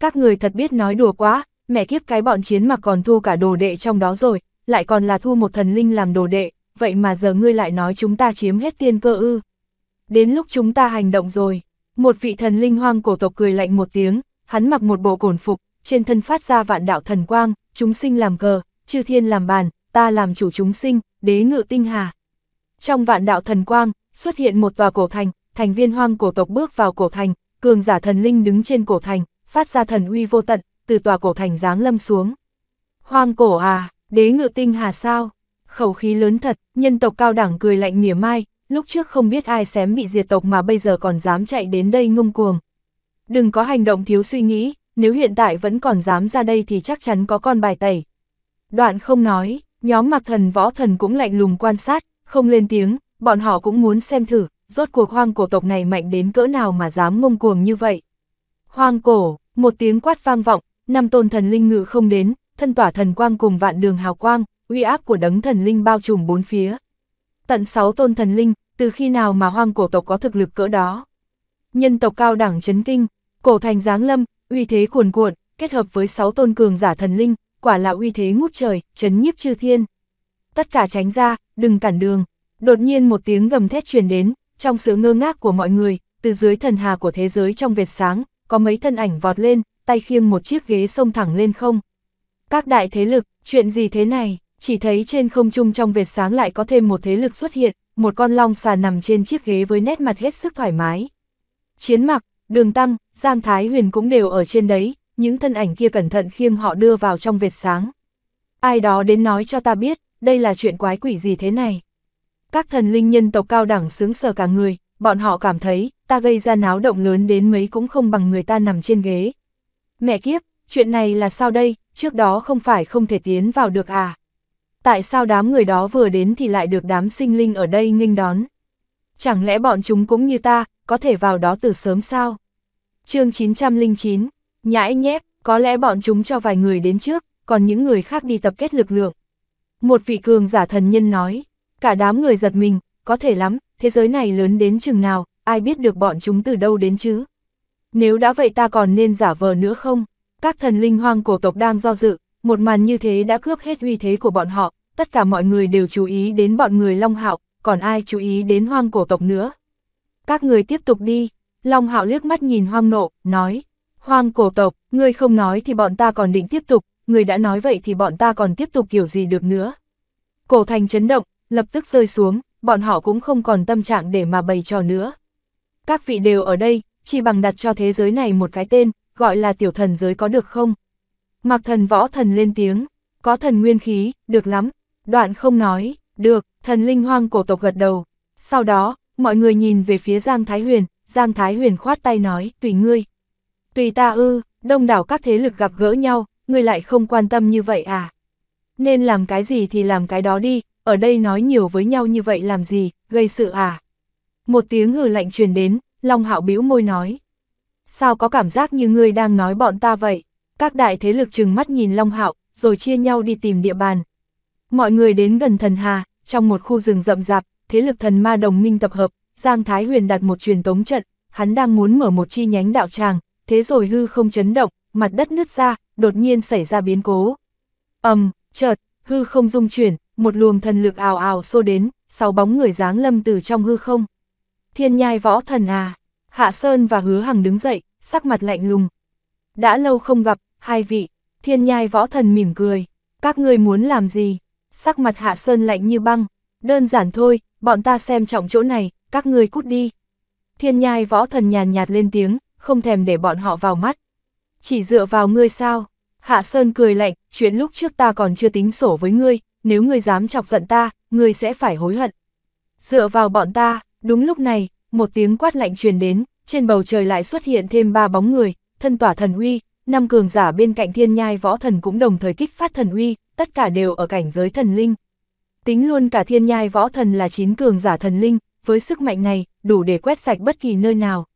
Các người thật biết nói đùa quá, mẹ kiếp cái bọn chiến mà còn thu cả đồ đệ trong đó rồi, lại còn là thu một thần linh làm đồ đệ, vậy mà giờ ngươi lại nói chúng ta chiếm hết tiên cơ ư. Đến lúc chúng ta hành động rồi, một vị thần linh hoang cổ tộc cười lạnh một tiếng, hắn mặc một bộ cổn phục, trên thân phát ra vạn đạo thần quang, chúng sinh làm cờ, chư thiên làm bàn, ta làm chủ chúng sinh, đế ngự tinh hà. Trong vạn đạo thần quang, xuất hiện một tòa cổ thành, thành viên hoang cổ tộc bước vào cổ thành, cường giả thần linh đứng trên cổ thành, phát ra thần uy vô tận, từ tòa cổ thành giáng lâm xuống. Hoang cổ à, Đế ngự tinh hà sao? Khẩu khí lớn thật, nhân tộc cao đẳng cười lạnh mỉa mai, lúc trước không biết ai xém bị diệt tộc mà bây giờ còn dám chạy đến đây ngông cuồng. Đừng có hành động thiếu suy nghĩ, nếu hiện tại vẫn còn dám ra đây thì chắc chắn có con bài tẩy. Đoạn không nói, nhóm mặc thần võ thần cũng lạnh lùng quan sát, không lên tiếng, bọn họ cũng muốn xem thử, rốt cuộc hoang cổ tộc này mạnh đến cỡ nào mà dám ngông cuồng như vậy. Hoang cổ, một tiếng quát vang vọng, năm tôn thần linh ngự không đến, thân tỏa thần quang cùng vạn đường hào quang, uy áp của đấng thần linh bao trùm bốn phía. Tận sáu tôn thần linh, từ khi nào mà hoang cổ tộc có thực lực cỡ đó? Nhân tộc cao đẳng chấn kinh, cổ thành giáng lâm, uy thế cuồn cuộn, kết hợp với sáu tôn cường giả thần linh, quả là uy thế ngút trời, chấn nhiếp chư thiên. Tất cả tránh ra, đừng cản đường. Đột nhiên một tiếng gầm thét truyền đến, trong sự ngơ ngác của mọi người, từ dưới thần hà của thế giới trong vệt sáng, có mấy thân ảnh vọt lên, tay khiêng một chiếc ghế xông thẳng lên không. Các đại thế lực, chuyện gì thế này, chỉ thấy trên không trung trong vệt sáng lại có thêm một thế lực xuất hiện, một con long xà nằm trên chiếc ghế với nét mặt hết sức thoải mái. Chiến mặc, đường tăng, Giang Thái Huyền cũng đều ở trên đấy, những thân ảnh kia cẩn thận khiêng họ đưa vào trong vệt sáng. Ai đó đến nói cho ta biết, đây là chuyện quái quỷ gì thế này. Các thần linh nhân tộc cao đẳng sướng sờ cả người, bọn họ cảm thấy, ta gây ra náo động lớn đến mấy cũng không bằng người ta nằm trên ghế. Mẹ kiếp, chuyện này là sao đây, trước đó không phải không thể tiến vào được à. Tại sao đám người đó vừa đến thì lại được đám sinh linh ở đây nghênh đón? Chẳng lẽ bọn chúng cũng như ta, có thể vào đó từ sớm sao? chương 909, nhãi nhép, có lẽ bọn chúng cho vài người đến trước, còn những người khác đi tập kết lực lượng. Một vị cường giả thần nhân nói, cả đám người giật mình, có thể lắm, thế giới này lớn đến chừng nào, ai biết được bọn chúng từ đâu đến chứ? Nếu đã vậy ta còn nên giả vờ nữa không? Các thần linh hoang cổ tộc đang do dự, một màn như thế đã cướp hết uy thế của bọn họ, tất cả mọi người đều chú ý đến bọn người Long Hạo, còn ai chú ý đến hoang cổ tộc nữa. Các người tiếp tục đi, Long Hạo liếc mắt nhìn hoang nộ, nói, hoang cổ tộc, ngươi không nói thì bọn ta còn định tiếp tục, người đã nói vậy thì bọn ta còn tiếp tục kiểu gì được nữa. Cổ thành chấn động, lập tức rơi xuống, bọn họ cũng không còn tâm trạng để mà bày trò nữa. Các vị đều ở đây, chỉ bằng đặt cho thế giới này một cái tên, gọi là tiểu thần giới có được không? Mặc thần võ thần lên tiếng, có thần nguyên khí, được lắm. Đoạn không nói, được, thần linh hoang cổ tộc gật đầu. Sau đó, mọi người nhìn về phía Giang Thái Huyền, Giang Thái Huyền khoát tay nói, tùy ngươi. Tùy ta ư, đông đảo các thế lực gặp gỡ nhau, ngươi lại không quan tâm như vậy à? Nên làm cái gì thì làm cái đó đi, ở đây nói nhiều với nhau như vậy làm gì, gây sự à? Một tiếng hừ lạnh truyền đến, Long Hạo bĩu môi nói sao có cảm giác như ngươi đang nói bọn ta vậy? Các đại thế lực trừng mắt nhìn Long Hạo, rồi chia nhau đi tìm địa bàn. Mọi người đến gần thần hà, trong một khu rừng rậm rạp, thế lực thần ma đồng minh tập hợp, Giang Thái Huyền đặt một truyền tống trận, hắn đang muốn mở một chi nhánh đạo tràng, thế rồi hư không chấn động, mặt đất nứt ra, đột nhiên xảy ra biến cố. ầm, chợt, hư không rung chuyển, một luồng thần lực ào ào xô đến, sáu bóng người dáng lâm từ trong hư không. Thiên nhai võ thần à! Hạ Sơn và Hứa Hằng đứng dậy, sắc mặt lạnh lùng. Đã lâu không gặp, hai vị, thiên nhai võ thần mỉm cười. Các ngươi muốn làm gì? Sắc mặt Hạ Sơn lạnh như băng. Đơn giản thôi, bọn ta xem trọng chỗ này, các ngươi cút đi. Thiên nhai võ thần nhàn nhạt lên tiếng, không thèm để bọn họ vào mắt. Chỉ dựa vào ngươi sao? Hạ Sơn cười lạnh, chuyện lúc trước ta còn chưa tính sổ với ngươi, nếu ngươi dám chọc giận ta, ngươi sẽ phải hối hận. Dựa vào bọn ta, đúng lúc này, một tiếng quát lạnh truyền đến, trên bầu trời lại xuất hiện thêm ba bóng người, thân tỏa thần uy, năm cường giả bên cạnh thiên nhai võ thần cũng đồng thời kích phát thần uy, tất cả đều ở cảnh giới thần linh. Tính luôn cả thiên nhai võ thần là chín cường giả thần linh, với sức mạnh này, đủ để quét sạch bất kỳ nơi nào.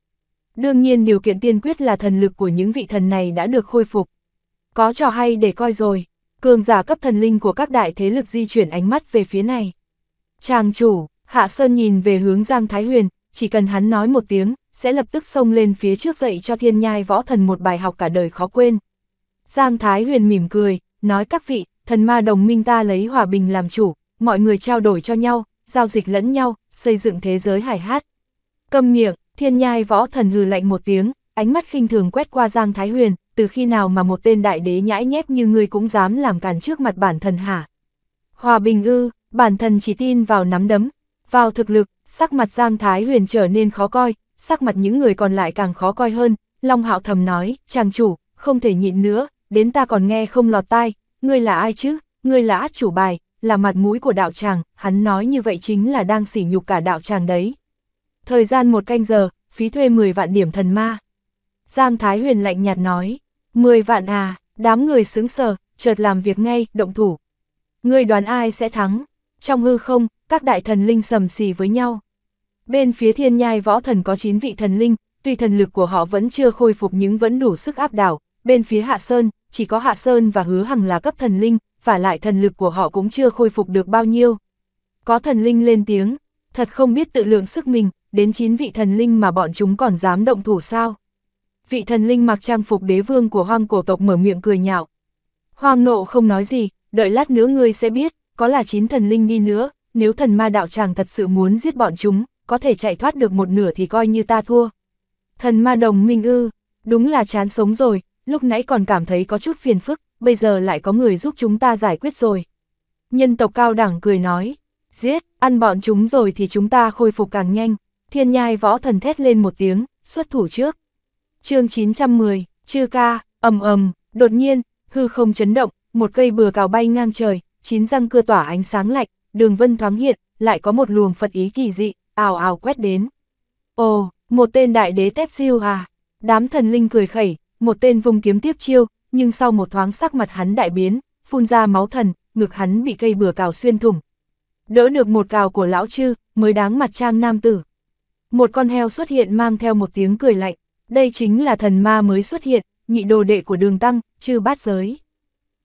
Đương nhiên điều kiện tiên quyết là thần lực của những vị thần này đã được khôi phục. Có trò hay để coi rồi, cường giả cấp thần linh của các đại thế lực di chuyển ánh mắt về phía này. Chàng chủ, Hạ Sơn nhìn về hướng Giang Thái Huyền, chỉ cần hắn nói một tiếng, sẽ lập tức xông lên phía trước dạy cho thiên nhai võ thần một bài học cả đời khó quên. Giang Thái Huyền mỉm cười, nói các vị, thần ma đồng minh ta lấy hòa bình làm chủ, mọi người trao đổi cho nhau, giao dịch lẫn nhau, xây dựng thế giới hài hát. Câm miệng, thiên nhai võ thần hừ lạnh một tiếng, ánh mắt khinh thường quét qua Giang Thái Huyền, từ khi nào mà một tên đại đế nhãi nhép như ngươi cũng dám làm càn trước mặt bản thần hả? Hòa bình ư, bản thần chỉ tin vào nắm đấm, vào thực lực, sắc mặt Giang Thái Huyền trở nên khó coi, sắc mặt những người còn lại càng khó coi hơn, Long Hạo thầm nói, chàng chủ, không thể nhịn nữa, đến ta còn nghe không lọt tai, ngươi là ai chứ, ngươi là át chủ bài, là mặt mũi của đạo tràng, hắn nói như vậy chính là đang sỉ nhục cả đạo tràng đấy. Thời gian một canh giờ, phí thuê 10 vạn điểm thần ma. Giang Thái Huyền lạnh nhạt nói, 10 vạn à, đám người xứng sờ, chợt làm việc ngay, động thủ. Ngươi đoán ai sẽ thắng? trong hư không, các đại thần linh sầm xì với nhau. Bên phía thiên nhai võ thần có 9 vị thần linh, tuy thần lực của họ vẫn chưa khôi phục nhưng vẫn đủ sức áp đảo, bên phía Hạ Sơn, chỉ có Hạ Sơn và Hứa Hằng là cấp thần linh, và lại thần lực của họ cũng chưa khôi phục được bao nhiêu. Có thần linh lên tiếng, thật không biết tự lượng sức mình, đến 9 vị thần linh mà bọn chúng còn dám động thủ sao. Vị thần linh mặc trang phục đế vương của hoang cổ tộc mở miệng cười nhạo. Hoang nộ không nói gì, đợi lát nữa ngươi sẽ biết có là chín thần linh đi nữa, nếu thần ma đạo tràng thật sự muốn giết bọn chúng, có thể chạy thoát được một nửa thì coi như ta thua. Thần ma đồng minh ư, đúng là chán sống rồi, lúc nãy còn cảm thấy có chút phiền phức, bây giờ lại có người giúp chúng ta giải quyết rồi. Nhân tộc cao đẳng cười nói, giết, ăn bọn chúng rồi thì chúng ta khôi phục càng nhanh, thiên nhai võ thần thét lên một tiếng, xuất thủ trước. chương 910, chư ca, ầm ầm, đột nhiên, hư không chấn động, một cây bừa cào bay ngang trời, chín răng cưa tỏa ánh sáng lạnh, đường vân thoáng hiện, lại có một luồng Phật ý kỳ dị, ào ào quét đến. Ồ, một tên đại đế tép siêu à, đám thần linh cười khẩy, một tên vùng kiếm tiếp chiêu, nhưng sau một thoáng sắc mặt hắn đại biến, phun ra máu thần, ngực hắn bị cây bừa cào xuyên thủng. Đỡ được một cào của lão chư, mới đáng mặt trang nam tử. Một con heo xuất hiện mang theo một tiếng cười lạnh, đây chính là thần ma mới xuất hiện, nhị đồ đệ của đường tăng, chư bát giới.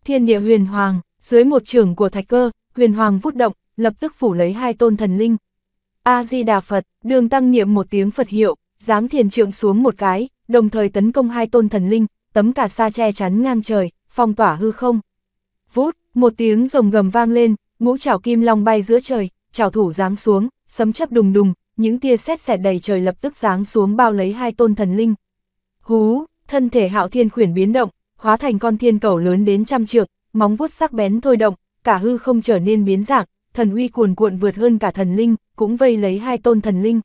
Thiên địa huyền hoàng, dưới một trường của thạch cơ, huyền hoàng vút động, lập tức phủ lấy hai tôn thần linh. A-di-đà Phật, đường tăng niệm một tiếng Phật hiệu, giáng thiền trượng xuống một cái, đồng thời tấn công hai tôn thần linh, tấm cả sa che chắn ngang trời, phong tỏa hư không. Vút, một tiếng rồng gầm vang lên, ngũ trảo kim long bay giữa trời, chảo thủ giáng xuống, sấm chấp đùng đùng, những tia sét xẹt đầy trời lập tức giáng xuống bao lấy hai tôn thần linh. Hú, thân thể hạo thiên khuyển biến động, hóa thành con thiên cầu lớn đến trăm trượng, móng vuốt sắc bén thôi động, cả hư không trở nên biến dạng, thần uy cuồn cuộn vượt hơn cả thần linh, cũng vây lấy hai tôn thần linh.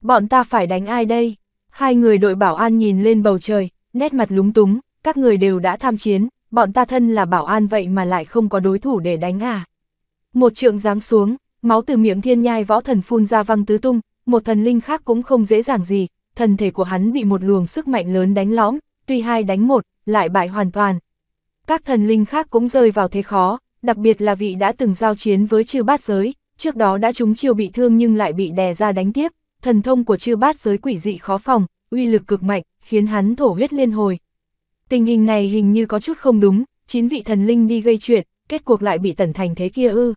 Bọn ta phải đánh ai đây? Hai người đội bảo an nhìn lên bầu trời, nét mặt lúng túng, các người đều đã tham chiến, bọn ta thân là bảo an vậy mà lại không có đối thủ để đánh à. Một trượng giáng xuống, máu từ miệng thiên nhai võ thần phun ra văng tứ tung, một thần linh khác cũng không dễ dàng gì, thần thể của hắn bị một luồng sức mạnh lớn đánh lõm, tuy hai đánh một, lại bại hoàn toàn, các thần linh khác cũng rơi vào thế khó, đặc biệt là vị đã từng giao chiến với chư bát giới, trước đó đã trúng chiêu bị thương nhưng lại bị đè ra đánh tiếp, thần thông của chư bát giới quỷ dị khó phòng, uy lực cực mạnh, khiến hắn thổ huyết liên hồi. Tình hình này hình như có chút không đúng, chín vị thần linh đi gây chuyện, kết cuộc lại bị tẩn thành thế kia ư.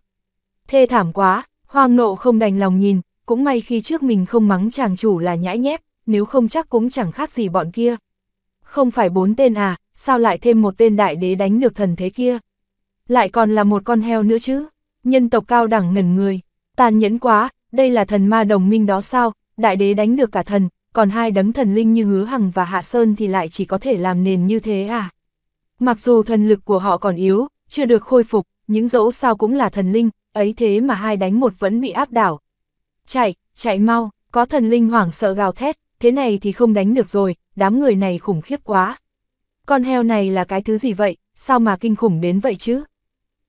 Thê thảm quá, hoang nộ không đành lòng nhìn, cũng may khi trước mình không mắng chàng chủ là nhãi nhép, nếu không chắc cũng chẳng khác gì bọn kia. Không phải bốn tên à, sao lại thêm một tên đại đế đánh được thần thế kia? Lại còn là một con heo nữa chứ? Nhân tộc cao đẳng ngẩn người, tàn nhẫn quá, đây là thần ma đồng minh đó sao? Đại đế đánh được cả thần, còn hai đấng thần linh như Hứa Hằng và Hạ Sơn thì lại chỉ có thể làm nền như thế à? Mặc dù thần lực của họ còn yếu, chưa được khôi phục, những dẫu sao cũng là thần linh, ấy thế mà hai đánh một vẫn bị áp đảo. Chạy, chạy mau, có thần linh hoảng sợ gào thét, thế này thì không đánh được rồi, đám người này khủng khiếp quá con heo này là cái thứ gì vậy, sao mà kinh khủng đến vậy chứ?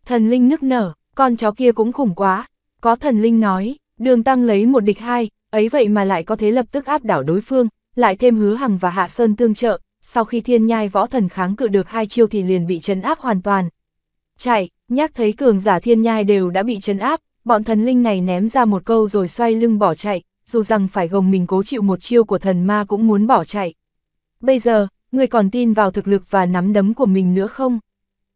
Thần linh nức nở, con chó kia cũng khủng quá, có thần linh nói, đường tăng lấy một địch hai, ấy vậy mà lại có thế lập tức áp đảo đối phương, lại thêm hứa hằng và hạ sơn tương trợ, sau khi thiên nhai võ thần kháng cự được hai chiêu thì liền bị trấn áp hoàn toàn. Chạy, nhắc thấy cường giả thiên nhai đều đã bị trấn áp, bọn thần linh này ném ra một câu rồi xoay lưng bỏ chạy, dù rằng phải gồng mình cố chịu một chiêu của thần ma cũng muốn bỏ chạy. Bây giờ, ngươi còn tin vào thực lực và nắm đấm của mình nữa không?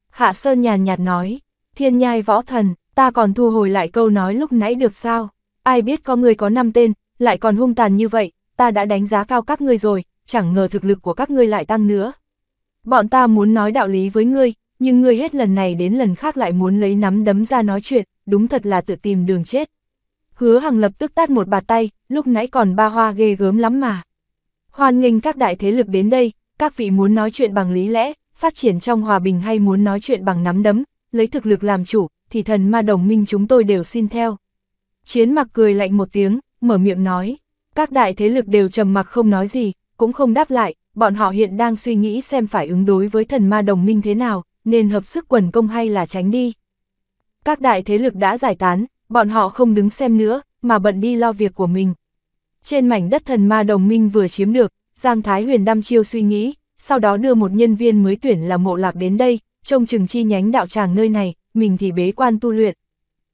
Hạ Sơn nhàn nhạt nói, thiên nhai võ thần, ta còn thu hồi lại câu nói lúc nãy được sao? Ai biết có người có năm tên, lại còn hung tàn như vậy, ta đã đánh giá cao các ngươi rồi, chẳng ngờ thực lực của các ngươi lại tăng nữa. Bọn ta muốn nói đạo lý với ngươi, nhưng ngươi hết lần này đến lần khác lại muốn lấy nắm đấm ra nói chuyện, đúng thật là tự tìm đường chết. Hứa Hằng lập tức tát một bà tay, lúc nãy còn ba hoa ghê gớm lắm mà. Hoan nghênh các đại thế lực đến đây, các vị muốn nói chuyện bằng lý lẽ, phát triển trong hòa bình hay muốn nói chuyện bằng nắm đấm, lấy thực lực làm chủ, thì thần ma đồng minh chúng tôi đều xin theo. Chiến mặc cười lạnh một tiếng, mở miệng nói, các đại thế lực đều trầm mặc không nói gì, cũng không đáp lại, bọn họ hiện đang suy nghĩ xem phải ứng đối với thần ma đồng minh thế nào, nên hợp sức quần công hay là tránh đi. Các đại thế lực đã giải tán, bọn họ không đứng xem nữa, mà bận đi lo việc của mình. Trên mảnh đất thần ma đồng minh vừa chiếm được, Giang Thái Huyền đăm chiêu suy nghĩ, sau đó đưa một nhân viên mới tuyển là mộ lạc đến đây, trông chừng chi nhánh đạo tràng nơi này, mình thì bế quan tu luyện.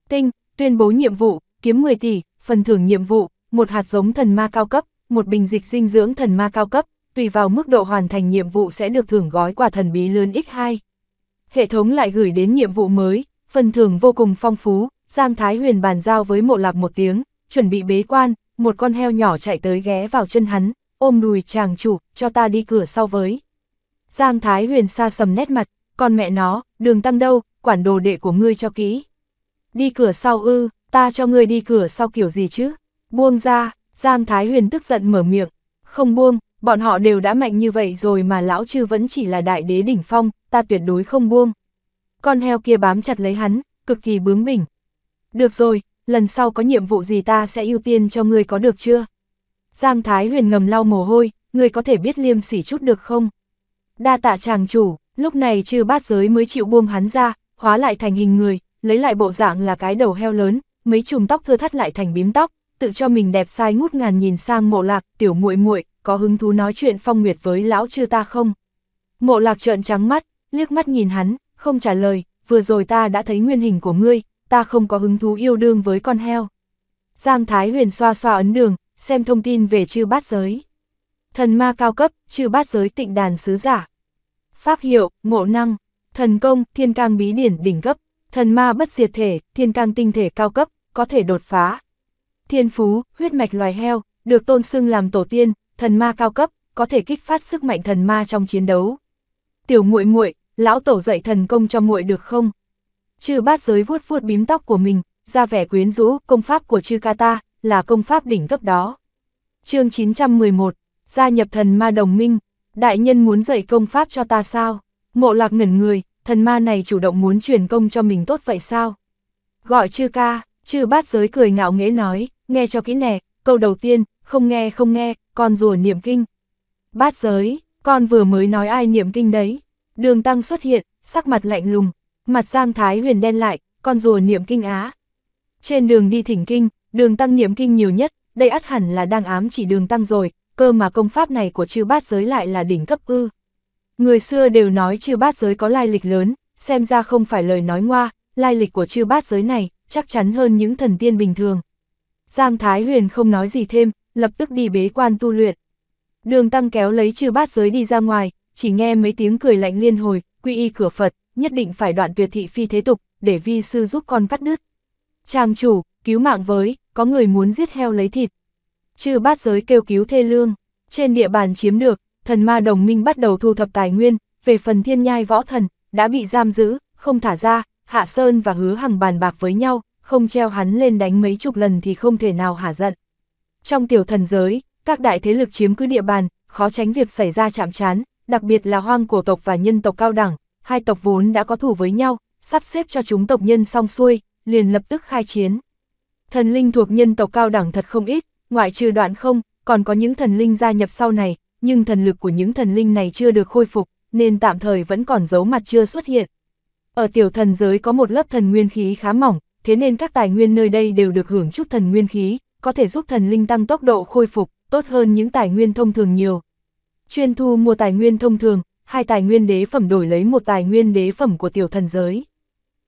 Tinh, tuyên bố nhiệm vụ, kiếm 10 tỷ, phần thưởng nhiệm vụ, một hạt giống thần ma cao cấp, một bình dịch dinh dưỡng thần ma cao cấp, tùy vào mức độ hoàn thành nhiệm vụ sẽ được thưởng gói quà thần bí lớn X2. Hệ thống lại gửi đến nhiệm vụ mới, phần thưởng vô cùng phong phú, Giang Thái Huyền bàn giao với mộ lạc một tiếng, chuẩn bị bế quan, một con heo nhỏ chạy tới ghé vào chân hắn, ôm đùi chàng chủ, cho ta đi cửa sau với. Giang Thái Huyền xa sầm nét mặt, còn mẹ nó, đường tăng đâu, quản đồ đệ của ngươi cho kỹ. Đi cửa sau ư, ta cho ngươi đi cửa sau kiểu gì chứ? Buông ra, Giang Thái Huyền tức giận mở miệng. Không buông, bọn họ đều đã mạnh như vậy rồi mà lão chư vẫn chỉ là đại đế đỉnh phong, ta tuyệt đối không buông. Con heo kia bám chặt lấy hắn, cực kỳ bướng bỉnh. Được rồi, lần sau có nhiệm vụ gì ta sẽ ưu tiên cho ngươi có được chưa? Giang Thái Huyền ngầm lau mồ hôi, người có thể biết liêm sỉ chút được không? Đa tạ chàng chủ, lúc này trừ bát giới mới chịu buông hắn ra, hóa lại thành hình người, lấy lại bộ dạng là cái đầu heo lớn, mấy chùm tóc thưa thắt lại thành bím tóc, tự cho mình đẹp sai ngút ngàn nhìn sang mộ lạc, tiểu muội muội có hứng thú nói chuyện phong nguyệt với lão chư ta không? Mộ lạc trợn trắng mắt, liếc mắt nhìn hắn, không trả lời, vừa rồi ta đã thấy nguyên hình của ngươi, ta không có hứng thú yêu đương với con heo. Giang Thái Huyền xoa xoa ấn đường, xem thông tin về chư bát giới. Thần ma cao cấp, chư bát giới tịnh đàn sứ giả. Pháp hiệu, ngộ năng, thần công, thiên cang bí điển đỉnh cấp, thần ma bất diệt thể, thiên cang tinh thể cao cấp, có thể đột phá. Thiên phú, huyết mạch loài heo, được tôn xưng làm tổ tiên, thần ma cao cấp, có thể kích phát sức mạnh thần ma trong chiến đấu. Tiểu muội muội, lão tổ dạy thần công cho muội được không? Chư bát giới vuốt vuốt bím tóc của mình, ra vẻ quyến rũ, công pháp của chư ca ta là công pháp đỉnh cấp đó. chương 911, gia nhập thần ma đồng minh, đại nhân muốn dạy công pháp cho ta sao? Mộ lạc ngẩn người, thần ma này chủ động muốn truyền công cho mình tốt vậy sao? Gọi chư ca, chư bát giới cười ngạo nghễ nói, nghe cho kỹ nè, câu đầu tiên, không nghe không nghe, con rùa niệm kinh. Bát giới, con vừa mới nói ai niệm kinh đấy. Đường tăng xuất hiện, sắc mặt lạnh lùng, mặt giang thái huyền đen lại, con rùa niệm kinh á. Trên đường đi thỉnh kinh, Đường tăng niệm kinh nhiều nhất, đây ắt hẳn là đang ám chỉ đường tăng rồi, cơ mà công pháp này của chư bát giới lại là đỉnh cấp ư. Người xưa đều nói chư bát giới có lai lịch lớn, xem ra không phải lời nói ngoa, lai lịch của chư bát giới này chắc chắn hơn những thần tiên bình thường. Giang Thái Huyền không nói gì thêm, lập tức đi bế quan tu luyện. Đường tăng kéo lấy chư bát giới đi ra ngoài, chỉ nghe mấy tiếng cười lạnh liên hồi, quy y cửa Phật, nhất định phải đoạn tuyệt thị phi thế tục, để vi sư giúp con vắt đứt. Trang chủ, cứu mạng với, có người muốn giết heo lấy thịt. Chư bát giới kêu cứu thê lương, trên địa bàn chiếm được, thần ma đồng minh bắt đầu thu thập tài nguyên, về phần thiên nhai võ thần, đã bị giam giữ, không thả ra, Hạ Sơn và hứa hằng bàn bạc với nhau, không treo hắn lên đánh mấy chục lần thì không thể nào hả giận. Trong tiểu thần giới, các đại thế lực chiếm cứ địa bàn, khó tránh việc xảy ra chạm chán, đặc biệt là hoang cổ tộc và nhân tộc cao đẳng, hai tộc vốn đã có thủ với nhau, sắp xếp cho chúng tộc nhân xong xuôi, liền lập tức khai chiến. Thần linh thuộc nhân tộc cao đẳng thật không ít, ngoại trừ đoạn không, còn có những thần linh gia nhập sau này, nhưng thần lực của những thần linh này chưa được khôi phục, nên tạm thời vẫn còn giấu mặt chưa xuất hiện. Ở tiểu thần giới có một lớp thần nguyên khí khá mỏng, thế nên các tài nguyên nơi đây đều được hưởng chút thần nguyên khí, có thể giúp thần linh tăng tốc độ khôi phục, tốt hơn những tài nguyên thông thường nhiều. Chuyên thu mua tài nguyên thông thường, hai tài nguyên đế phẩm đổi lấy một tài nguyên đế phẩm của tiểu thần giới.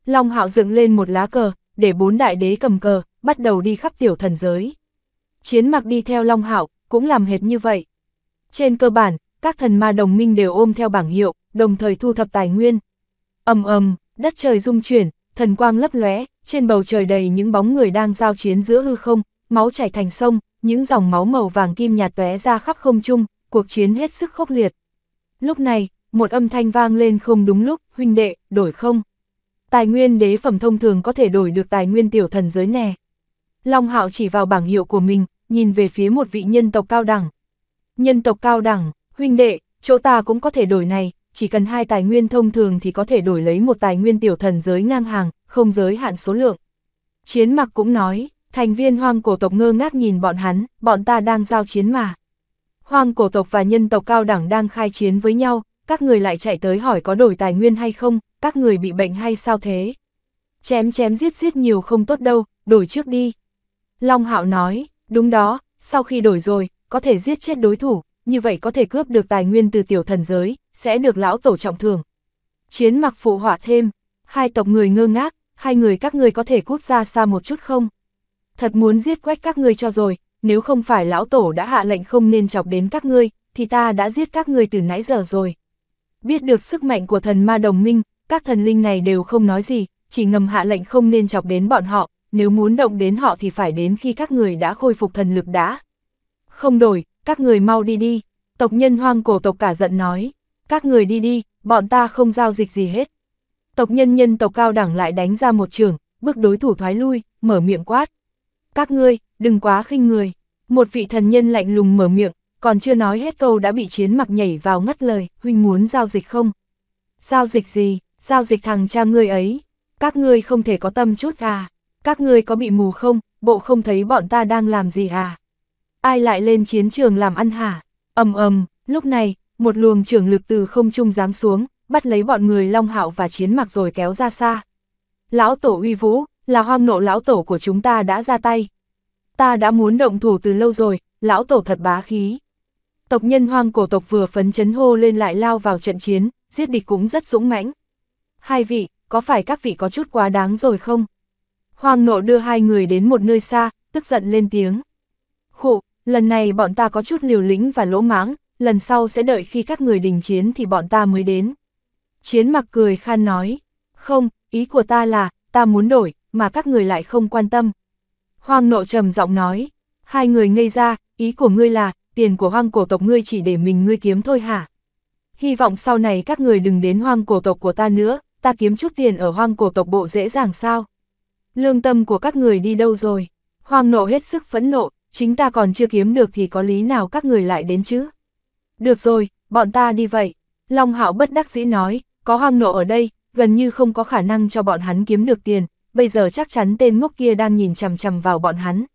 Long Hạo dựng lên một lá cờ, để bốn đại đế cầm cờ, bắt đầu đi khắp tiểu thần giới. Chiến mặc đi theo Long Hạo, cũng làm hệt như vậy. Trên cơ bản, các thần ma đồng minh đều ôm theo bảng hiệu, đồng thời thu thập tài nguyên. ầm ầm, đất trời rung chuyển, thần quang lấp lóe, trên bầu trời đầy những bóng người đang giao chiến giữa hư không, máu chảy thành sông, những dòng máu màu vàng kim nhạt tóe ra khắp không trung, cuộc chiến hết sức khốc liệt. Lúc này, một âm thanh vang lên không đúng lúc, huynh đệ, đổi không. Tài nguyên đế phẩm thông thường có thể đổi được tài nguyên tiểu thần giới nè. Long Hạo chỉ vào bảng hiệu của mình, nhìn về phía một vị nhân tộc cao đẳng. Nhân tộc cao đẳng, huynh đệ, chỗ ta cũng có thể đổi này, chỉ cần hai tài nguyên thông thường thì có thể đổi lấy một tài nguyên tiểu thần giới ngang hàng, không giới hạn số lượng. Chiến mặc cũng nói, thành viên hoang cổ tộc ngơ ngác nhìn bọn hắn, bọn ta đang giao chiến mà. Hoang cổ tộc và nhân tộc cao đẳng đang khai chiến với nhau, các người lại chạy tới hỏi có đổi tài nguyên hay không, các người bị bệnh hay sao thế? Chém chém giết giết nhiều không tốt đâu, đổi trước đi. Long Hạo nói, đúng đó, sau khi đổi rồi, có thể giết chết đối thủ, như vậy có thể cướp được tài nguyên từ tiểu thần giới, sẽ được lão tổ trọng thưởng. Chiến mặc phụ hỏa thêm, hai tộc người ngơ ngác, hai người các người có thể cút ra xa một chút không? Thật muốn giết quét các người cho rồi, nếu không phải lão tổ đã hạ lệnh không nên chọc đến các ngươi, thì ta đã giết các người từ nãy giờ rồi. Biết được sức mạnh của thần ma đồng minh, các thần linh này đều không nói gì, chỉ ngầm hạ lệnh không nên chọc đến bọn họ, nếu muốn động đến họ thì phải đến khi các người đã khôi phục thần lực đã. Không đổi, các người mau đi đi, tộc nhân hoang cổ tộc cả giận nói, các người đi đi, bọn ta không giao dịch gì hết. Tộc nhân nhân tộc cao đẳng lại đánh ra một trường, bước đối thủ thoái lui, mở miệng quát. Các ngươi, đừng quá khinh người. Một vị thần nhân lạnh lùng mở miệng, còn chưa nói hết câu đã bị chiến mặc nhảy vào ngắt lời, huynh muốn giao dịch không? Giao dịch gì? giao dịch thằng cha ngươi ấy, các ngươi không thể có tâm chút à, các ngươi có bị mù không, bộ không thấy bọn ta đang làm gì à. Ai lại lên chiến trường làm ăn hả? ầm ầm, lúc này, một luồng trưởng lực từ không trung giáng xuống, bắt lấy bọn người Long Hạo và Chiến Mặc rồi kéo ra xa. Lão tổ uy vũ, là hoang nộ lão tổ của chúng ta đã ra tay. Ta đã muốn động thủ từ lâu rồi, lão tổ thật bá khí. Tộc nhân hoang cổ tộc vừa phấn chấn hô lên lại lao vào trận chiến, giết địch cũng rất dũng mãnh hai vị, có phải các vị có chút quá đáng rồi không? Hoàng nộ đưa hai người đến một nơi xa, tức giận lên tiếng. Khụ, lần này bọn ta có chút liều lĩnh và lỗ mãng, lần sau sẽ đợi khi các người đình chiến thì bọn ta mới đến. Chiến mặc cười khan nói, không, ý của ta là, ta muốn đổi, mà các người lại không quan tâm. Hoàng nộ trầm giọng nói, hai người ngây ra, ý của ngươi là, tiền của hoang cổ tộc ngươi chỉ để mình ngươi kiếm thôi hả? Hy vọng sau này các người đừng đến hoang cổ tộc của ta nữa, ta kiếm chút tiền ở hoang cổ tộc bộ dễ dàng sao? Lương tâm của các người đi đâu rồi? Hoang nộ hết sức phẫn nộ, chính ta còn chưa kiếm được thì có lý nào các người lại đến chứ? Được rồi, bọn ta đi vậy. Long hạo bất đắc dĩ nói, có hoang nộ ở đây, gần như không có khả năng cho bọn hắn kiếm được tiền, bây giờ chắc chắn tên ngốc kia đang nhìn chằm chằm vào bọn hắn.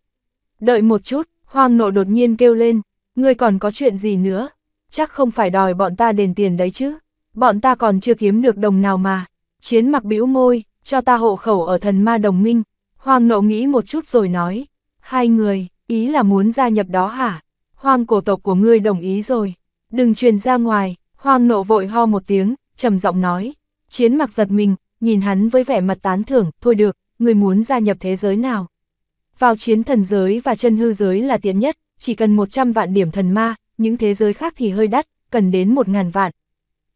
Đợi một chút, hoang nộ đột nhiên kêu lên, ngươi còn có chuyện gì nữa? Chắc không phải đòi bọn ta đền tiền đấy chứ, bọn ta còn chưa kiếm được đồng nào mà chiến mặc bĩu môi, cho ta hộ khẩu ở thần ma đồng minh. Hoàng nộ nghĩ một chút rồi nói, hai người, ý là muốn gia nhập đó hả? Hoàng cổ tộc của ngươi đồng ý rồi, đừng truyền ra ngoài. Hoàng nộ vội ho một tiếng, trầm giọng nói. Chiến mặc giật mình, nhìn hắn với vẻ mặt tán thưởng, thôi được, người muốn gia nhập thế giới nào. Vào chiến thần giới và chân hư giới là tiện nhất, chỉ cần 100 vạn điểm thần ma, những thế giới khác thì hơi đắt, cần đến 1.000 vạn.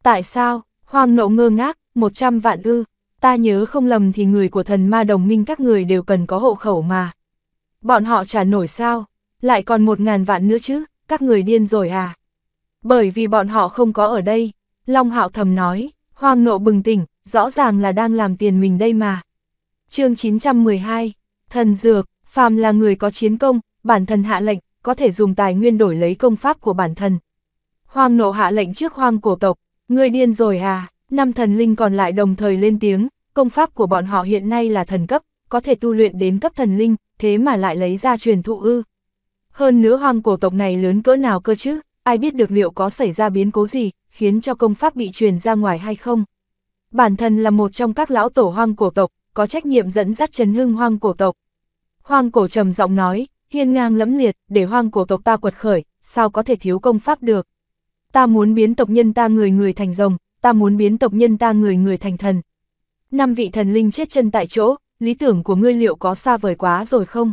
Tại sao? Hoàng nộ ngơ ngác, 100 vạn ư, ta nhớ không lầm thì người của thần ma đồng minh các người đều cần có hộ khẩu mà. Bọn họ trả nổi sao, lại còn một ngàn vạn nữa chứ, các người điên rồi à. Bởi vì bọn họ không có ở đây, Long Hạo thầm nói, hoang nộ bừng tỉnh, rõ ràng là đang làm tiền mình đây mà. chương 912, Thần Dược, phàm là người có chiến công, bản thân hạ lệnh, có thể dùng tài nguyên đổi lấy công pháp của bản thân. Hoang nộ hạ lệnh trước hoang cổ tộc, người điên rồi à, Năm thần linh còn lại đồng thời lên tiếng, công pháp của bọn họ hiện nay là thần cấp, có thể tu luyện đến cấp thần linh, thế mà lại lấy ra truyền thụ ư. Hơn nữa hoang cổ tộc này lớn cỡ nào cơ chứ, ai biết được liệu có xảy ra biến cố gì, khiến cho công pháp bị truyền ra ngoài hay không. Bản thân là một trong các lão tổ hoang cổ tộc, có trách nhiệm dẫn dắt chấn hưng hoang cổ tộc. Hoang cổ trầm giọng nói, hiên ngang lẫm liệt, để hoang cổ tộc ta quật khởi, sao có thể thiếu công pháp được. Ta muốn biến tộc nhân ta người người thành rồng, ta muốn biến tộc nhân ta người người thành thần. Năm vị thần linh chết chân tại chỗ, lý tưởng của ngươi liệu có xa vời quá rồi không?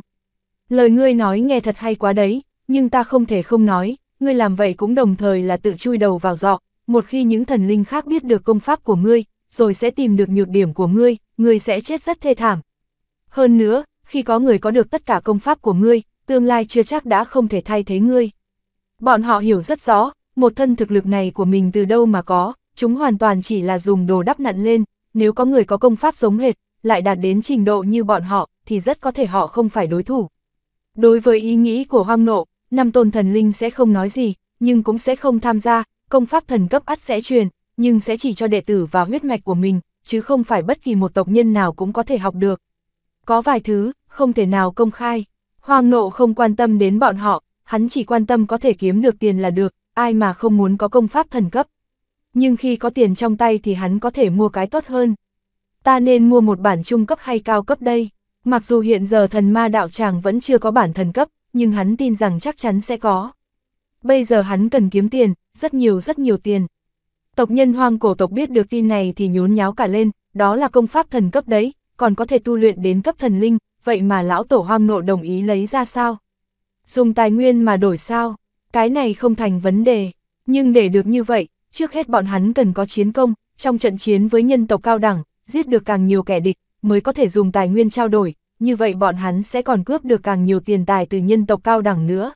Lời ngươi nói nghe thật hay quá đấy, nhưng ta không thể không nói, ngươi làm vậy cũng đồng thời là tự chui đầu vào giọ, một khi những thần linh khác biết được công pháp của ngươi, rồi sẽ tìm được nhược điểm của ngươi, ngươi sẽ chết rất thê thảm. Hơn nữa, khi có người có được tất cả công pháp của ngươi, tương lai chưa chắc đã không thể thay thế ngươi. Bọn họ hiểu rất rõ, một thân thực lực này của mình từ đâu mà có, Chúng hoàn toàn chỉ là dùng đồ đắp nặn lên, nếu có người có công pháp giống hệt, lại đạt đến trình độ như bọn họ, thì rất có thể họ không phải đối thủ. Đối với ý nghĩ của hoang nộ, năm tôn thần linh sẽ không nói gì, nhưng cũng sẽ không tham gia, công pháp thần cấp ắt sẽ truyền, nhưng sẽ chỉ cho đệ tử và huyết mạch của mình, chứ không phải bất kỳ một tộc nhân nào cũng có thể học được. Có vài thứ, không thể nào công khai. Hoang nộ không quan tâm đến bọn họ, hắn chỉ quan tâm có thể kiếm được tiền là được, ai mà không muốn có công pháp thần cấp nhưng khi có tiền trong tay thì hắn có thể mua cái tốt hơn. Ta nên mua một bản trung cấp hay cao cấp đây? Mặc dù hiện giờ thần ma đạo tràng vẫn chưa có bản thần cấp, nhưng hắn tin rằng chắc chắn sẽ có. Bây giờ hắn cần kiếm tiền, rất nhiều rất nhiều tiền. Tộc nhân hoang cổ tộc biết được tin này thì nhốn nháo cả lên, đó là công pháp thần cấp đấy, còn có thể tu luyện đến cấp thần linh, vậy mà lão tổ hoang nộ đồng ý lấy ra sao? Dùng tài nguyên mà đổi sao? Cái này không thành vấn đề, nhưng để được như vậy, trước hết bọn hắn cần có chiến công, trong trận chiến với nhân tộc cao đẳng, giết được càng nhiều kẻ địch, mới có thể dùng tài nguyên trao đổi, như vậy bọn hắn sẽ còn cướp được càng nhiều tiền tài từ nhân tộc cao đẳng nữa.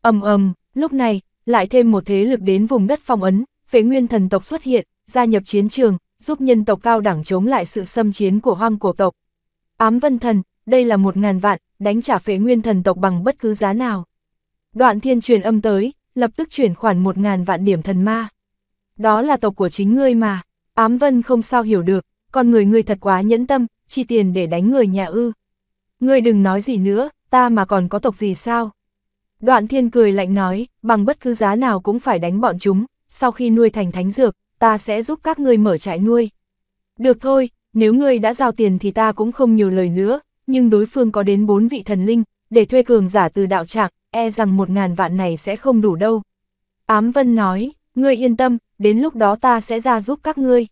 ầm ầm, lúc này, lại thêm một thế lực đến vùng đất phong ấn, phế nguyên thần tộc xuất hiện, gia nhập chiến trường, giúp nhân tộc cao đẳng chống lại sự xâm chiến của hoang cổ tộc. Ám vân thần, đây là một ngàn vạn, đánh trả phế nguyên thần tộc bằng bất cứ giá nào. Đoạn thiên truyền âm tới, lập tức chuyển khoản một ngàn vạn điểm thần ma đó là tộc của chính ngươi mà, ám vân không sao hiểu được, con người ngươi thật quá nhẫn tâm, chi tiền để đánh người nhà ư. Ngươi đừng nói gì nữa, ta mà còn có tộc gì sao? Đoạn thiên cười lạnh nói, bằng bất cứ giá nào cũng phải đánh bọn chúng, sau khi nuôi thành thánh dược, ta sẽ giúp các ngươi mở trại nuôi. Được thôi, nếu ngươi đã giao tiền thì ta cũng không nhiều lời nữa, nhưng đối phương có đến bốn vị thần linh, để thuê cường giả từ đạo trạng, e rằng một ngàn vạn này sẽ không đủ đâu. Ám Vân nói, ngươi yên tâm, đến lúc đó ta sẽ ra giúp các ngươi.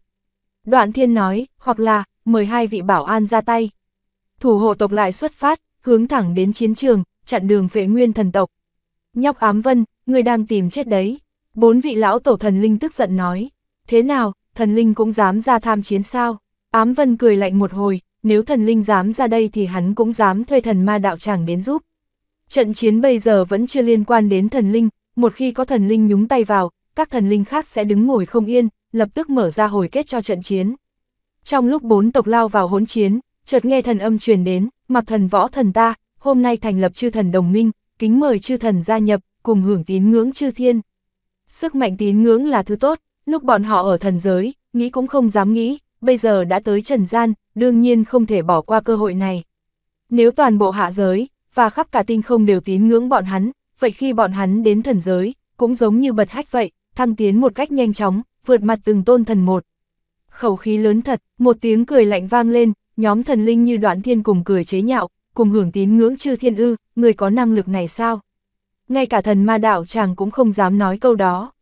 Đoạn thiên nói, hoặc là, mời hai vị bảo an ra tay. Thủ hộ tộc lại xuất phát, hướng thẳng đến chiến trường, chặn đường vệ nguyên thần tộc. Nhóc ám vân, ngươi đang tìm chết đấy. Bốn vị lão tổ thần linh tức giận nói, thế nào, thần linh cũng dám ra tham chiến sao? Ám vân cười lạnh một hồi, nếu thần linh dám ra đây thì hắn cũng dám thuê thần ma đạo tràng đến giúp. Trận chiến bây giờ vẫn chưa liên quan đến thần linh, một khi có thần linh nhúng tay vào, các thần linh khác sẽ đứng ngồi không yên, lập tức mở ra hồi kết cho trận chiến. Trong lúc bốn tộc lao vào hỗn chiến, chợt nghe thần âm truyền đến, mặc thần võ thần ta, hôm nay thành lập chư thần đồng minh, kính mời chư thần gia nhập, cùng hưởng tín ngưỡng chư thiên. Sức mạnh tín ngưỡng là thứ tốt, lúc bọn họ ở thần giới, nghĩ cũng không dám nghĩ, bây giờ đã tới trần gian, đương nhiên không thể bỏ qua cơ hội này. Nếu toàn bộ hạ giới, và khắp cả tinh không đều tín ngưỡng bọn hắn, vậy khi bọn hắn đến thần giới, cũng giống như bật hách vậy, thăng tiến một cách nhanh chóng, vượt mặt từng tôn thần một. Khẩu khí lớn thật, một tiếng cười lạnh vang lên, nhóm thần linh như đoạn thiên cùng cười chế nhạo, cùng hưởng tín ngưỡng chư thiên ư, người có năng lực này sao? Ngay cả thần ma đạo chàng cũng không dám nói câu đó.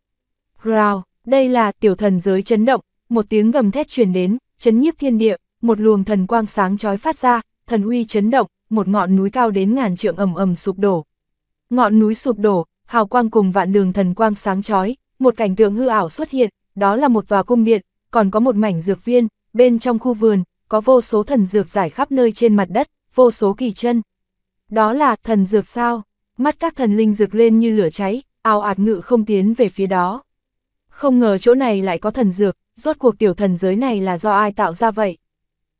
Rào, đây là tiểu thần giới chấn động, một tiếng gầm thét truyền đến, chấn nhiếp thiên địa, một luồng thần quang sáng chói phát ra, thần uy chấn động, một ngọn núi cao đến ngàn trượng ầm ầm sụp đổ. Ngọn núi sụp đổ, hào quang cùng vạn đường thần quang sáng chói, một cảnh tượng hư ảo xuất hiện, đó là một tòa cung điện, còn có một mảnh dược viên, bên trong khu vườn, có vô số thần dược giải khắp nơi trên mặt đất, vô số kỳ chân. Đó là thần dược sao, mắt các thần linh dược lên như lửa cháy, ao ạt ngự không tiến về phía đó. Không ngờ chỗ này lại có thần dược, rốt cuộc tiểu thần giới này là do ai tạo ra vậy?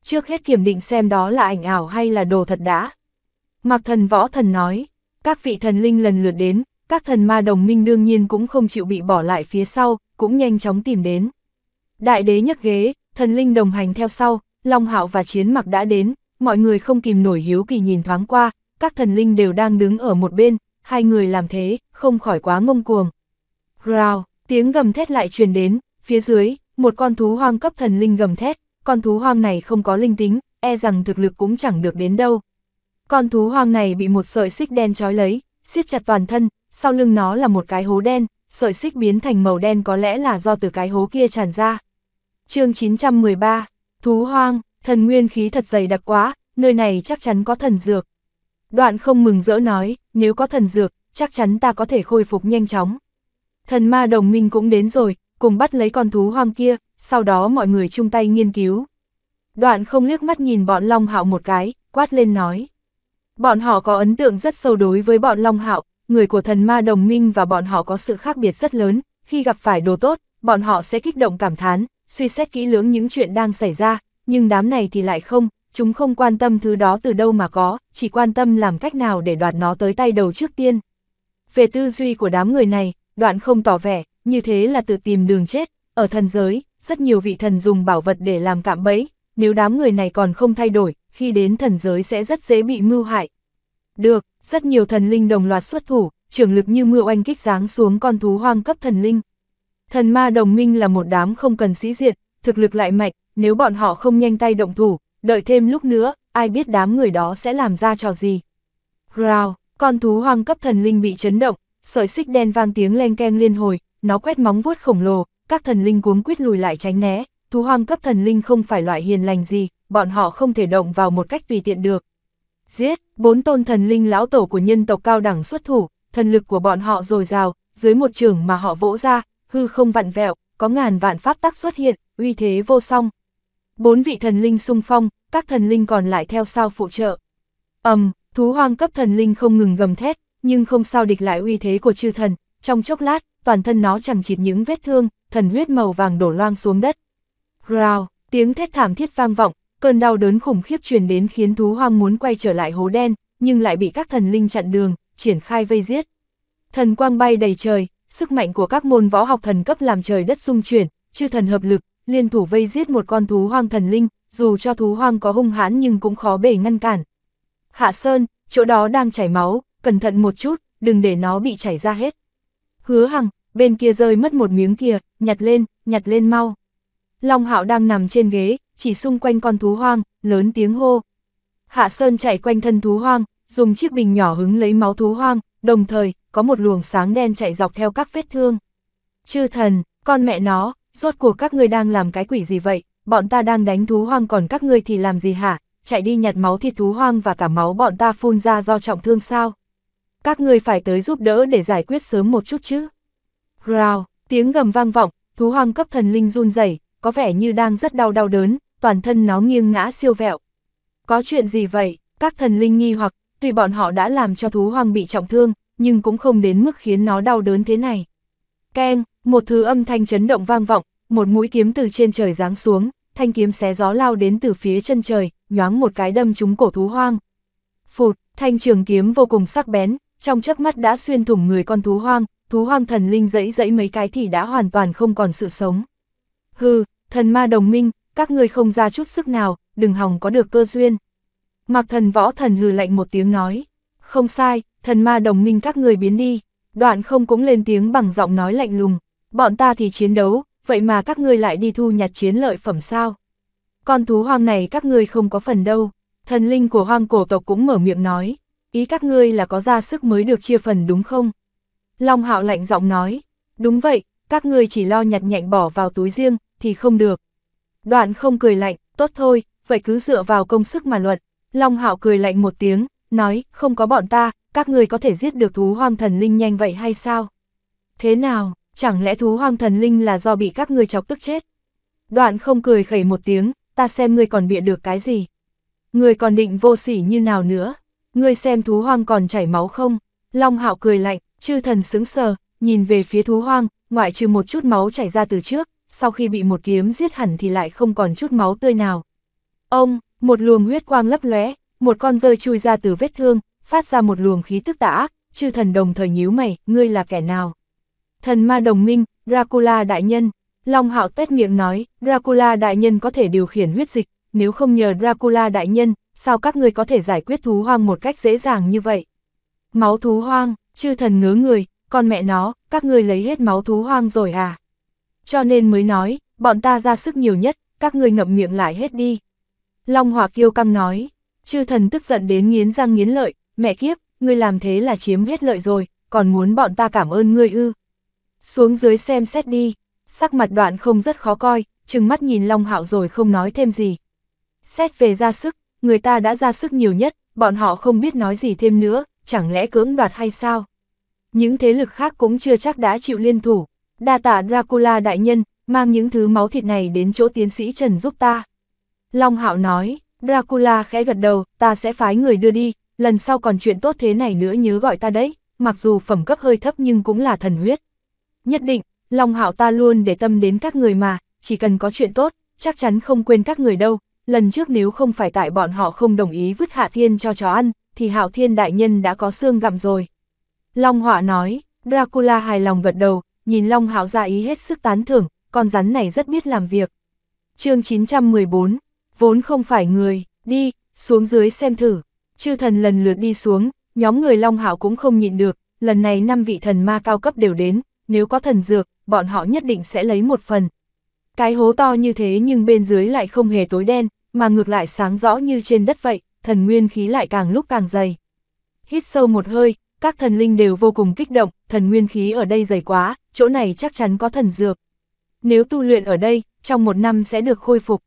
Trước hết kiểm định xem đó là ảnh ảo hay là đồ thật đã. Mạc thần võ thần nói, các vị thần linh lần lượt đến, các thần ma đồng minh đương nhiên cũng không chịu bị bỏ lại phía sau, cũng nhanh chóng tìm đến. Đại đế nhấc ghế, thần linh đồng hành theo sau, Long Hạo và Chiến Mặc đã đến, mọi người không kìm nổi hiếu kỳ nhìn thoáng qua, các thần linh đều đang đứng ở một bên, hai người làm thế, không khỏi quá ngông cuồng. rào tiếng gầm thét lại truyền đến, phía dưới, một con thú hoang cấp thần linh gầm thét, con thú hoang này không có linh tính, e rằng thực lực cũng chẳng được đến đâu. Con thú hoang này bị một sợi xích đen trói lấy, siết chặt toàn thân, sau lưng nó là một cái hố đen, sợi xích biến thành màu đen có lẽ là do từ cái hố kia tràn ra. chương 913, Thú Hoang, thần nguyên khí thật dày đặc quá, nơi này chắc chắn có thần dược. Đoạn không mừng rỡ nói, nếu có thần dược, chắc chắn ta có thể khôi phục nhanh chóng. Thần ma đồng minh cũng đến rồi, cùng bắt lấy con thú hoang kia, sau đó mọi người chung tay nghiên cứu. Đoạn không liếc mắt nhìn bọn Long Hạo một cái, quát lên nói. Bọn họ có ấn tượng rất sâu đối với bọn Long Hạo, người của thần ma đồng minh và bọn họ có sự khác biệt rất lớn, khi gặp phải đồ tốt, bọn họ sẽ kích động cảm thán, suy xét kỹ lưỡng những chuyện đang xảy ra, nhưng đám này thì lại không, chúng không quan tâm thứ đó từ đâu mà có, chỉ quan tâm làm cách nào để đoạt nó tới tay đầu trước tiên. Về tư duy của đám người này, đoạn không tỏ vẻ, như thế là tự tìm đường chết, ở thần giới, rất nhiều vị thần dùng bảo vật để làm cạm bẫy, nếu đám người này còn không thay đổi, khi đến thần giới sẽ rất dễ bị mưu hại, được, rất nhiều thần linh đồng loạt xuất thủ, trưởng lực như mưa oanh kích giáng xuống con thú hoang cấp thần linh. Thần ma đồng minh là một đám không cần sĩ diện, thực lực lại mạnh, nếu bọn họ không nhanh tay động thủ, đợi thêm lúc nữa, ai biết đám người đó sẽ làm ra trò gì. Rào, con thú hoang cấp thần linh bị chấn động, sợi xích đen vang tiếng len keng liên hồi, nó quét móng vuốt khổng lồ, các thần linh cuống quýt lùi lại tránh né, thú hoang cấp thần linh không phải loại hiền lành gì, bọn họ không thể động vào một cách tùy tiện được. Giết, bốn tôn thần linh lão tổ của nhân tộc cao đẳng xuất thủ, thần lực của bọn họ dồi dào, dưới một trường mà họ vỗ ra, hư không vặn vẹo, có ngàn vạn pháp tắc xuất hiện, uy thế vô song. Bốn vị thần linh sung phong, các thần linh còn lại theo sau phụ trợ. ầm, um, thú hoang cấp thần linh không ngừng gầm thét, nhưng không sao địch lại uy thế của chư thần, trong chốc lát, toàn thân nó chẳng chịt những vết thương, thần huyết màu vàng đổ loang xuống đất. Growl, tiếng thét thảm thiết vang vọng, cơn đau đớn khủng khiếp truyền đến khiến thú hoang muốn quay trở lại hố đen, nhưng lại bị các thần linh chặn đường, triển khai vây giết. Thần quang bay đầy trời, sức mạnh của các môn võ học thần cấp làm trời đất xung chuyển, chư thần hợp lực, liên thủ vây giết một con thú hoang thần linh, dù cho thú hoang có hung hãn nhưng cũng khó bề ngăn cản. Hạ Sơn, chỗ đó đang chảy máu, cẩn thận một chút, đừng để nó bị chảy ra hết. Hứa Hằng, bên kia rơi mất một miếng kia, nhặt lên, nhặt lên mau. Long Hạo đang nằm trên ghế, chỉ xung quanh con thú hoang, lớn tiếng hô. Hạ Sơn chạy quanh thân thú hoang, dùng chiếc bình nhỏ hứng lấy máu thú hoang, đồng thời, có một luồng sáng đen chạy dọc theo các vết thương. Chư thần, con mẹ nó, rốt cuộc các ngươi đang làm cái quỷ gì vậy, bọn ta đang đánh thú hoang còn các ngươi thì làm gì hả, chạy đi nhặt máu thịt thú hoang và cả máu bọn ta phun ra do trọng thương sao. Các ngươi phải tới giúp đỡ để giải quyết sớm một chút chứ. Growl, tiếng gầm vang vọng, thú hoang cấp thần linh run rẩy, có vẻ như đang rất đau đau đớn, toàn thân nó nghiêng ngã siêu vẹo. Có chuyện gì vậy, các thần linh nghi hoặc, tuy bọn họ đã làm cho thú hoang bị trọng thương, nhưng cũng không đến mức khiến nó đau đớn thế này. Keng, một thứ âm thanh chấn động vang vọng, một mũi kiếm từ trên trời giáng xuống, thanh kiếm xé gió lao đến từ phía chân trời, nhoáng một cái đâm trúng cổ thú hoang. Phụt, thanh trường kiếm vô cùng sắc bén, trong chớp mắt đã xuyên thủng người con thú hoang, thú hoang thần linh dẫy dẫy mấy cái thì đã hoàn toàn không còn sự sống. Hừ, thần ma đồng minh, các ngươi không ra chút sức nào, đừng hòng có được cơ duyên. Mạc thần võ thần hừ lạnh một tiếng nói, không sai, thần ma đồng minh các người biến đi, đoạn không cũng lên tiếng bằng giọng nói lạnh lùng, bọn ta thì chiến đấu, vậy mà các ngươi lại đi thu nhặt chiến lợi phẩm sao. Con thú hoang này các ngươi không có phần đâu, thần linh của hoang cổ tộc cũng mở miệng nói, ý các ngươi là có ra sức mới được chia phần đúng không? Long hạo lạnh giọng nói, đúng vậy, các ngươi chỉ lo nhặt nhạnh bỏ vào túi riêng, thì không được. Đoạn không cười lạnh, tốt thôi, vậy cứ dựa vào công sức mà luận. Long hạo cười lạnh một tiếng, nói, không có bọn ta, các người có thể giết được thú hoang thần linh nhanh vậy hay sao? Thế nào, chẳng lẽ thú hoang thần linh là do bị các người chọc tức chết? Đoạn không cười khẩy một tiếng, ta xem người còn bịa được cái gì? người còn định vô sỉ như nào nữa? người xem thú hoang còn chảy máu không? Long hạo cười lạnh, chư thần sững sờ, nhìn về phía thú hoang, ngoại trừ một chút máu chảy ra từ trước, sau khi bị một kiếm giết hẳn thì lại không còn chút máu tươi nào. Ông, một luồng huyết quang lấp lóe, một con rơi chui ra từ vết thương, phát ra một luồng khí tức tà ác, chư thần đồng thời nhíu mày, ngươi là kẻ nào? Thần ma đồng minh, Dracula đại nhân, Long hạo tét miệng nói, Dracula đại nhân có thể điều khiển huyết dịch, nếu không nhờ Dracula đại nhân, sao các ngươi có thể giải quyết thú hoang một cách dễ dàng như vậy? Máu thú hoang, chư thần ngớ người, con mẹ nó, các ngươi lấy hết máu thú hoang rồi à? Cho nên mới nói, bọn ta ra sức nhiều nhất, các ngươi ngậm miệng lại hết đi. Long Hòa Kiêu căng nói, chư thần tức giận đến nghiến răng nghiến lợi, mẹ kiếp, ngươi làm thế là chiếm hết lợi rồi, còn muốn bọn ta cảm ơn ngươi ư. Xuống dưới xem xét đi, sắc mặt đoạn không rất khó coi, chừng mắt nhìn Long Hạo rồi không nói thêm gì. Xét về ra sức, người ta đã ra sức nhiều nhất, bọn họ không biết nói gì thêm nữa, chẳng lẽ cưỡng đoạt hay sao? Những thế lực khác cũng chưa chắc đã chịu liên thủ, đa tạ Dracula đại nhân, mang những thứ máu thịt này đến chỗ tiến sĩ Trần giúp ta. Long Hạo nói, Dracula khẽ gật đầu, ta sẽ phái người đưa đi, lần sau còn chuyện tốt thế này nữa nhớ gọi ta đấy, mặc dù phẩm cấp hơi thấp nhưng cũng là thần huyết. Nhất định, Long Hạo ta luôn để tâm đến các người mà, chỉ cần có chuyện tốt, chắc chắn không quên các người đâu, lần trước nếu không phải tại bọn họ không đồng ý vứt Hạ Thiên cho chó ăn, thì Hạo Thiên đại nhân đã có xương gặm rồi. Long Họa nói, Dracula hài lòng gật đầu, nhìn Long Hạo ra ý hết sức tán thưởng, con rắn này rất biết làm việc. chương 914, vốn không phải người, đi, xuống dưới xem thử. Chư thần lần lượt đi xuống, nhóm người Long Hạo cũng không nhịn được, lần này năm vị thần ma cao cấp đều đến, nếu có thần dược, bọn họ nhất định sẽ lấy một phần. Cái hố to như thế nhưng bên dưới lại không hề tối đen, mà ngược lại sáng rõ như trên đất vậy, thần nguyên khí lại càng lúc càng dày. Hít sâu một hơi, các thần linh đều vô cùng kích động, thần nguyên khí ở đây dày quá, chỗ này chắc chắn có thần dược. Nếu tu luyện ở đây, trong một năm sẽ được khôi phục.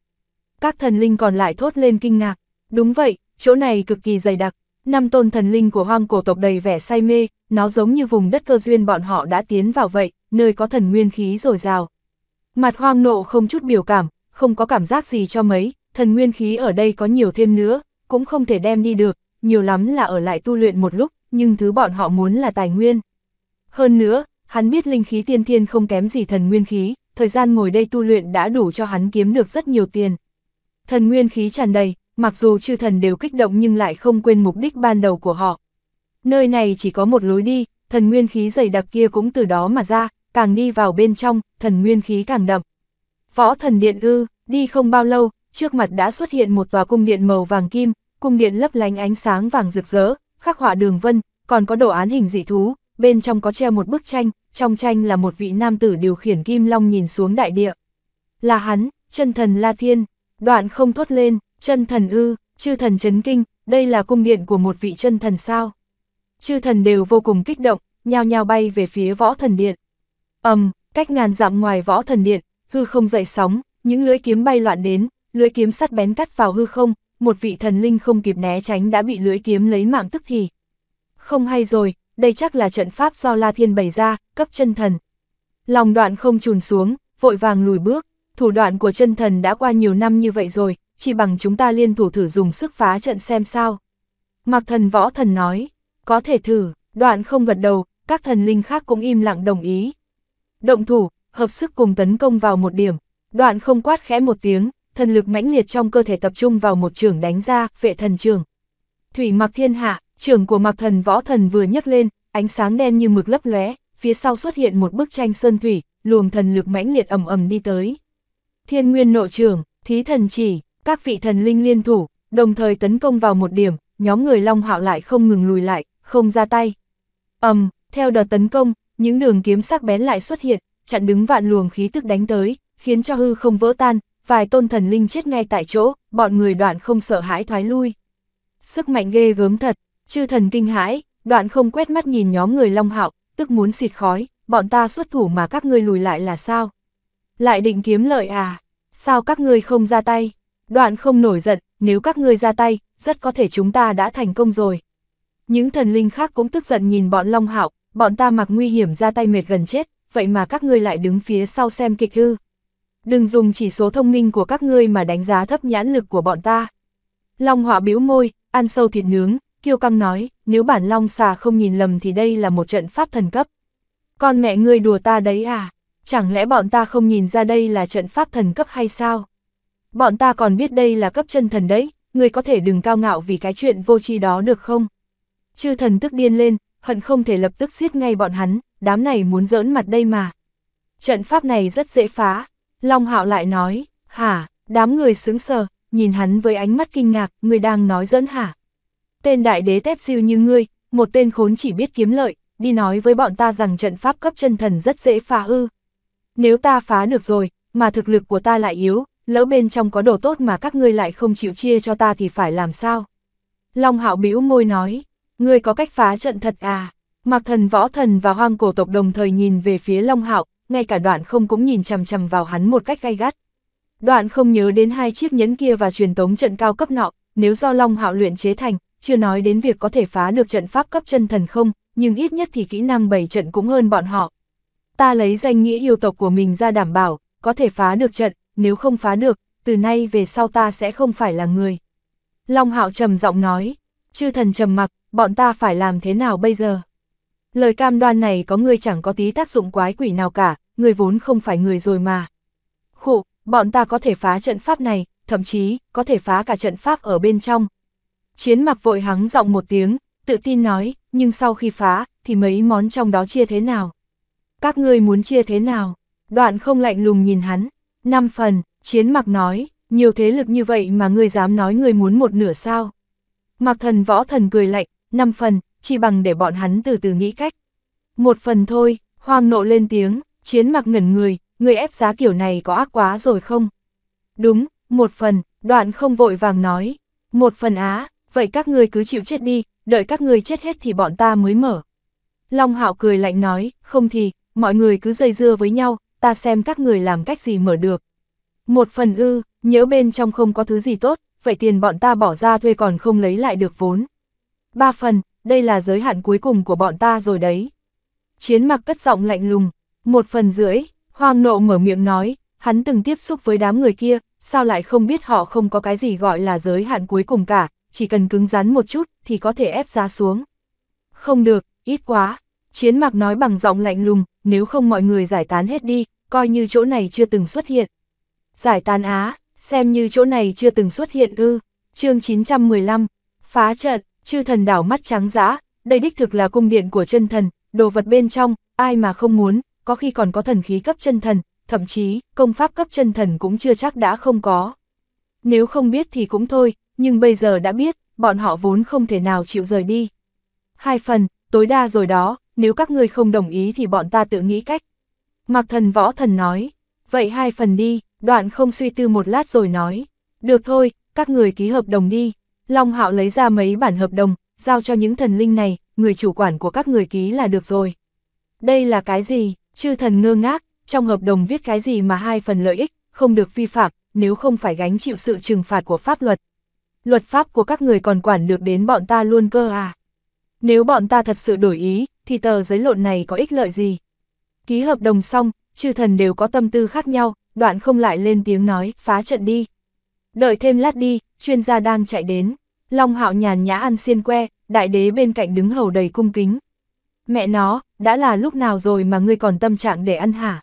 Các thần linh còn lại thốt lên kinh ngạc. Đúng vậy, chỗ này cực kỳ dày đặc. Năm tôn thần linh của hoang cổ tộc đầy vẻ say mê, nó giống như vùng đất cơ duyên bọn họ đã tiến vào vậy, nơi có thần nguyên khí dồi dào. Mặt hoang nộ không chút biểu cảm, không có cảm giác gì cho mấy, thần nguyên khí ở đây có nhiều thêm nữa, cũng không thể đem đi được, nhiều lắm là ở lại tu luyện một lúc, nhưng thứ bọn họ muốn là tài nguyên. Hơn nữa, hắn biết linh khí tiên thiên không kém gì thần nguyên khí, thời gian ngồi đây tu luyện đã đủ cho hắn kiếm được rất nhiều tiền. Thần nguyên khí tràn đầy, mặc dù chư thần đều kích động nhưng lại không quên mục đích ban đầu của họ. Nơi này chỉ có một lối đi, thần nguyên khí dày đặc kia cũng từ đó mà ra, càng đi vào bên trong, thần nguyên khí càng đậm. Võ thần điện ư, đi không bao lâu, trước mặt đã xuất hiện một tòa cung điện màu vàng kim, cung điện lấp lánh ánh sáng vàng rực rỡ, khắc họa đường vân, còn có đồ án hình dị thú, bên trong có treo một bức tranh, trong tranh là một vị nam tử điều khiển kim long nhìn xuống đại địa. Là hắn, chân thần La Thiên, đoạn không thốt lên, chân thần ư, chư thần chấn kinh, đây là cung điện của một vị chân thần sao. Chư thần đều vô cùng kích động, nhao nhao bay về phía võ thần điện. ầm um, cách ngàn dặm ngoài võ thần điện, hư không dậy sóng, những lưỡi kiếm bay loạn đến, lưỡi kiếm sắt bén cắt vào hư không, một vị thần linh không kịp né tránh đã bị lưỡi kiếm lấy mạng tức thì. Không hay rồi, đây chắc là trận pháp do La Thiên bày ra, cấp chân thần. Lòng đoạn không trùn xuống, vội vàng lùi bước, thủ đoạn của chân thần đã qua nhiều năm như vậy rồi, chỉ bằng chúng ta liên thủ thử dùng sức phá trận xem sao. Mạc thần võ thần nói, có thể thử, đoạn không gật đầu, các thần linh khác cũng im lặng đồng ý. Động thủ, hợp sức cùng tấn công vào một điểm, đoạn không quát khẽ một tiếng, thần lực mãnh liệt trong cơ thể tập trung vào một trường đánh ra, vệ thần trường. Thủy mặc thiên hạ, trường của mặc thần võ thần vừa nhấc lên, ánh sáng đen như mực lấp lóe, phía sau xuất hiện một bức tranh sơn thủy, luồng thần lực mãnh liệt ầm ầm đi tới. Thiên nguyên nộ trưởng, thí thần chỉ, các vị thần linh liên thủ, đồng thời tấn công vào một điểm, nhóm người Long Hạo lại không ngừng lùi lại, không ra tay. Ầm, theo đợt tấn công, những đường kiếm sắc bén lại xuất hiện, chặn đứng vạn luồng khí tức đánh tới, khiến cho hư không vỡ tan, vài tôn thần linh chết ngay tại chỗ, bọn người đoạn không sợ hãi thoái lui. Sức mạnh ghê gớm thật, Chư thần kinh hãi, đoạn không quét mắt nhìn nhóm người Long Hạo, tức muốn xịt khói, bọn ta xuất thủ mà các ngươi lùi lại là sao? Lại định kiếm lợi à? Sao các ngươi không ra tay? Đoạn không nổi giận, nếu các ngươi ra tay, rất có thể chúng ta đã thành công rồi. Những thần linh khác cũng tức giận nhìn bọn Long Hạo, bọn ta mặc nguy hiểm ra tay mệt gần chết, vậy mà các ngươi lại đứng phía sau xem kịch hư. Đừng dùng chỉ số thông minh của các ngươi mà đánh giá thấp nhãn lực của bọn ta. Long Họa bĩu môi, ăn sâu thịt nướng, kiêu căng nói, nếu bản long xà không nhìn lầm thì đây là một trận pháp thần cấp. Con mẹ ngươi đùa ta đấy à? Chẳng lẽ bọn ta không nhìn ra đây là trận pháp thần cấp hay sao? Bọn ta còn biết đây là cấp chân thần đấy, ngươi có thể đừng cao ngạo vì cái chuyện vô tri đó được không? Chư thần tức điên lên, hận không thể lập tức giết ngay bọn hắn, đám này muốn giỡn mặt đây mà. Trận pháp này rất dễ phá, Long Hạo lại nói, hả, đám người sướng sờ, nhìn hắn với ánh mắt kinh ngạc, người đang nói giỡn hả? tên đại đế tép siêu như ngươi, một tên khốn chỉ biết kiếm lợi, đi nói với bọn ta rằng trận pháp cấp chân thần rất dễ phá hư. Nếu ta phá được rồi, mà thực lực của ta lại yếu, lỡ bên trong có đồ tốt mà các ngươi lại không chịu chia cho ta thì phải làm sao? Long hạo bĩu môi nói, ngươi có cách phá trận thật à? Mạc thần võ thần và hoang cổ tộc đồng thời nhìn về phía Long hạo, ngay cả đoạn không cũng nhìn chằm chằm vào hắn một cách gay gắt. Đoạn không nhớ đến hai chiếc nhẫn kia và truyền tống trận cao cấp nọ, nếu do Long hạo luyện chế thành, chưa nói đến việc có thể phá được trận pháp cấp chân thần không, nhưng ít nhất thì kỹ năng bảy trận cũng hơn bọn họ. Ta lấy danh nghĩa yêu tộc của mình ra đảm bảo, có thể phá được trận, nếu không phá được, từ nay về sau ta sẽ không phải là người. Long hạo trầm giọng nói, chư thần trầm mặc, bọn ta phải làm thế nào bây giờ? Lời cam đoan này có người chẳng có tí tác dụng quái quỷ nào cả, người vốn không phải người rồi mà. Khụ, bọn ta có thể phá trận pháp này, thậm chí có thể phá cả trận pháp ở bên trong, Chiến mặc vội hắng giọng một tiếng, tự tin nói, nhưng sau khi phá, thì mấy món trong đó chia thế nào? Các ngươi muốn chia thế nào? Đoạn không lạnh lùng nhìn hắn. Năm phần, chiến mặc nói, nhiều thế lực như vậy mà ngươi dám nói ngươi muốn một nửa sao? Mặc thần võ thần cười lạnh, năm phần, chỉ bằng để bọn hắn từ từ nghĩ cách. Một phần thôi, hoang nộ lên tiếng, chiến mặc ngẩn người, người ép giá kiểu này có ác quá rồi không? Đúng, một phần, đoạn không vội vàng nói, một phần á, vậy các ngươi cứ chịu chết đi, đợi các ngươi chết hết thì bọn ta mới mở. Long Hạo cười lạnh nói, không thì, mọi người cứ dây dưa với nhau, ta xem các người làm cách gì mở được. Một phần ư, nhớ bên trong không có thứ gì tốt, vậy tiền bọn ta bỏ ra thuê còn không lấy lại được vốn. Ba phần, đây là giới hạn cuối cùng của bọn ta rồi đấy. Chiến mặc cất giọng lạnh lùng, một phần rưỡi, hoang nộ mở miệng nói, hắn từng tiếp xúc với đám người kia, sao lại không biết họ không có cái gì gọi là giới hạn cuối cùng cả, chỉ cần cứng rắn một chút thì có thể ép giá xuống. Không được, ít quá. Chiến mạc nói bằng giọng lạnh lùng, nếu không mọi người giải tán hết đi, coi như chỗ này chưa từng xuất hiện. Giải tán Á, xem như chỗ này chưa từng xuất hiện ư. chương 915, phá trận, chư thần đảo mắt trắng dã đây đích thực là cung điện của chân thần, đồ vật bên trong, ai mà không muốn, có khi còn có thần khí cấp chân thần, thậm chí, công pháp cấp chân thần cũng chưa chắc đã không có. Nếu không biết thì cũng thôi, nhưng bây giờ đã biết, bọn họ vốn không thể nào chịu rời đi. Hai phần, tối đa rồi đó, nếu các ngươi không đồng ý thì bọn ta tự nghĩ cách. Mạc thần võ thần nói, vậy hai phần đi, đoạn không suy tư một lát rồi nói, được thôi, các người ký hợp đồng đi. Long hạo lấy ra mấy bản hợp đồng, giao cho những thần linh này, người chủ quản của các người ký là được rồi. Đây là cái gì, chư thần ngơ ngác, trong hợp đồng viết cái gì mà hai phần lợi ích, không được vi phạm, nếu không phải gánh chịu sự trừng phạt của pháp luật, luật pháp của các người còn quản được đến bọn ta luôn cơ à. Nếu bọn ta thật sự đổi ý, thì tờ giấy lộn này có ích lợi gì? Ký hợp đồng xong, chư thần đều có tâm tư khác nhau, đoạn không lại lên tiếng nói, phá trận đi. Đợi thêm lát đi, chuyên gia đang chạy đến. Long hạo nhàn nhã ăn xiên que, đại đế bên cạnh đứng hầu đầy cung kính. Mẹ nó, đã là lúc nào rồi mà ngươi còn tâm trạng để ăn hả?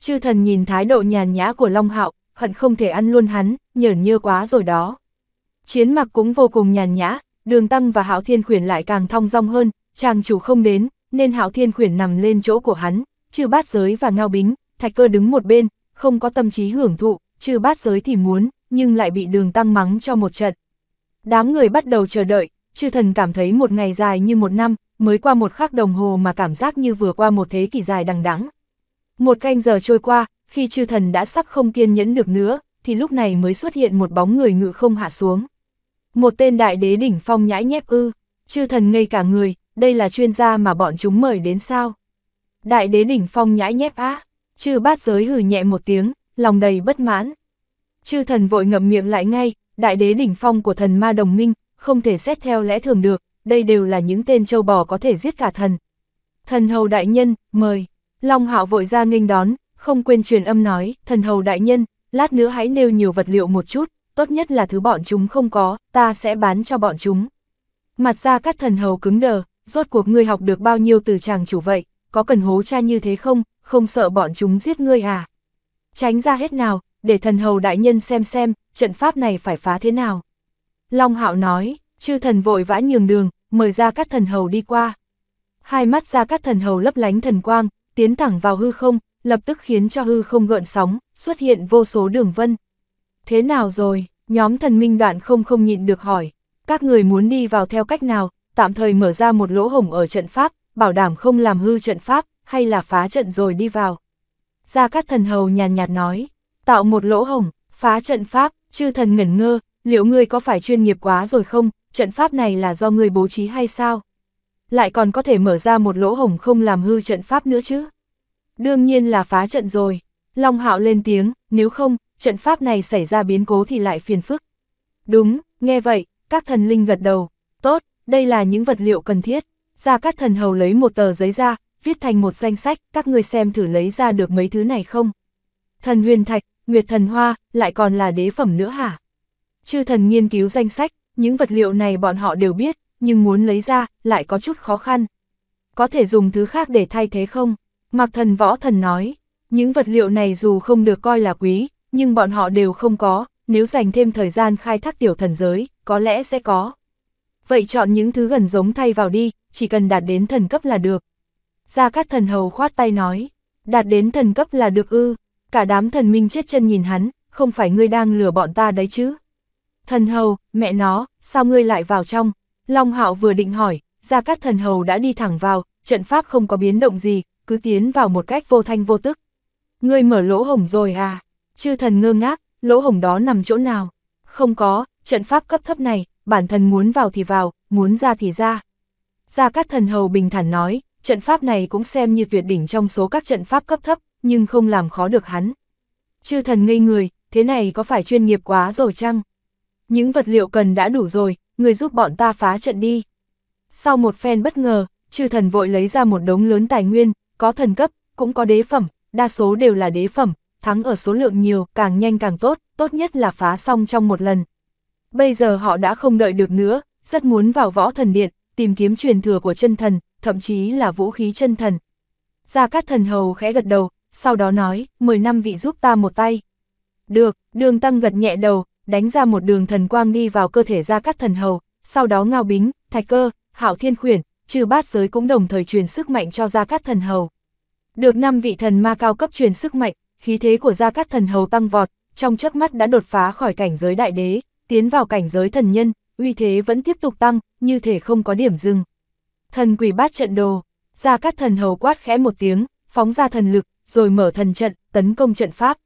Chư thần nhìn thái độ nhàn nhã của Long hạo, hận không thể ăn luôn hắn, nhởn nhơ quá rồi đó. Chiến mặc cũng vô cùng nhàn nhã, đường tăng và hạo thiên khuyển lại càng thong dong hơn, chàng chủ không đến, nên hạo thiên khuyển nằm lên chỗ của hắn, trừ bát giới và ngao bính, thạch cơ đứng một bên, không có tâm trí hưởng thụ, trừ bát giới thì muốn, nhưng lại bị đường tăng mắng cho một trận. Đám người bắt đầu chờ đợi, chư thần cảm thấy một ngày dài như một năm, mới qua một khắc đồng hồ mà cảm giác như vừa qua một thế kỷ dài đằng đẵng. Một canh giờ trôi qua, khi chư thần đã sắp không kiên nhẫn được nữa, thì lúc này mới xuất hiện một bóng người ngự không hạ xuống. Một tên đại đế đỉnh phong nhãi nhép ư, chư thần ngây cả người, đây là chuyên gia mà bọn chúng mời đến sao. Đại đế đỉnh phong nhãi nhép á, chư bát giới hừ nhẹ một tiếng, lòng đầy bất mãn. Chư thần vội ngậm miệng lại ngay, đại đế đỉnh phong của thần ma đồng minh, không thể xét theo lẽ thường được, đây đều là những tên châu bò có thể giết cả thần. Thần hầu đại nhân, mời. Long hạo vội ra nghênh đón, không quên truyền âm nói, thần hầu đại nhân, lát nữa hãy nêu nhiều vật liệu một chút, tốt nhất là thứ bọn chúng không có, ta sẽ bán cho bọn chúng. Mặt ra các thần hầu cứng đờ, rốt cuộc ngươi học được bao nhiêu từ chàng chủ vậy, có cần hố cha như thế không, không sợ bọn chúng giết ngươi à? Tránh ra hết nào, để thần hầu đại nhân xem xem, trận pháp này phải phá thế nào. Long hạo nói, chư thần vội vã nhường đường, mời ra các thần hầu đi qua. Hai mắt ra các thần hầu lấp lánh thần quang, tiến thẳng vào hư không, lập tức khiến cho hư không gợn sóng, xuất hiện vô số đường vân thế nào rồi? Nhóm thần minh đoạn không không nhịn được hỏi, các người muốn đi vào theo cách nào, tạm thời mở ra một lỗ hổng ở trận pháp, bảo đảm không làm hư trận pháp, hay là phá trận rồi đi vào. Gia các Thần Hầu nhàn nhạt nói, tạo một lỗ hổng, phá trận pháp, chư thần ngẩn ngơ, liệu ngươi có phải chuyên nghiệp quá rồi không, trận pháp này là do ngươi bố trí hay sao? Lại còn có thể mở ra một lỗ hổng không làm hư trận pháp nữa chứ? Đương nhiên là phá trận rồi, Long Hạo lên tiếng, nếu không, trận pháp này xảy ra biến cố thì lại phiền phức. Đúng, nghe vậy, các thần linh gật đầu, tốt, đây là những vật liệu cần thiết. Ra các thần hầu lấy một tờ giấy ra, viết thành một danh sách, các người xem thử lấy ra được mấy thứ này không. Thần huyền thạch, nguyệt thần hoa, lại còn là đế phẩm nữa hả? Chư thần nghiên cứu danh sách, những vật liệu này bọn họ đều biết, nhưng muốn lấy ra, lại có chút khó khăn. Có thể dùng thứ khác để thay thế không? Mạc thần võ thần nói, những vật liệu này dù không được coi là quý, nhưng bọn họ đều không có, nếu dành thêm thời gian khai thác tiểu thần giới, có lẽ sẽ có. Vậy chọn những thứ gần giống thay vào đi, chỉ cần đạt đến thần cấp là được. Gia Cát thần hầu khoát tay nói, đạt đến thần cấp là được ư, cả đám thần minh chết chân nhìn hắn, không phải ngươi đang lừa bọn ta đấy chứ. Thần hầu, mẹ nó, sao ngươi lại vào trong? Long hạo vừa định hỏi, Gia Cát thần hầu đã đi thẳng vào, trận pháp không có biến động gì, cứ tiến vào một cách vô thanh vô tức. Ngươi mở lỗ hổng rồi à? Chư thần ngơ ngác, lỗ hổng đó nằm chỗ nào? Không có, trận pháp cấp thấp này, bản thân muốn vào thì vào, muốn ra thì ra. Ra các thần hầu bình thản nói, trận pháp này cũng xem như tuyệt đỉnh trong số các trận pháp cấp thấp, nhưng không làm khó được hắn. Chư thần ngây người, thế này có phải chuyên nghiệp quá rồi chăng? Những vật liệu cần đã đủ rồi, người giúp bọn ta phá trận đi. Sau một phen bất ngờ, chư thần vội lấy ra một đống lớn tài nguyên, có thần cấp, cũng có đế phẩm, đa số đều là đế phẩm, thắng ở số lượng nhiều, càng nhanh càng tốt, tốt nhất là phá xong trong một lần. Bây giờ họ đã không đợi được nữa, rất muốn vào võ thần điện, tìm kiếm truyền thừa của chân thần, thậm chí là vũ khí chân thần. Gia Cát Thần Hầu khẽ gật đầu, sau đó nói, 10 năm vị giúp ta một tay. Được, đường tăng gật nhẹ đầu, đánh ra một đường thần quang đi vào cơ thể Gia Cát Thần Hầu, sau đó ngao bính, thạch cơ, hảo thiên khuyển, trừ bát giới cũng đồng thời truyền sức mạnh cho Gia Cát Thần Hầu. Được năm vị thần ma cao cấp truyền sức mạnh, khí thế của Gia Cát Thần Hầu tăng vọt, trong chớp mắt đã đột phá khỏi cảnh giới đại đế, tiến vào cảnh giới thần nhân, uy thế vẫn tiếp tục tăng, như thể không có điểm dừng. Thần quỷ bát trận đồ, Gia Cát Thần Hầu quát khẽ một tiếng, phóng ra thần lực, rồi mở thần trận, tấn công trận pháp.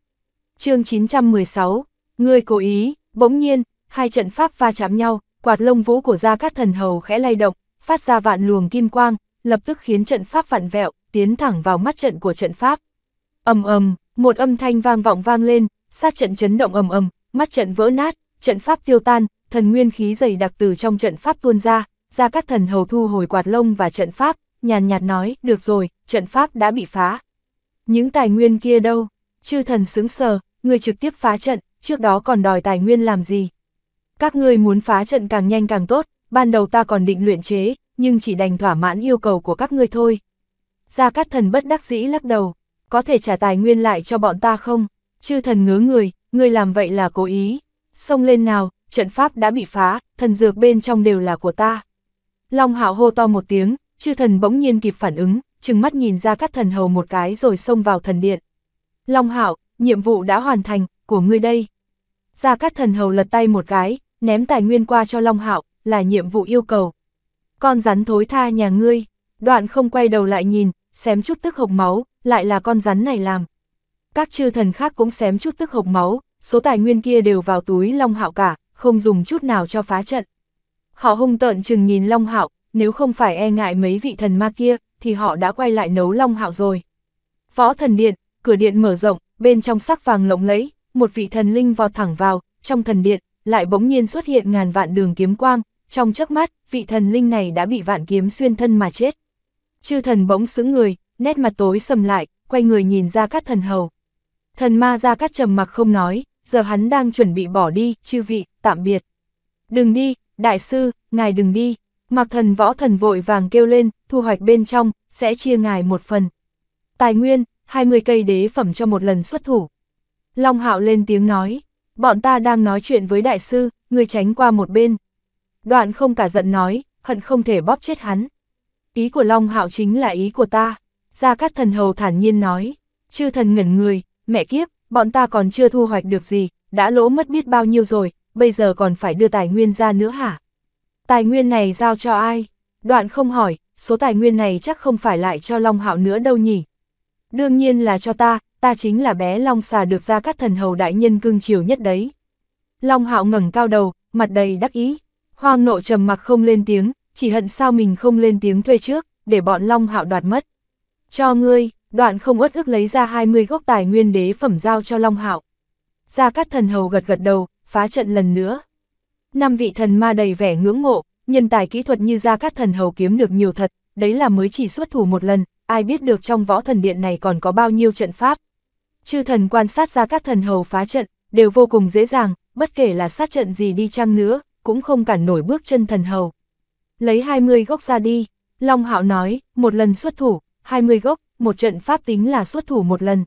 chương 916, ngươi cố ý, bỗng nhiên, hai trận pháp va chạm nhau, quạt lông vũ của Gia Cát Thần Hầu khẽ lay động, phát ra vạn luồng kim quang, lập tức khiến trận pháp vặn vẹo, tiến thẳng vào mắt trận của trận pháp. ầm ầm, một âm thanh vang vọng vang lên, sát trận chấn động ầm ầm, mắt trận vỡ nát, trận pháp tiêu tan, thần nguyên khí dày đặc từ trong trận pháp tuôn ra, ra các thần hầu thu hồi quạt lông và trận pháp, nhàn nhạt nói, được rồi, trận pháp đã bị phá. Những tài nguyên kia đâu? Chư thần sướng sờ, người trực tiếp phá trận, trước đó còn đòi tài nguyên làm gì? Các ngươi muốn phá trận càng nhanh càng tốt, ban đầu ta còn định luyện chế, nhưng chỉ đành thỏa mãn yêu cầu của các ngươi thôi. Gia Cát Thần bất đắc dĩ lắc đầu, có thể trả tài nguyên lại cho bọn ta không? Chư thần ngứa người, người làm vậy là cố ý. Xông lên nào, trận pháp đã bị phá, thần dược bên trong đều là của ta. Long hạo hô to một tiếng, chư thần bỗng nhiên kịp phản ứng, chừng mắt nhìn ra các thần hầu một cái rồi xông vào thần điện. Long hạo, nhiệm vụ đã hoàn thành, của ngươi đây. Ra các thần hầu lật tay một cái, ném tài nguyên qua cho Long hạo, là nhiệm vụ yêu cầu. Con rắn thối tha nhà ngươi, đoạn không quay đầu lại nhìn, xém chút tức hộc máu, lại là con rắn này làm. Các chư thần khác cũng xém chút tức hộc máu, số tài nguyên kia đều vào túi Long Hạo cả, không dùng chút nào cho phá trận. Họ hung tợn chừng nhìn Long Hạo, nếu không phải e ngại mấy vị thần ma kia, thì họ đã quay lại nấu Long Hạo rồi. Võ thần điện, cửa điện mở rộng, bên trong sắc vàng lộng lẫy, một vị thần linh vọt thẳng vào, trong thần điện, lại bỗng nhiên xuất hiện ngàn vạn đường kiếm quang, trong chớp mắt, vị thần linh này đã bị vạn kiếm xuyên thân mà chết. Chư thần bỗng xứng người, nét mặt tối sầm lại, quay người nhìn ra các thần hầu. Thần ma ra các trầm mặc không nói, giờ hắn đang chuẩn bị bỏ đi, chư vị, tạm biệt. Đừng đi, đại sư, ngài đừng đi. Mặc thần võ thần vội vàng kêu lên, thu hoạch bên trong, sẽ chia ngài một phần. Tài nguyên, 20 cây đế phẩm cho một lần xuất thủ. Long hạo lên tiếng nói, bọn ta đang nói chuyện với đại sư, người tránh qua một bên. Đoạn không cả giận nói, hận không thể bóp chết hắn ý của Long Hạo chính là ý của ta. Gia Cát Thần Hầu thản nhiên nói, chư thần ngẩn người, mẹ kiếp, bọn ta còn chưa thu hoạch được gì, đã lỗ mất biết bao nhiêu rồi, bây giờ còn phải đưa tài nguyên ra nữa hả? Tài nguyên này giao cho ai? Đoạn không hỏi, số tài nguyên này chắc không phải lại cho Long Hạo nữa đâu nhỉ? Đương nhiên là cho ta, ta chính là bé Long xà được ra Cát thần hầu đại nhân cưng chiều nhất đấy. Long Hạo ngẩng cao đầu, mặt đầy đắc ý. Hoang nộ trầm mặc không lên tiếng, chỉ hận sao mình không lên tiếng thuê trước, để bọn Long Hạo đoạt mất. Cho ngươi, đoạn không uất ước lấy ra 20 gốc tài nguyên đế phẩm giao cho Long Hạo. Gia Cát Thần Hầu gật gật đầu, phá trận lần nữa. Năm vị thần ma đầy vẻ ngưỡng mộ, nhân tài kỹ thuật như Gia Cát Thần Hầu kiếm được nhiều thật, đấy là mới chỉ xuất thủ một lần, ai biết được trong võ thần điện này còn có bao nhiêu trận pháp. Chư thần quan sát Gia Cát Thần Hầu phá trận, đều vô cùng dễ dàng, bất kể là sát trận gì đi chăng nữa, cũng không cản nổi bước chân thần hầu lấy 20 gốc ra đi, Long Hạo nói, một lần xuất thủ, 20 gốc, một trận pháp tính là xuất thủ một lần.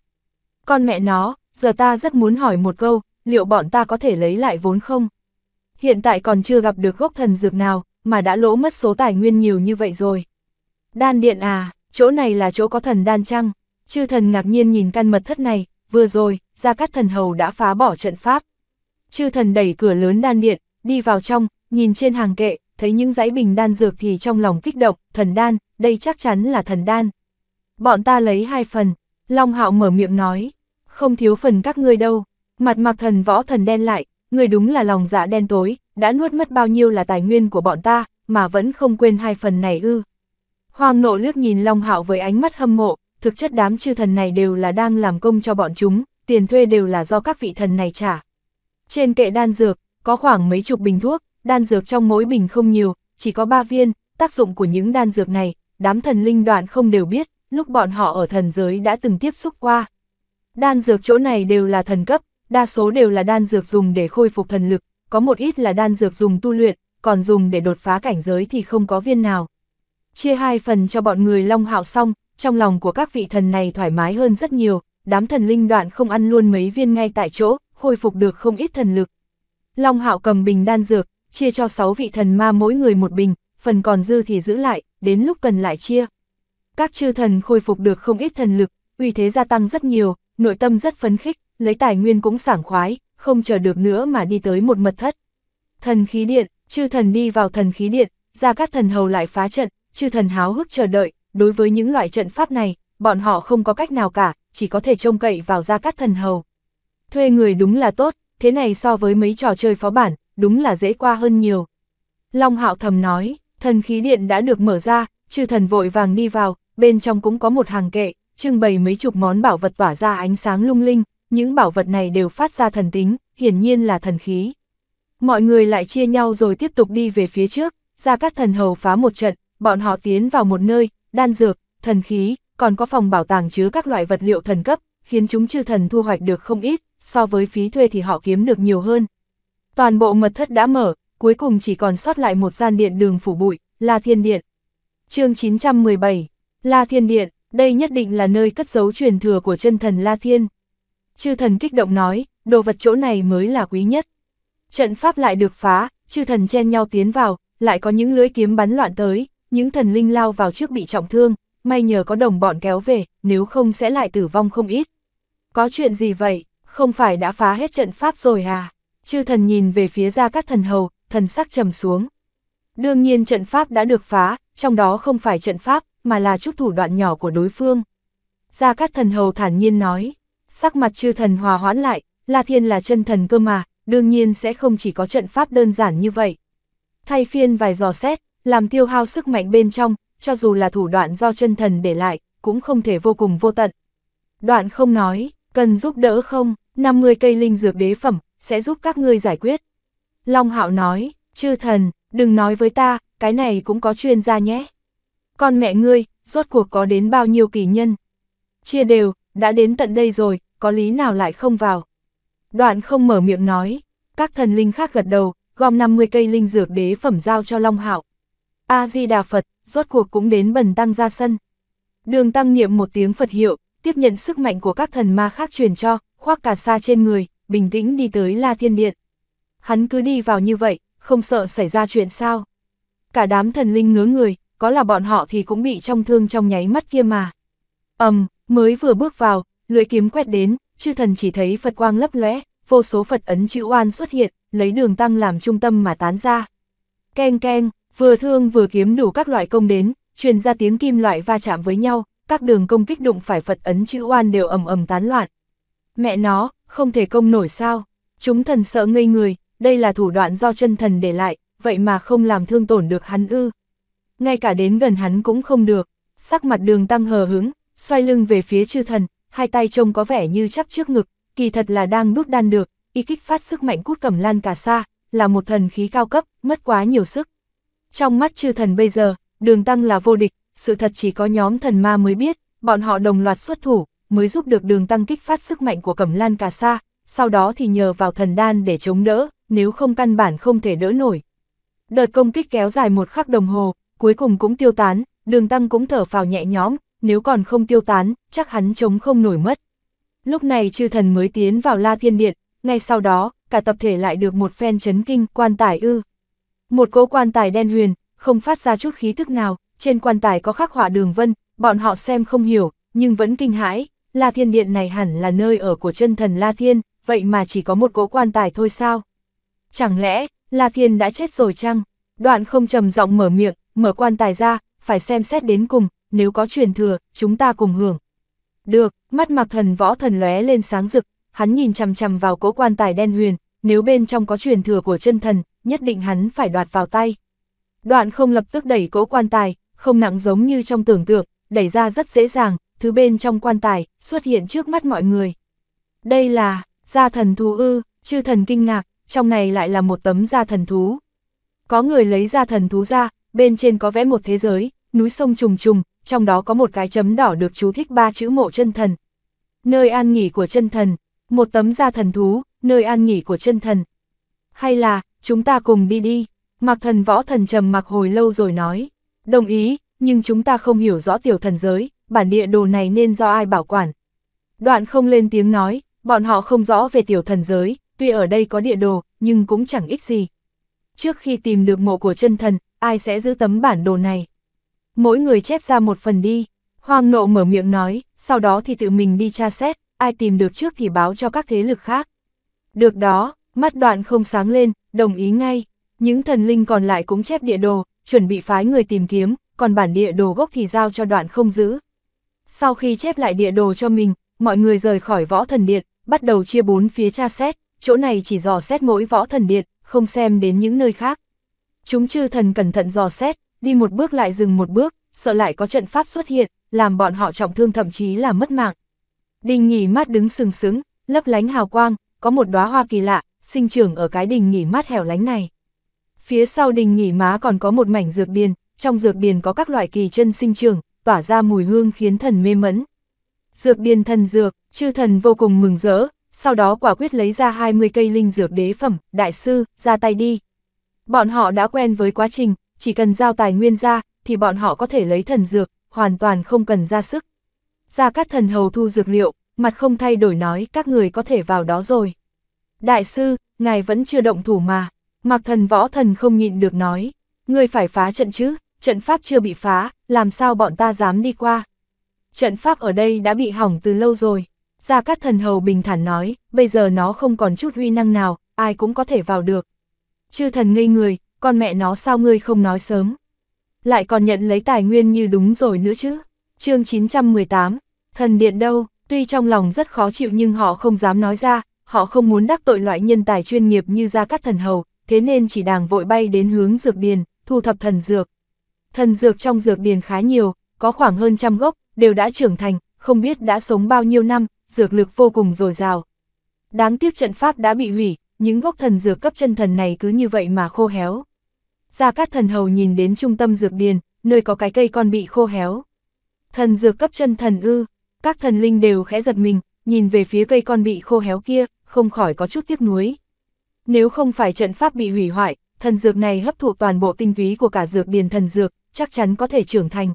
Con mẹ nó, giờ ta rất muốn hỏi một câu, liệu bọn ta có thể lấy lại vốn không? Hiện tại còn chưa gặp được gốc thần dược nào, mà đã lỗ mất số tài nguyên nhiều như vậy rồi. Đan điện à, chỗ này là chỗ có thần đan trăng, Chư thần ngạc nhiên nhìn căn mật thất này, vừa rồi, ra các thần hầu đã phá bỏ trận pháp. Chư thần đẩy cửa lớn đan điện, đi vào trong, nhìn trên hàng kệ, thấy những dãy bình đan dược thì trong lòng kích động, thần đan, đây chắc chắn là thần đan. Bọn ta lấy hai phần, Long Hạo mở miệng nói, không thiếu phần các ngươi đâu, mặt mặc thần võ thần đen lại, người đúng là lòng dạ đen tối, đã nuốt mất bao nhiêu là tài nguyên của bọn ta, mà vẫn không quên hai phần này ư. Hoàng nộ liếc nhìn Long Hạo với ánh mắt hâm mộ, thực chất đám chư thần này đều là đang làm công cho bọn chúng, tiền thuê đều là do các vị thần này trả. Trên kệ đan dược, có khoảng mấy chục bình thuốc, đan dược trong mỗi bình không nhiều, chỉ có 3 viên, tác dụng của những đan dược này, đám thần linh đoạn không đều biết, lúc bọn họ ở thần giới đã từng tiếp xúc qua. Đan dược chỗ này đều là thần cấp, đa số đều là đan dược dùng để khôi phục thần lực, có một ít là đan dược dùng tu luyện, còn dùng để đột phá cảnh giới thì không có viên nào. Chia hai phần cho bọn người Long Hạo xong, trong lòng của các vị thần này thoải mái hơn rất nhiều, đám thần linh đoạn không ăn luôn mấy viên ngay tại chỗ, khôi phục được không ít thần lực. Long Hạo cầm bình đan dược, chia cho sáu vị thần ma mỗi người một bình, phần còn dư thì giữ lại, đến lúc cần lại chia. Các chư thần khôi phục được không ít thần lực, uy thế gia tăng rất nhiều, nội tâm rất phấn khích, lấy tài nguyên cũng sảng khoái, không chờ được nữa mà đi tới một mật thất. Thần khí điện, chư thần đi vào thần khí điện, ra các thần hầu lại phá trận, chư thần háo hức chờ đợi, đối với những loại trận pháp này, bọn họ không có cách nào cả, chỉ có thể trông cậy vào ra các thần hầu. Thuê người đúng là tốt, thế này so với mấy trò chơi phó bản, đúng là dễ qua hơn nhiều. Long hạo thầm nói, thần khí điện đã được mở ra, chư thần vội vàng đi vào, bên trong cũng có một hàng kệ, trưng bày mấy chục món bảo vật tỏa ra ánh sáng lung linh, những bảo vật này đều phát ra thần tính, hiển nhiên là thần khí. Mọi người lại chia nhau rồi tiếp tục đi về phía trước, ra các thần hầu phá một trận, bọn họ tiến vào một nơi, đan dược, thần khí, còn có phòng bảo tàng chứa các loại vật liệu thần cấp, khiến chúng chư thần thu hoạch được không ít, so với phí thuê thì họ kiếm được nhiều hơn, Toàn bộ mật thất đã mở, cuối cùng chỉ còn sót lại một gian điện đường phủ bụi, La Thiên Điện. chương 917, La Thiên Điện, đây nhất định là nơi cất giấu truyền thừa của chân thần La Thiên. Chư thần kích động nói, đồ vật chỗ này mới là quý nhất. Trận pháp lại được phá, chư thần chen nhau tiến vào, lại có những lưới kiếm bắn loạn tới, những thần linh lao vào trước bị trọng thương, may nhờ có đồng bọn kéo về, nếu không sẽ lại tử vong không ít. Có chuyện gì vậy, không phải đã phá hết trận pháp rồi à? chư thần nhìn về phía ra các thần hầu, thần sắc trầm xuống. Đương nhiên trận pháp đã được phá, trong đó không phải trận pháp, mà là chút thủ đoạn nhỏ của đối phương. ra các Thần Hầu thản nhiên nói, sắc mặt chư thần hòa hoãn lại, La Thiên là chân thần cơ mà, đương nhiên sẽ không chỉ có trận pháp đơn giản như vậy. Thay phiên vài giò xét, làm tiêu hao sức mạnh bên trong, cho dù là thủ đoạn do chân thần để lại, cũng không thể vô cùng vô tận. Đoạn không nói, cần giúp đỡ không, 50 cây linh dược đế phẩm, sẽ giúp các ngươi giải quyết. Long Hạo nói, chư thần, đừng nói với ta, cái này cũng có chuyên gia nhé. Con mẹ ngươi, rốt cuộc có đến bao nhiêu kỳ nhân? Chia đều, đã đến tận đây rồi, có lý nào lại không vào? Đoạn không mở miệng nói, các thần linh khác gật đầu, gom 50 cây linh dược đế phẩm giao cho Long Hạo. A-di-đà Phật, rốt cuộc cũng đến bần tăng ra sân. Đường tăng niệm một tiếng Phật hiệu, tiếp nhận sức mạnh của các thần ma khác truyền cho, khoác cả sa trên người, bình tĩnh đi tới La Thiên Điện. Hắn cứ đi vào như vậy, không sợ xảy ra chuyện sao. Cả đám thần linh ngứa người, có là bọn họ thì cũng bị trong thương trong nháy mắt kia mà. ầm um, mới vừa bước vào, lưỡi kiếm quét đến, chư thần chỉ thấy Phật quang lấp lóe, vô số Phật ấn chữ oan xuất hiện, lấy đường tăng làm trung tâm mà tán ra. Keng keng, vừa thương vừa kiếm đủ các loại công đến, truyền ra tiếng kim loại va chạm với nhau, các đường công kích đụng phải Phật ấn chữ oan đều ầm ầm tán loạn. Mẹ nó, không thể công nổi sao, chúng thần sợ ngây người, đây là thủ đoạn do chân thần để lại, vậy mà không làm thương tổn được hắn ư. Ngay cả đến gần hắn cũng không được, sắc mặt đường tăng hờ hứng, xoay lưng về phía chư thần, hai tay trông có vẻ như chắp trước ngực, kỳ thật là đang đút đan được, y kích phát sức mạnh cút cầm lan cả xa, là một thần khí cao cấp, mất quá nhiều sức. Trong mắt chư thần bây giờ, đường tăng là vô địch, sự thật chỉ có nhóm thần ma mới biết, bọn họ đồng loạt xuất thủ, mới giúp được đường tăng kích phát sức mạnh của cẩm lan cà sa, sau đó thì nhờ vào thần đan để chống đỡ, nếu không căn bản không thể đỡ nổi. Đợt công kích kéo dài một khắc đồng hồ, cuối cùng cũng tiêu tán, đường tăng cũng thở phào nhẹ nhõm, nếu còn không tiêu tán, chắc hắn chống không nổi mất. Lúc này chư thần mới tiến vào la thiên điện, ngay sau đó, cả tập thể lại được một phen chấn kinh quan tài ư. Một cỗ quan tài đen huyền, không phát ra chút khí thức nào, trên quan tài có khắc họa đường vân, bọn họ xem không hiểu, nhưng vẫn kinh hãi, La Thiên Điện này hẳn là nơi ở của chân thần La Thiên, vậy mà chỉ có một cỗ quan tài thôi sao? Chẳng lẽ, La Thiên đã chết rồi chăng? Đoạn không trầm giọng mở miệng, mở quan tài ra, phải xem xét đến cùng, nếu có truyền thừa, chúng ta cùng hưởng. Được, mắt mặc thần võ thần lóe lên sáng rực, hắn nhìn chằm chằm vào cỗ quan tài đen huyền, nếu bên trong có truyền thừa của chân thần, nhất định hắn phải đoạt vào tay. Đoạn không lập tức đẩy cỗ quan tài, không nặng giống như trong tưởng tượng, đẩy ra rất dễ dàng, thứ bên trong quan tài, xuất hiện trước mắt mọi người. Đây là, gia thần thú ư, chư thần kinh ngạc, trong này lại là một tấm gia thần thú. Có người lấy gia thần thú ra, bên trên có vẽ một thế giới, núi sông trùng trùng, trong đó có một cái chấm đỏ được chú thích ba chữ mộ chân thần. Nơi an nghỉ của chân thần, một tấm gia thần thú, nơi an nghỉ của chân thần. Hay là, chúng ta cùng đi đi, mặc thần võ thần trầm mặc hồi lâu rồi nói, đồng ý, nhưng chúng ta không hiểu rõ tiểu thần giới, bản địa đồ này nên do ai bảo quản. Đoạn không lên tiếng nói, bọn họ không rõ về tiểu thần giới, tuy ở đây có địa đồ, nhưng cũng chẳng ích gì. Trước khi tìm được mộ của chân thần, ai sẽ giữ tấm bản đồ này? Mỗi người chép ra một phần đi, hoang nộ mở miệng nói, sau đó thì tự mình đi tra xét, ai tìm được trước thì báo cho các thế lực khác. Được đó, mắt đoạn không sáng lên, đồng ý ngay. Những thần linh còn lại cũng chép địa đồ, chuẩn bị phái người tìm kiếm, còn bản địa đồ gốc thì giao cho đoạn không giữ, sau khi chép lại địa đồ cho mình, mọi người rời khỏi võ thần điện, bắt đầu chia bốn phía tra xét, chỗ này chỉ dò xét mỗi võ thần điện, không xem đến những nơi khác. Chúng chư thần cẩn thận dò xét, đi một bước lại dừng một bước, sợ lại có trận pháp xuất hiện, làm bọn họ trọng thương thậm chí là mất mạng. Đình nghỉ mát đứng sừng sững, lấp lánh hào quang, có một đóa hoa kỳ lạ, sinh trưởng ở cái đình nghỉ mát hẻo lánh này. Phía sau đình nghỉ má còn có một mảnh dược điền, trong dược điền có các loại kỳ chân sinh trưởng, tỏa ra mùi hương khiến thần mê mẫn. Dược điền thần dược, chư thần vô cùng mừng rỡ, sau đó quả quyết lấy ra 20 cây linh dược đế phẩm, đại sư, ra tay đi. Bọn họ đã quen với quá trình, chỉ cần giao tài nguyên ra, thì bọn họ có thể lấy thần dược, hoàn toàn không cần ra sức. Ra các thần hầu thu dược liệu, mặt không thay đổi nói các người có thể vào đó rồi. Đại sư, ngài vẫn chưa động thủ mà, mặc thần võ thần không nhịn được nói, người phải phá trận chứ, trận pháp chưa bị phá, làm sao bọn ta dám đi qua. Trận pháp ở đây đã bị hỏng từ lâu rồi. Gia Cát Thần Hầu bình thản nói, bây giờ nó không còn chút huy năng nào, ai cũng có thể vào được. Chư thần ngây người, con mẹ nó sao ngươi không nói sớm. Lại còn nhận lấy tài nguyên như đúng rồi nữa chứ. chương 918, thần điện đâu, tuy trong lòng rất khó chịu nhưng họ không dám nói ra, họ không muốn đắc tội loại nhân tài chuyên nghiệp như Gia Cát Thần Hầu, thế nên chỉ đàng vội bay đến hướng dược điền, thu thập thần dược, Thần dược trong dược điền khá nhiều, có khoảng hơn trăm gốc, đều đã trưởng thành, không biết đã sống bao nhiêu năm, dược lực vô cùng dồi dào. Đáng tiếc trận pháp đã bị hủy, những gốc thần dược cấp chân thần này cứ như vậy mà khô héo. Gia Cát Thần Hầu nhìn đến trung tâm dược điền, nơi có cái cây con bị khô héo. Thần dược cấp chân thần ư, các thần linh đều khẽ giật mình, nhìn về phía cây con bị khô héo kia, không khỏi có chút tiếc nuối. Nếu không phải trận pháp bị hủy hoại, thần dược này hấp thụ toàn bộ tinh túy của cả dược điền thần dược, chắc chắn có thể trưởng thành.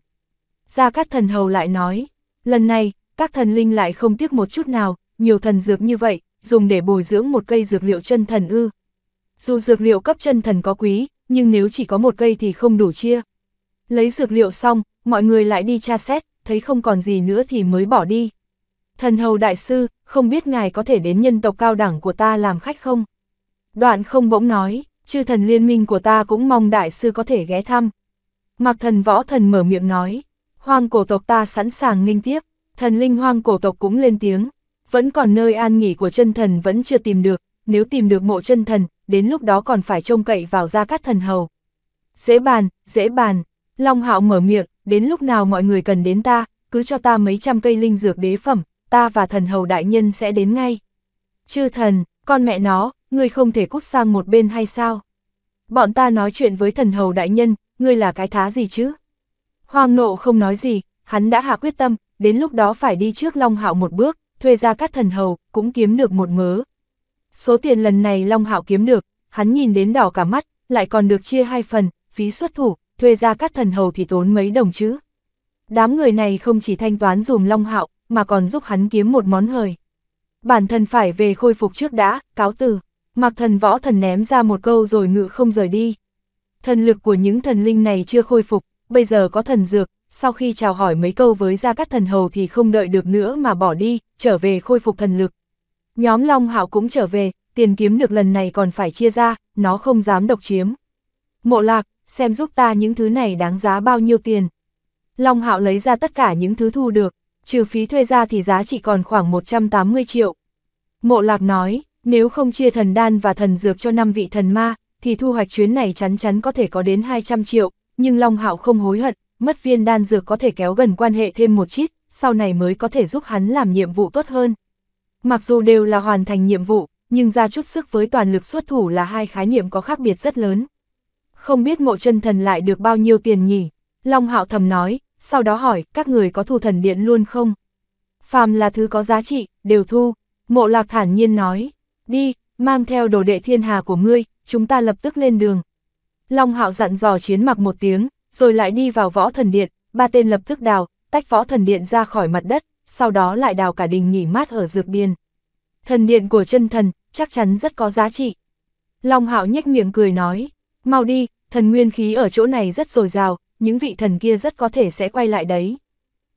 Gia Cát Thần Hầu lại nói, lần này, các thần linh lại không tiếc một chút nào, nhiều thần dược như vậy, dùng để bồi dưỡng một cây dược liệu chân thần ư. Dù dược liệu cấp chân thần có quý, nhưng nếu chỉ có một cây thì không đủ chia. Lấy dược liệu xong, mọi người lại đi tra xét, thấy không còn gì nữa thì mới bỏ đi. Thần hầu đại sư, không biết ngài có thể đến nhân tộc cao đẳng của ta làm khách không? Đoạn không bỗng nói, chư thần liên minh của ta cũng mong đại sư có thể ghé thăm. Mạc thần võ thần mở miệng nói, hoang cổ tộc ta sẵn sàng nghinh tiếp, thần linh hoang cổ tộc cũng lên tiếng, vẫn còn nơi an nghỉ của chân thần vẫn chưa tìm được, nếu tìm được mộ chân thần, đến lúc đó còn phải trông cậy vào gia các thần hầu. Dễ bàn, dễ bàn, Long Hạo mở miệng, đến lúc nào mọi người cần đến ta, cứ cho ta mấy trăm cây linh dược đế phẩm, ta và thần hầu đại nhân sẽ đến ngay. Chư thần, con mẹ nó, ngươi không thể cút sang một bên hay sao? Bọn ta nói chuyện với thần hầu đại nhân, ngươi là cái thá gì chứ? Hoàng nộ không nói gì, hắn đã hạ quyết tâm, đến lúc đó phải đi trước Long Hạo một bước, thuê ra các thần hầu, cũng kiếm được một mớ. Số tiền lần này Long Hạo kiếm được, hắn nhìn đến đỏ cả mắt, lại còn được chia hai phần, phí xuất thủ, thuê ra các thần hầu thì tốn mấy đồng chứ. Đám người này không chỉ thanh toán dùm Long Hạo, mà còn giúp hắn kiếm một món hời. Bản thân phải về khôi phục trước đã, cáo từ. Mặc thần võ thần ném ra một câu rồi ngự không rời đi thần lực của những thần linh này chưa khôi phục, bây giờ có thần dược, sau khi chào hỏi mấy câu với Gia các Thần Hầu thì không đợi được nữa mà bỏ đi, trở về khôi phục thần lực. Nhóm Long Hạo cũng trở về, tiền kiếm được lần này còn phải chia ra, nó không dám độc chiếm. Mộ lạc, xem giúp ta những thứ này đáng giá bao nhiêu tiền. Long Hạo lấy ra tất cả những thứ thu được, trừ phí thuê ra thì giá chỉ còn khoảng 180 triệu. Mộ lạc nói, nếu không chia thần đan và thần dược cho năm vị thần ma, thì thu hoạch chuyến này chắn chắn có thể có đến 200 triệu, nhưng Long Hạo không hối hận, mất viên đan dược có thể kéo gần quan hệ thêm một chút, sau này mới có thể giúp hắn làm nhiệm vụ tốt hơn. Mặc dù đều là hoàn thành nhiệm vụ, nhưng ra chút sức với toàn lực xuất thủ là hai khái niệm có khác biệt rất lớn. Không biết mộ chân thần lại được bao nhiêu tiền nhỉ? Long Hạo thầm nói, sau đó hỏi, các người có thu thần điện luôn không? Phàm là thứ có giá trị, đều thu. Mộ lạc thản nhiên nói, đi, mang theo đồ đệ thiên hà của ngươi, chúng ta lập tức lên đường. Long hạo dặn dò chiến mặc một tiếng, rồi lại đi vào võ thần điện, ba tên lập tức đào, tách võ thần điện ra khỏi mặt đất, sau đó lại đào cả đình nghỉ mát ở dược điên. Thần điện của chân thần, chắc chắn rất có giá trị. Long hạo nhếch miệng cười nói, mau đi, thần nguyên khí ở chỗ này rất dồi dào, những vị thần kia rất có thể sẽ quay lại đấy.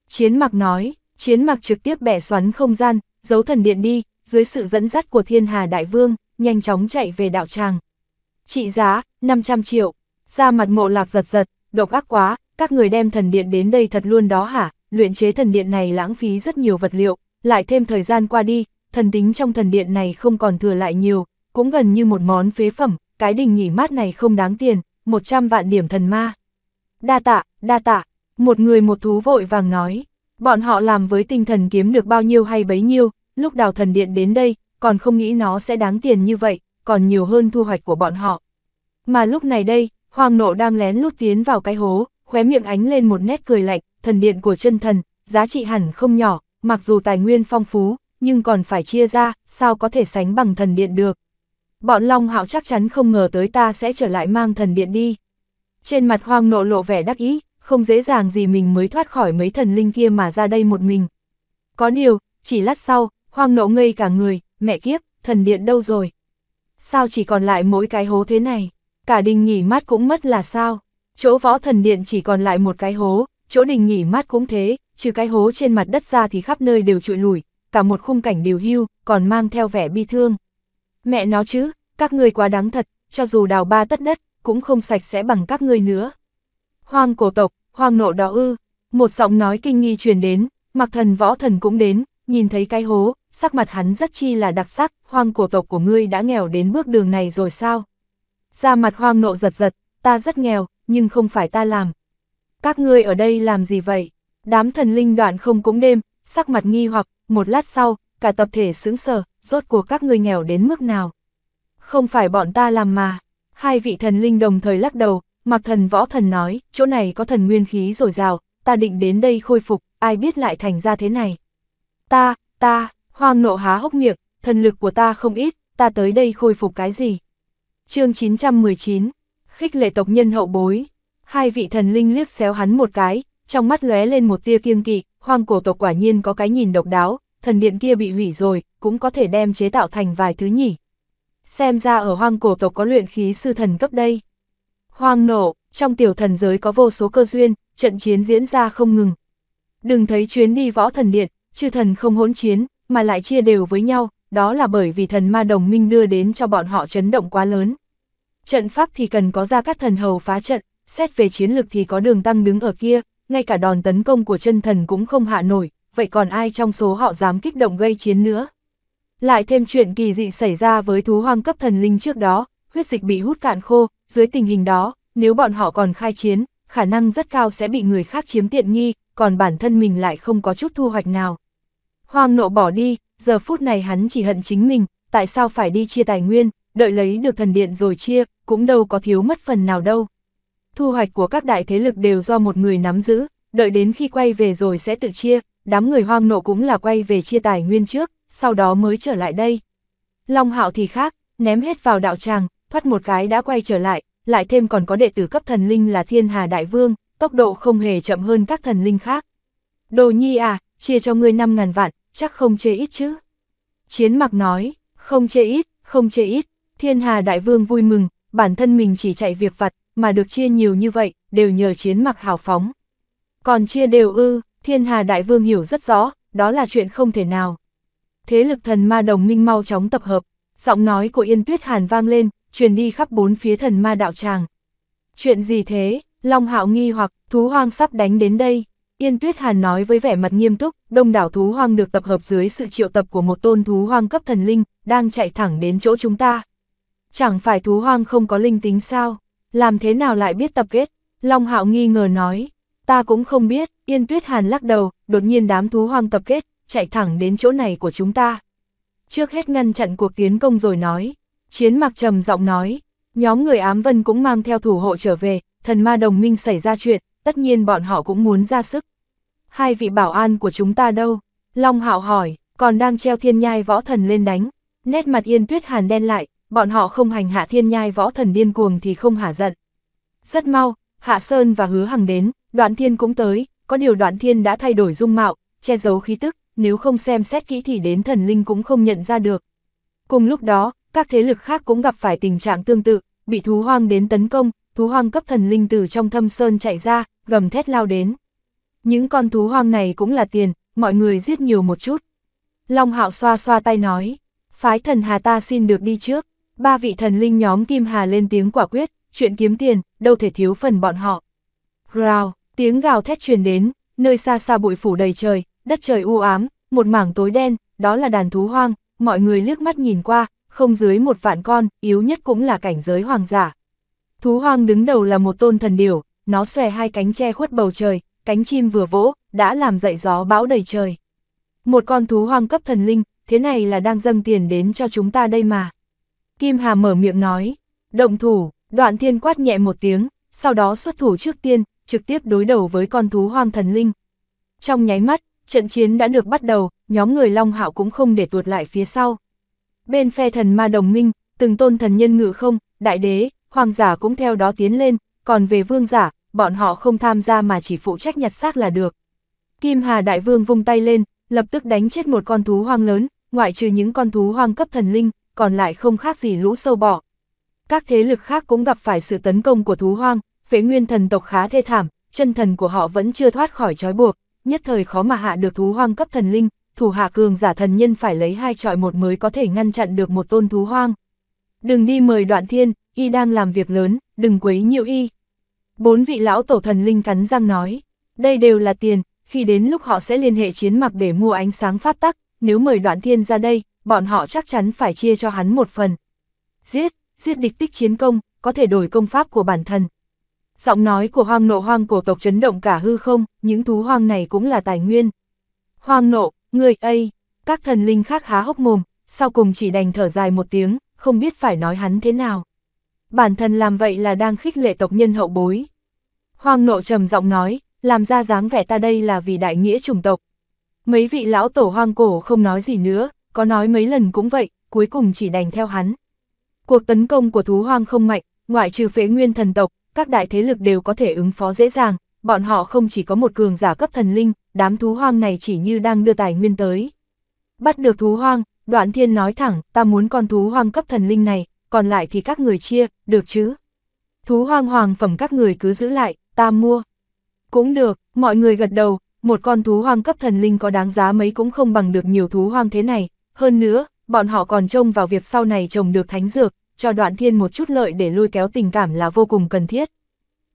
Chiến mặc nói, chiến mặc trực tiếp bẻ xoắn không gian, giấu thần điện đi, dưới sự dẫn dắt của thiên hà đại vương, nhanh chóng chạy về đạo tràng trị giá 500 triệu. Ra mặt mộ lạc giật giật, độc ác quá, các người đem thần điện đến đây thật luôn đó hả? Luyện chế thần điện này lãng phí rất nhiều vật liệu, lại thêm thời gian qua đi, thần tính trong thần điện này không còn thừa lại nhiều, cũng gần như một món phế phẩm, cái đình nghỉ mát này không đáng tiền, 100 vạn điểm thần ma. Đa tạ, đa tạ, một người một thú vội vàng nói, bọn họ làm với tinh thần kiếm được bao nhiêu hay bấy nhiêu, lúc đào thần điện đến đây, còn không nghĩ nó sẽ đáng tiền như vậy, còn nhiều hơn thu hoạch của bọn họ. Mà lúc này đây, hoàng nộ đang lén lút tiến vào cái hố, khóe miệng ánh lên một nét cười lạnh, thần điện của chân thần, giá trị hẳn không nhỏ, mặc dù tài nguyên phong phú, nhưng còn phải chia ra, sao có thể sánh bằng thần điện được. Bọn Long Hạo chắc chắn không ngờ tới ta sẽ trở lại mang thần điện đi. Trên mặt hoang nộ lộ vẻ đắc ý, không dễ dàng gì mình mới thoát khỏi mấy thần linh kia mà ra đây một mình. Có điều, chỉ lát sau, hoang nộ ngây cả người, mẹ kiếp, thần điện đâu rồi sao chỉ còn lại mỗi cái hố thế này, cả đình nghỉ mát cũng mất là sao, chỗ võ thần điện chỉ còn lại một cái hố, chỗ đình nghỉ mát cũng thế, trừ cái hố trên mặt đất ra thì khắp nơi đều trụi lùi, cả một khung cảnh đều hưu, còn mang theo vẻ bi thương. Mẹ nó chứ, các ngươi quá đáng thật, cho dù đào ba tất đất, cũng không sạch sẽ bằng các ngươi nữa. Hoang cổ tộc, hoang nộ đó ư, một giọng nói kinh nghi truyền đến, mặc thần võ thần cũng đến, nhìn thấy cái hố, sắc mặt hắn rất chi là đặc sắc, hoang cổ tộc của ngươi đã nghèo đến bước đường này rồi sao? Ra mặt hoang nộ giật giật, ta rất nghèo, nhưng không phải ta làm. Các ngươi ở đây làm gì vậy? Đám thần linh đoạn không cũng đêm, sắc mặt nghi hoặc, một lát sau, cả tập thể sướng sờ, rốt cuộc các ngươi nghèo đến mức nào? Không phải bọn ta làm mà. Hai vị thần linh đồng thời lắc đầu, mặc thần võ thần nói, chỗ này có thần nguyên khí rồi rào, ta định đến đây khôi phục, ai biết lại thành ra thế này ta, ta, hoang nộ há hốc miệng, thần lực của ta không ít, ta tới đây khôi phục cái gì? chương 919, khích lệ tộc nhân hậu bối, hai vị thần linh liếc xéo hắn một cái, trong mắt lóe lên một tia kiêng kỵ, hoang cổ tộc quả nhiên có cái nhìn độc đáo, thần điện kia bị hủy rồi, cũng có thể đem chế tạo thành vài thứ nhỉ. Xem ra ở hoang cổ tộc có luyện khí sư thần cấp đây. Hoang nộ, trong tiểu thần giới có vô số cơ duyên, trận chiến diễn ra không ngừng. Đừng thấy chuyến đi võ thần điện, chư thần không hỗn chiến, mà lại chia đều với nhau, đó là bởi vì thần ma đồng minh đưa đến cho bọn họ chấn động quá lớn. Trận pháp thì cần có ra các thần hầu phá trận, xét về chiến lực thì có đường tăng đứng ở kia, ngay cả đòn tấn công của chân thần cũng không hạ nổi, vậy còn ai trong số họ dám kích động gây chiến nữa. Lại thêm chuyện kỳ dị xảy ra với thú hoang cấp thần linh trước đó, huyết dịch bị hút cạn khô, dưới tình hình đó, nếu bọn họ còn khai chiến, khả năng rất cao sẽ bị người khác chiếm tiện nghi, còn bản thân mình lại không có chút thu hoạch nào. Hoang nộ bỏ đi, giờ phút này hắn chỉ hận chính mình, tại sao phải đi chia tài nguyên, đợi lấy được thần điện rồi chia, cũng đâu có thiếu mất phần nào đâu. Thu hoạch của các đại thế lực đều do một người nắm giữ, đợi đến khi quay về rồi sẽ tự chia, đám người hoang nộ cũng là quay về chia tài nguyên trước, sau đó mới trở lại đây. Long hạo thì khác, ném hết vào đạo tràng, thoát một cái đã quay trở lại, lại thêm còn có đệ tử cấp thần linh là thiên hà đại vương, tốc độ không hề chậm hơn các thần linh khác. Đồ nhi à, chia cho ngươi 5.000 vạn, chắc không chê ít chứ. Chiến mặc nói, không chê ít, không chê ít, thiên hà đại vương vui mừng, bản thân mình chỉ chạy việc vặt, mà được chia nhiều như vậy, đều nhờ chiến mặc hào phóng. Còn chia đều ư, thiên hà đại vương hiểu rất rõ, đó là chuyện không thể nào. Thế lực thần ma đồng minh mau chóng tập hợp, giọng nói của Yên Tuyết Hàn vang lên, truyền đi khắp bốn phía thần ma đạo tràng. Chuyện gì thế, Long Hạo nghi hoặc thú hoang sắp đánh đến đây. Yên Tuyết Hàn nói với vẻ mặt nghiêm túc, đông đảo thú hoang được tập hợp dưới sự triệu tập của một tôn thú hoang cấp thần linh, đang chạy thẳng đến chỗ chúng ta. Chẳng phải thú hoang không có linh tính sao, làm thế nào lại biết tập kết? Long Hạo nghi ngờ nói, ta cũng không biết, Yên Tuyết Hàn lắc đầu, đột nhiên đám thú hoang tập kết, chạy thẳng đến chỗ này của chúng ta. Trước hết ngăn chặn cuộc tiến công rồi nói, chiến mặc trầm giọng nói, nhóm người ám vân cũng mang theo thủ hộ trở về, thần ma đồng minh xảy ra chuyện, tất nhiên bọn họ cũng muốn ra sức hai vị bảo an của chúng ta đâu? Long hạo hỏi, còn đang treo thiên nhai võ thần lên đánh. Nét mặt yên tuyết hàn đen lại, bọn họ không hành hạ thiên nhai võ thần điên cuồng thì không hả giận. Rất mau, Hạ Sơn và Hứa Hằng đến, đoạn thiên cũng tới, có điều đoạn thiên đã thay đổi dung mạo, che giấu khí tức, nếu không xem xét kỹ thì đến thần linh cũng không nhận ra được. Cùng lúc đó, các thế lực khác cũng gặp phải tình trạng tương tự, bị thú hoang đến tấn công, thú hoang cấp thần linh từ trong thâm sơn chạy ra, gầm thét lao đến. Những con thú hoang này cũng là tiền, mọi người giết nhiều một chút. Long hạo xoa xoa tay nói, phái thần hà ta xin được đi trước. Ba vị thần linh nhóm Kim Hà lên tiếng quả quyết, chuyện kiếm tiền, đâu thể thiếu phần bọn họ. Rào, tiếng gào thét truyền đến, nơi xa xa bụi phủ đầy trời, đất trời u ám, một mảng tối đen, đó là đàn thú hoang, mọi người liếc mắt nhìn qua, không dưới một vạn con, yếu nhất cũng là cảnh giới hoàng giả. Thú hoang đứng đầu là một tôn thần điểu, nó xòe hai cánh che khuất bầu trời, cánh chim vừa vỗ, đã làm dậy gió bão đầy trời. Một con thú hoang cấp thần linh, thế này là đang dâng tiền đến cho chúng ta đây mà. Kim Hà mở miệng nói, động thủ, đoạn thiên quát nhẹ một tiếng, sau đó xuất thủ trước tiên, trực tiếp đối đầu với con thú hoang thần linh. Trong nháy mắt, trận chiến đã được bắt đầu, nhóm người Long Hạo cũng không để tuột lại phía sau. Bên phe thần ma đồng minh, từng tôn thần nhân ngự không, đại đế, hoàng giả cũng theo đó tiến lên, còn về vương giả, bọn họ không tham gia mà chỉ phụ trách nhặt xác là được. Kim Hà Đại Vương vung tay lên, lập tức đánh chết một con thú hoang lớn, ngoại trừ những con thú hoang cấp thần linh, còn lại không khác gì lũ sâu bọ. Các thế lực khác cũng gặp phải sự tấn công của thú hoang, phế nguyên thần tộc khá thê thảm, chân thần của họ vẫn chưa thoát khỏi trói buộc, nhất thời khó mà hạ được thú hoang cấp thần linh, thủ hạ cường giả thần nhân phải lấy hai trọi một mới có thể ngăn chặn được một tôn thú hoang. Đừng đi mời đoạn thiên, y đang làm việc lớn, đừng quấy nhiều y. Bốn vị lão tổ thần linh cắn răng nói, đây đều là tiền, khi đến lúc họ sẽ liên hệ chiến mặc để mua ánh sáng pháp tắc, nếu mời đoạn thiên ra đây, bọn họ chắc chắn phải chia cho hắn một phần. Giết, giết địch tích chiến công, có thể đổi công pháp của bản thân. Giọng nói của hoang nộ hoang cổ tộc chấn động cả hư không, những thú hoang này cũng là tài nguyên. Hoang nộ, người ấy, các thần linh khác há hốc mồm, sau cùng chỉ đành thở dài một tiếng, không biết phải nói hắn thế nào bản thân làm vậy là đang khích lệ tộc nhân hậu bối. Hoàng nộ trầm giọng nói, làm ra dáng vẻ ta đây là vì đại nghĩa chủng tộc. Mấy vị lão tổ hoang cổ không nói gì nữa, có nói mấy lần cũng vậy, cuối cùng chỉ đành theo hắn. Cuộc tấn công của thú hoang không mạnh, ngoại trừ phế nguyên thần tộc, các đại thế lực đều có thể ứng phó dễ dàng, bọn họ không chỉ có một cường giả cấp thần linh, đám thú hoang này chỉ như đang đưa tài nguyên tới. Bắt được thú hoang, đoạn thiên nói thẳng, ta muốn con thú hoang cấp thần linh này, còn lại thì các người chia, được chứ? Thú hoang hoàng phẩm các người cứ giữ lại, ta mua. Cũng được, mọi người gật đầu, một con thú hoang cấp thần linh có đáng giá mấy cũng không bằng được nhiều thú hoang thế này. Hơn nữa, bọn họ còn trông vào việc sau này trồng được thánh dược, cho đoạn thiên một chút lợi để lôi kéo tình cảm là vô cùng cần thiết.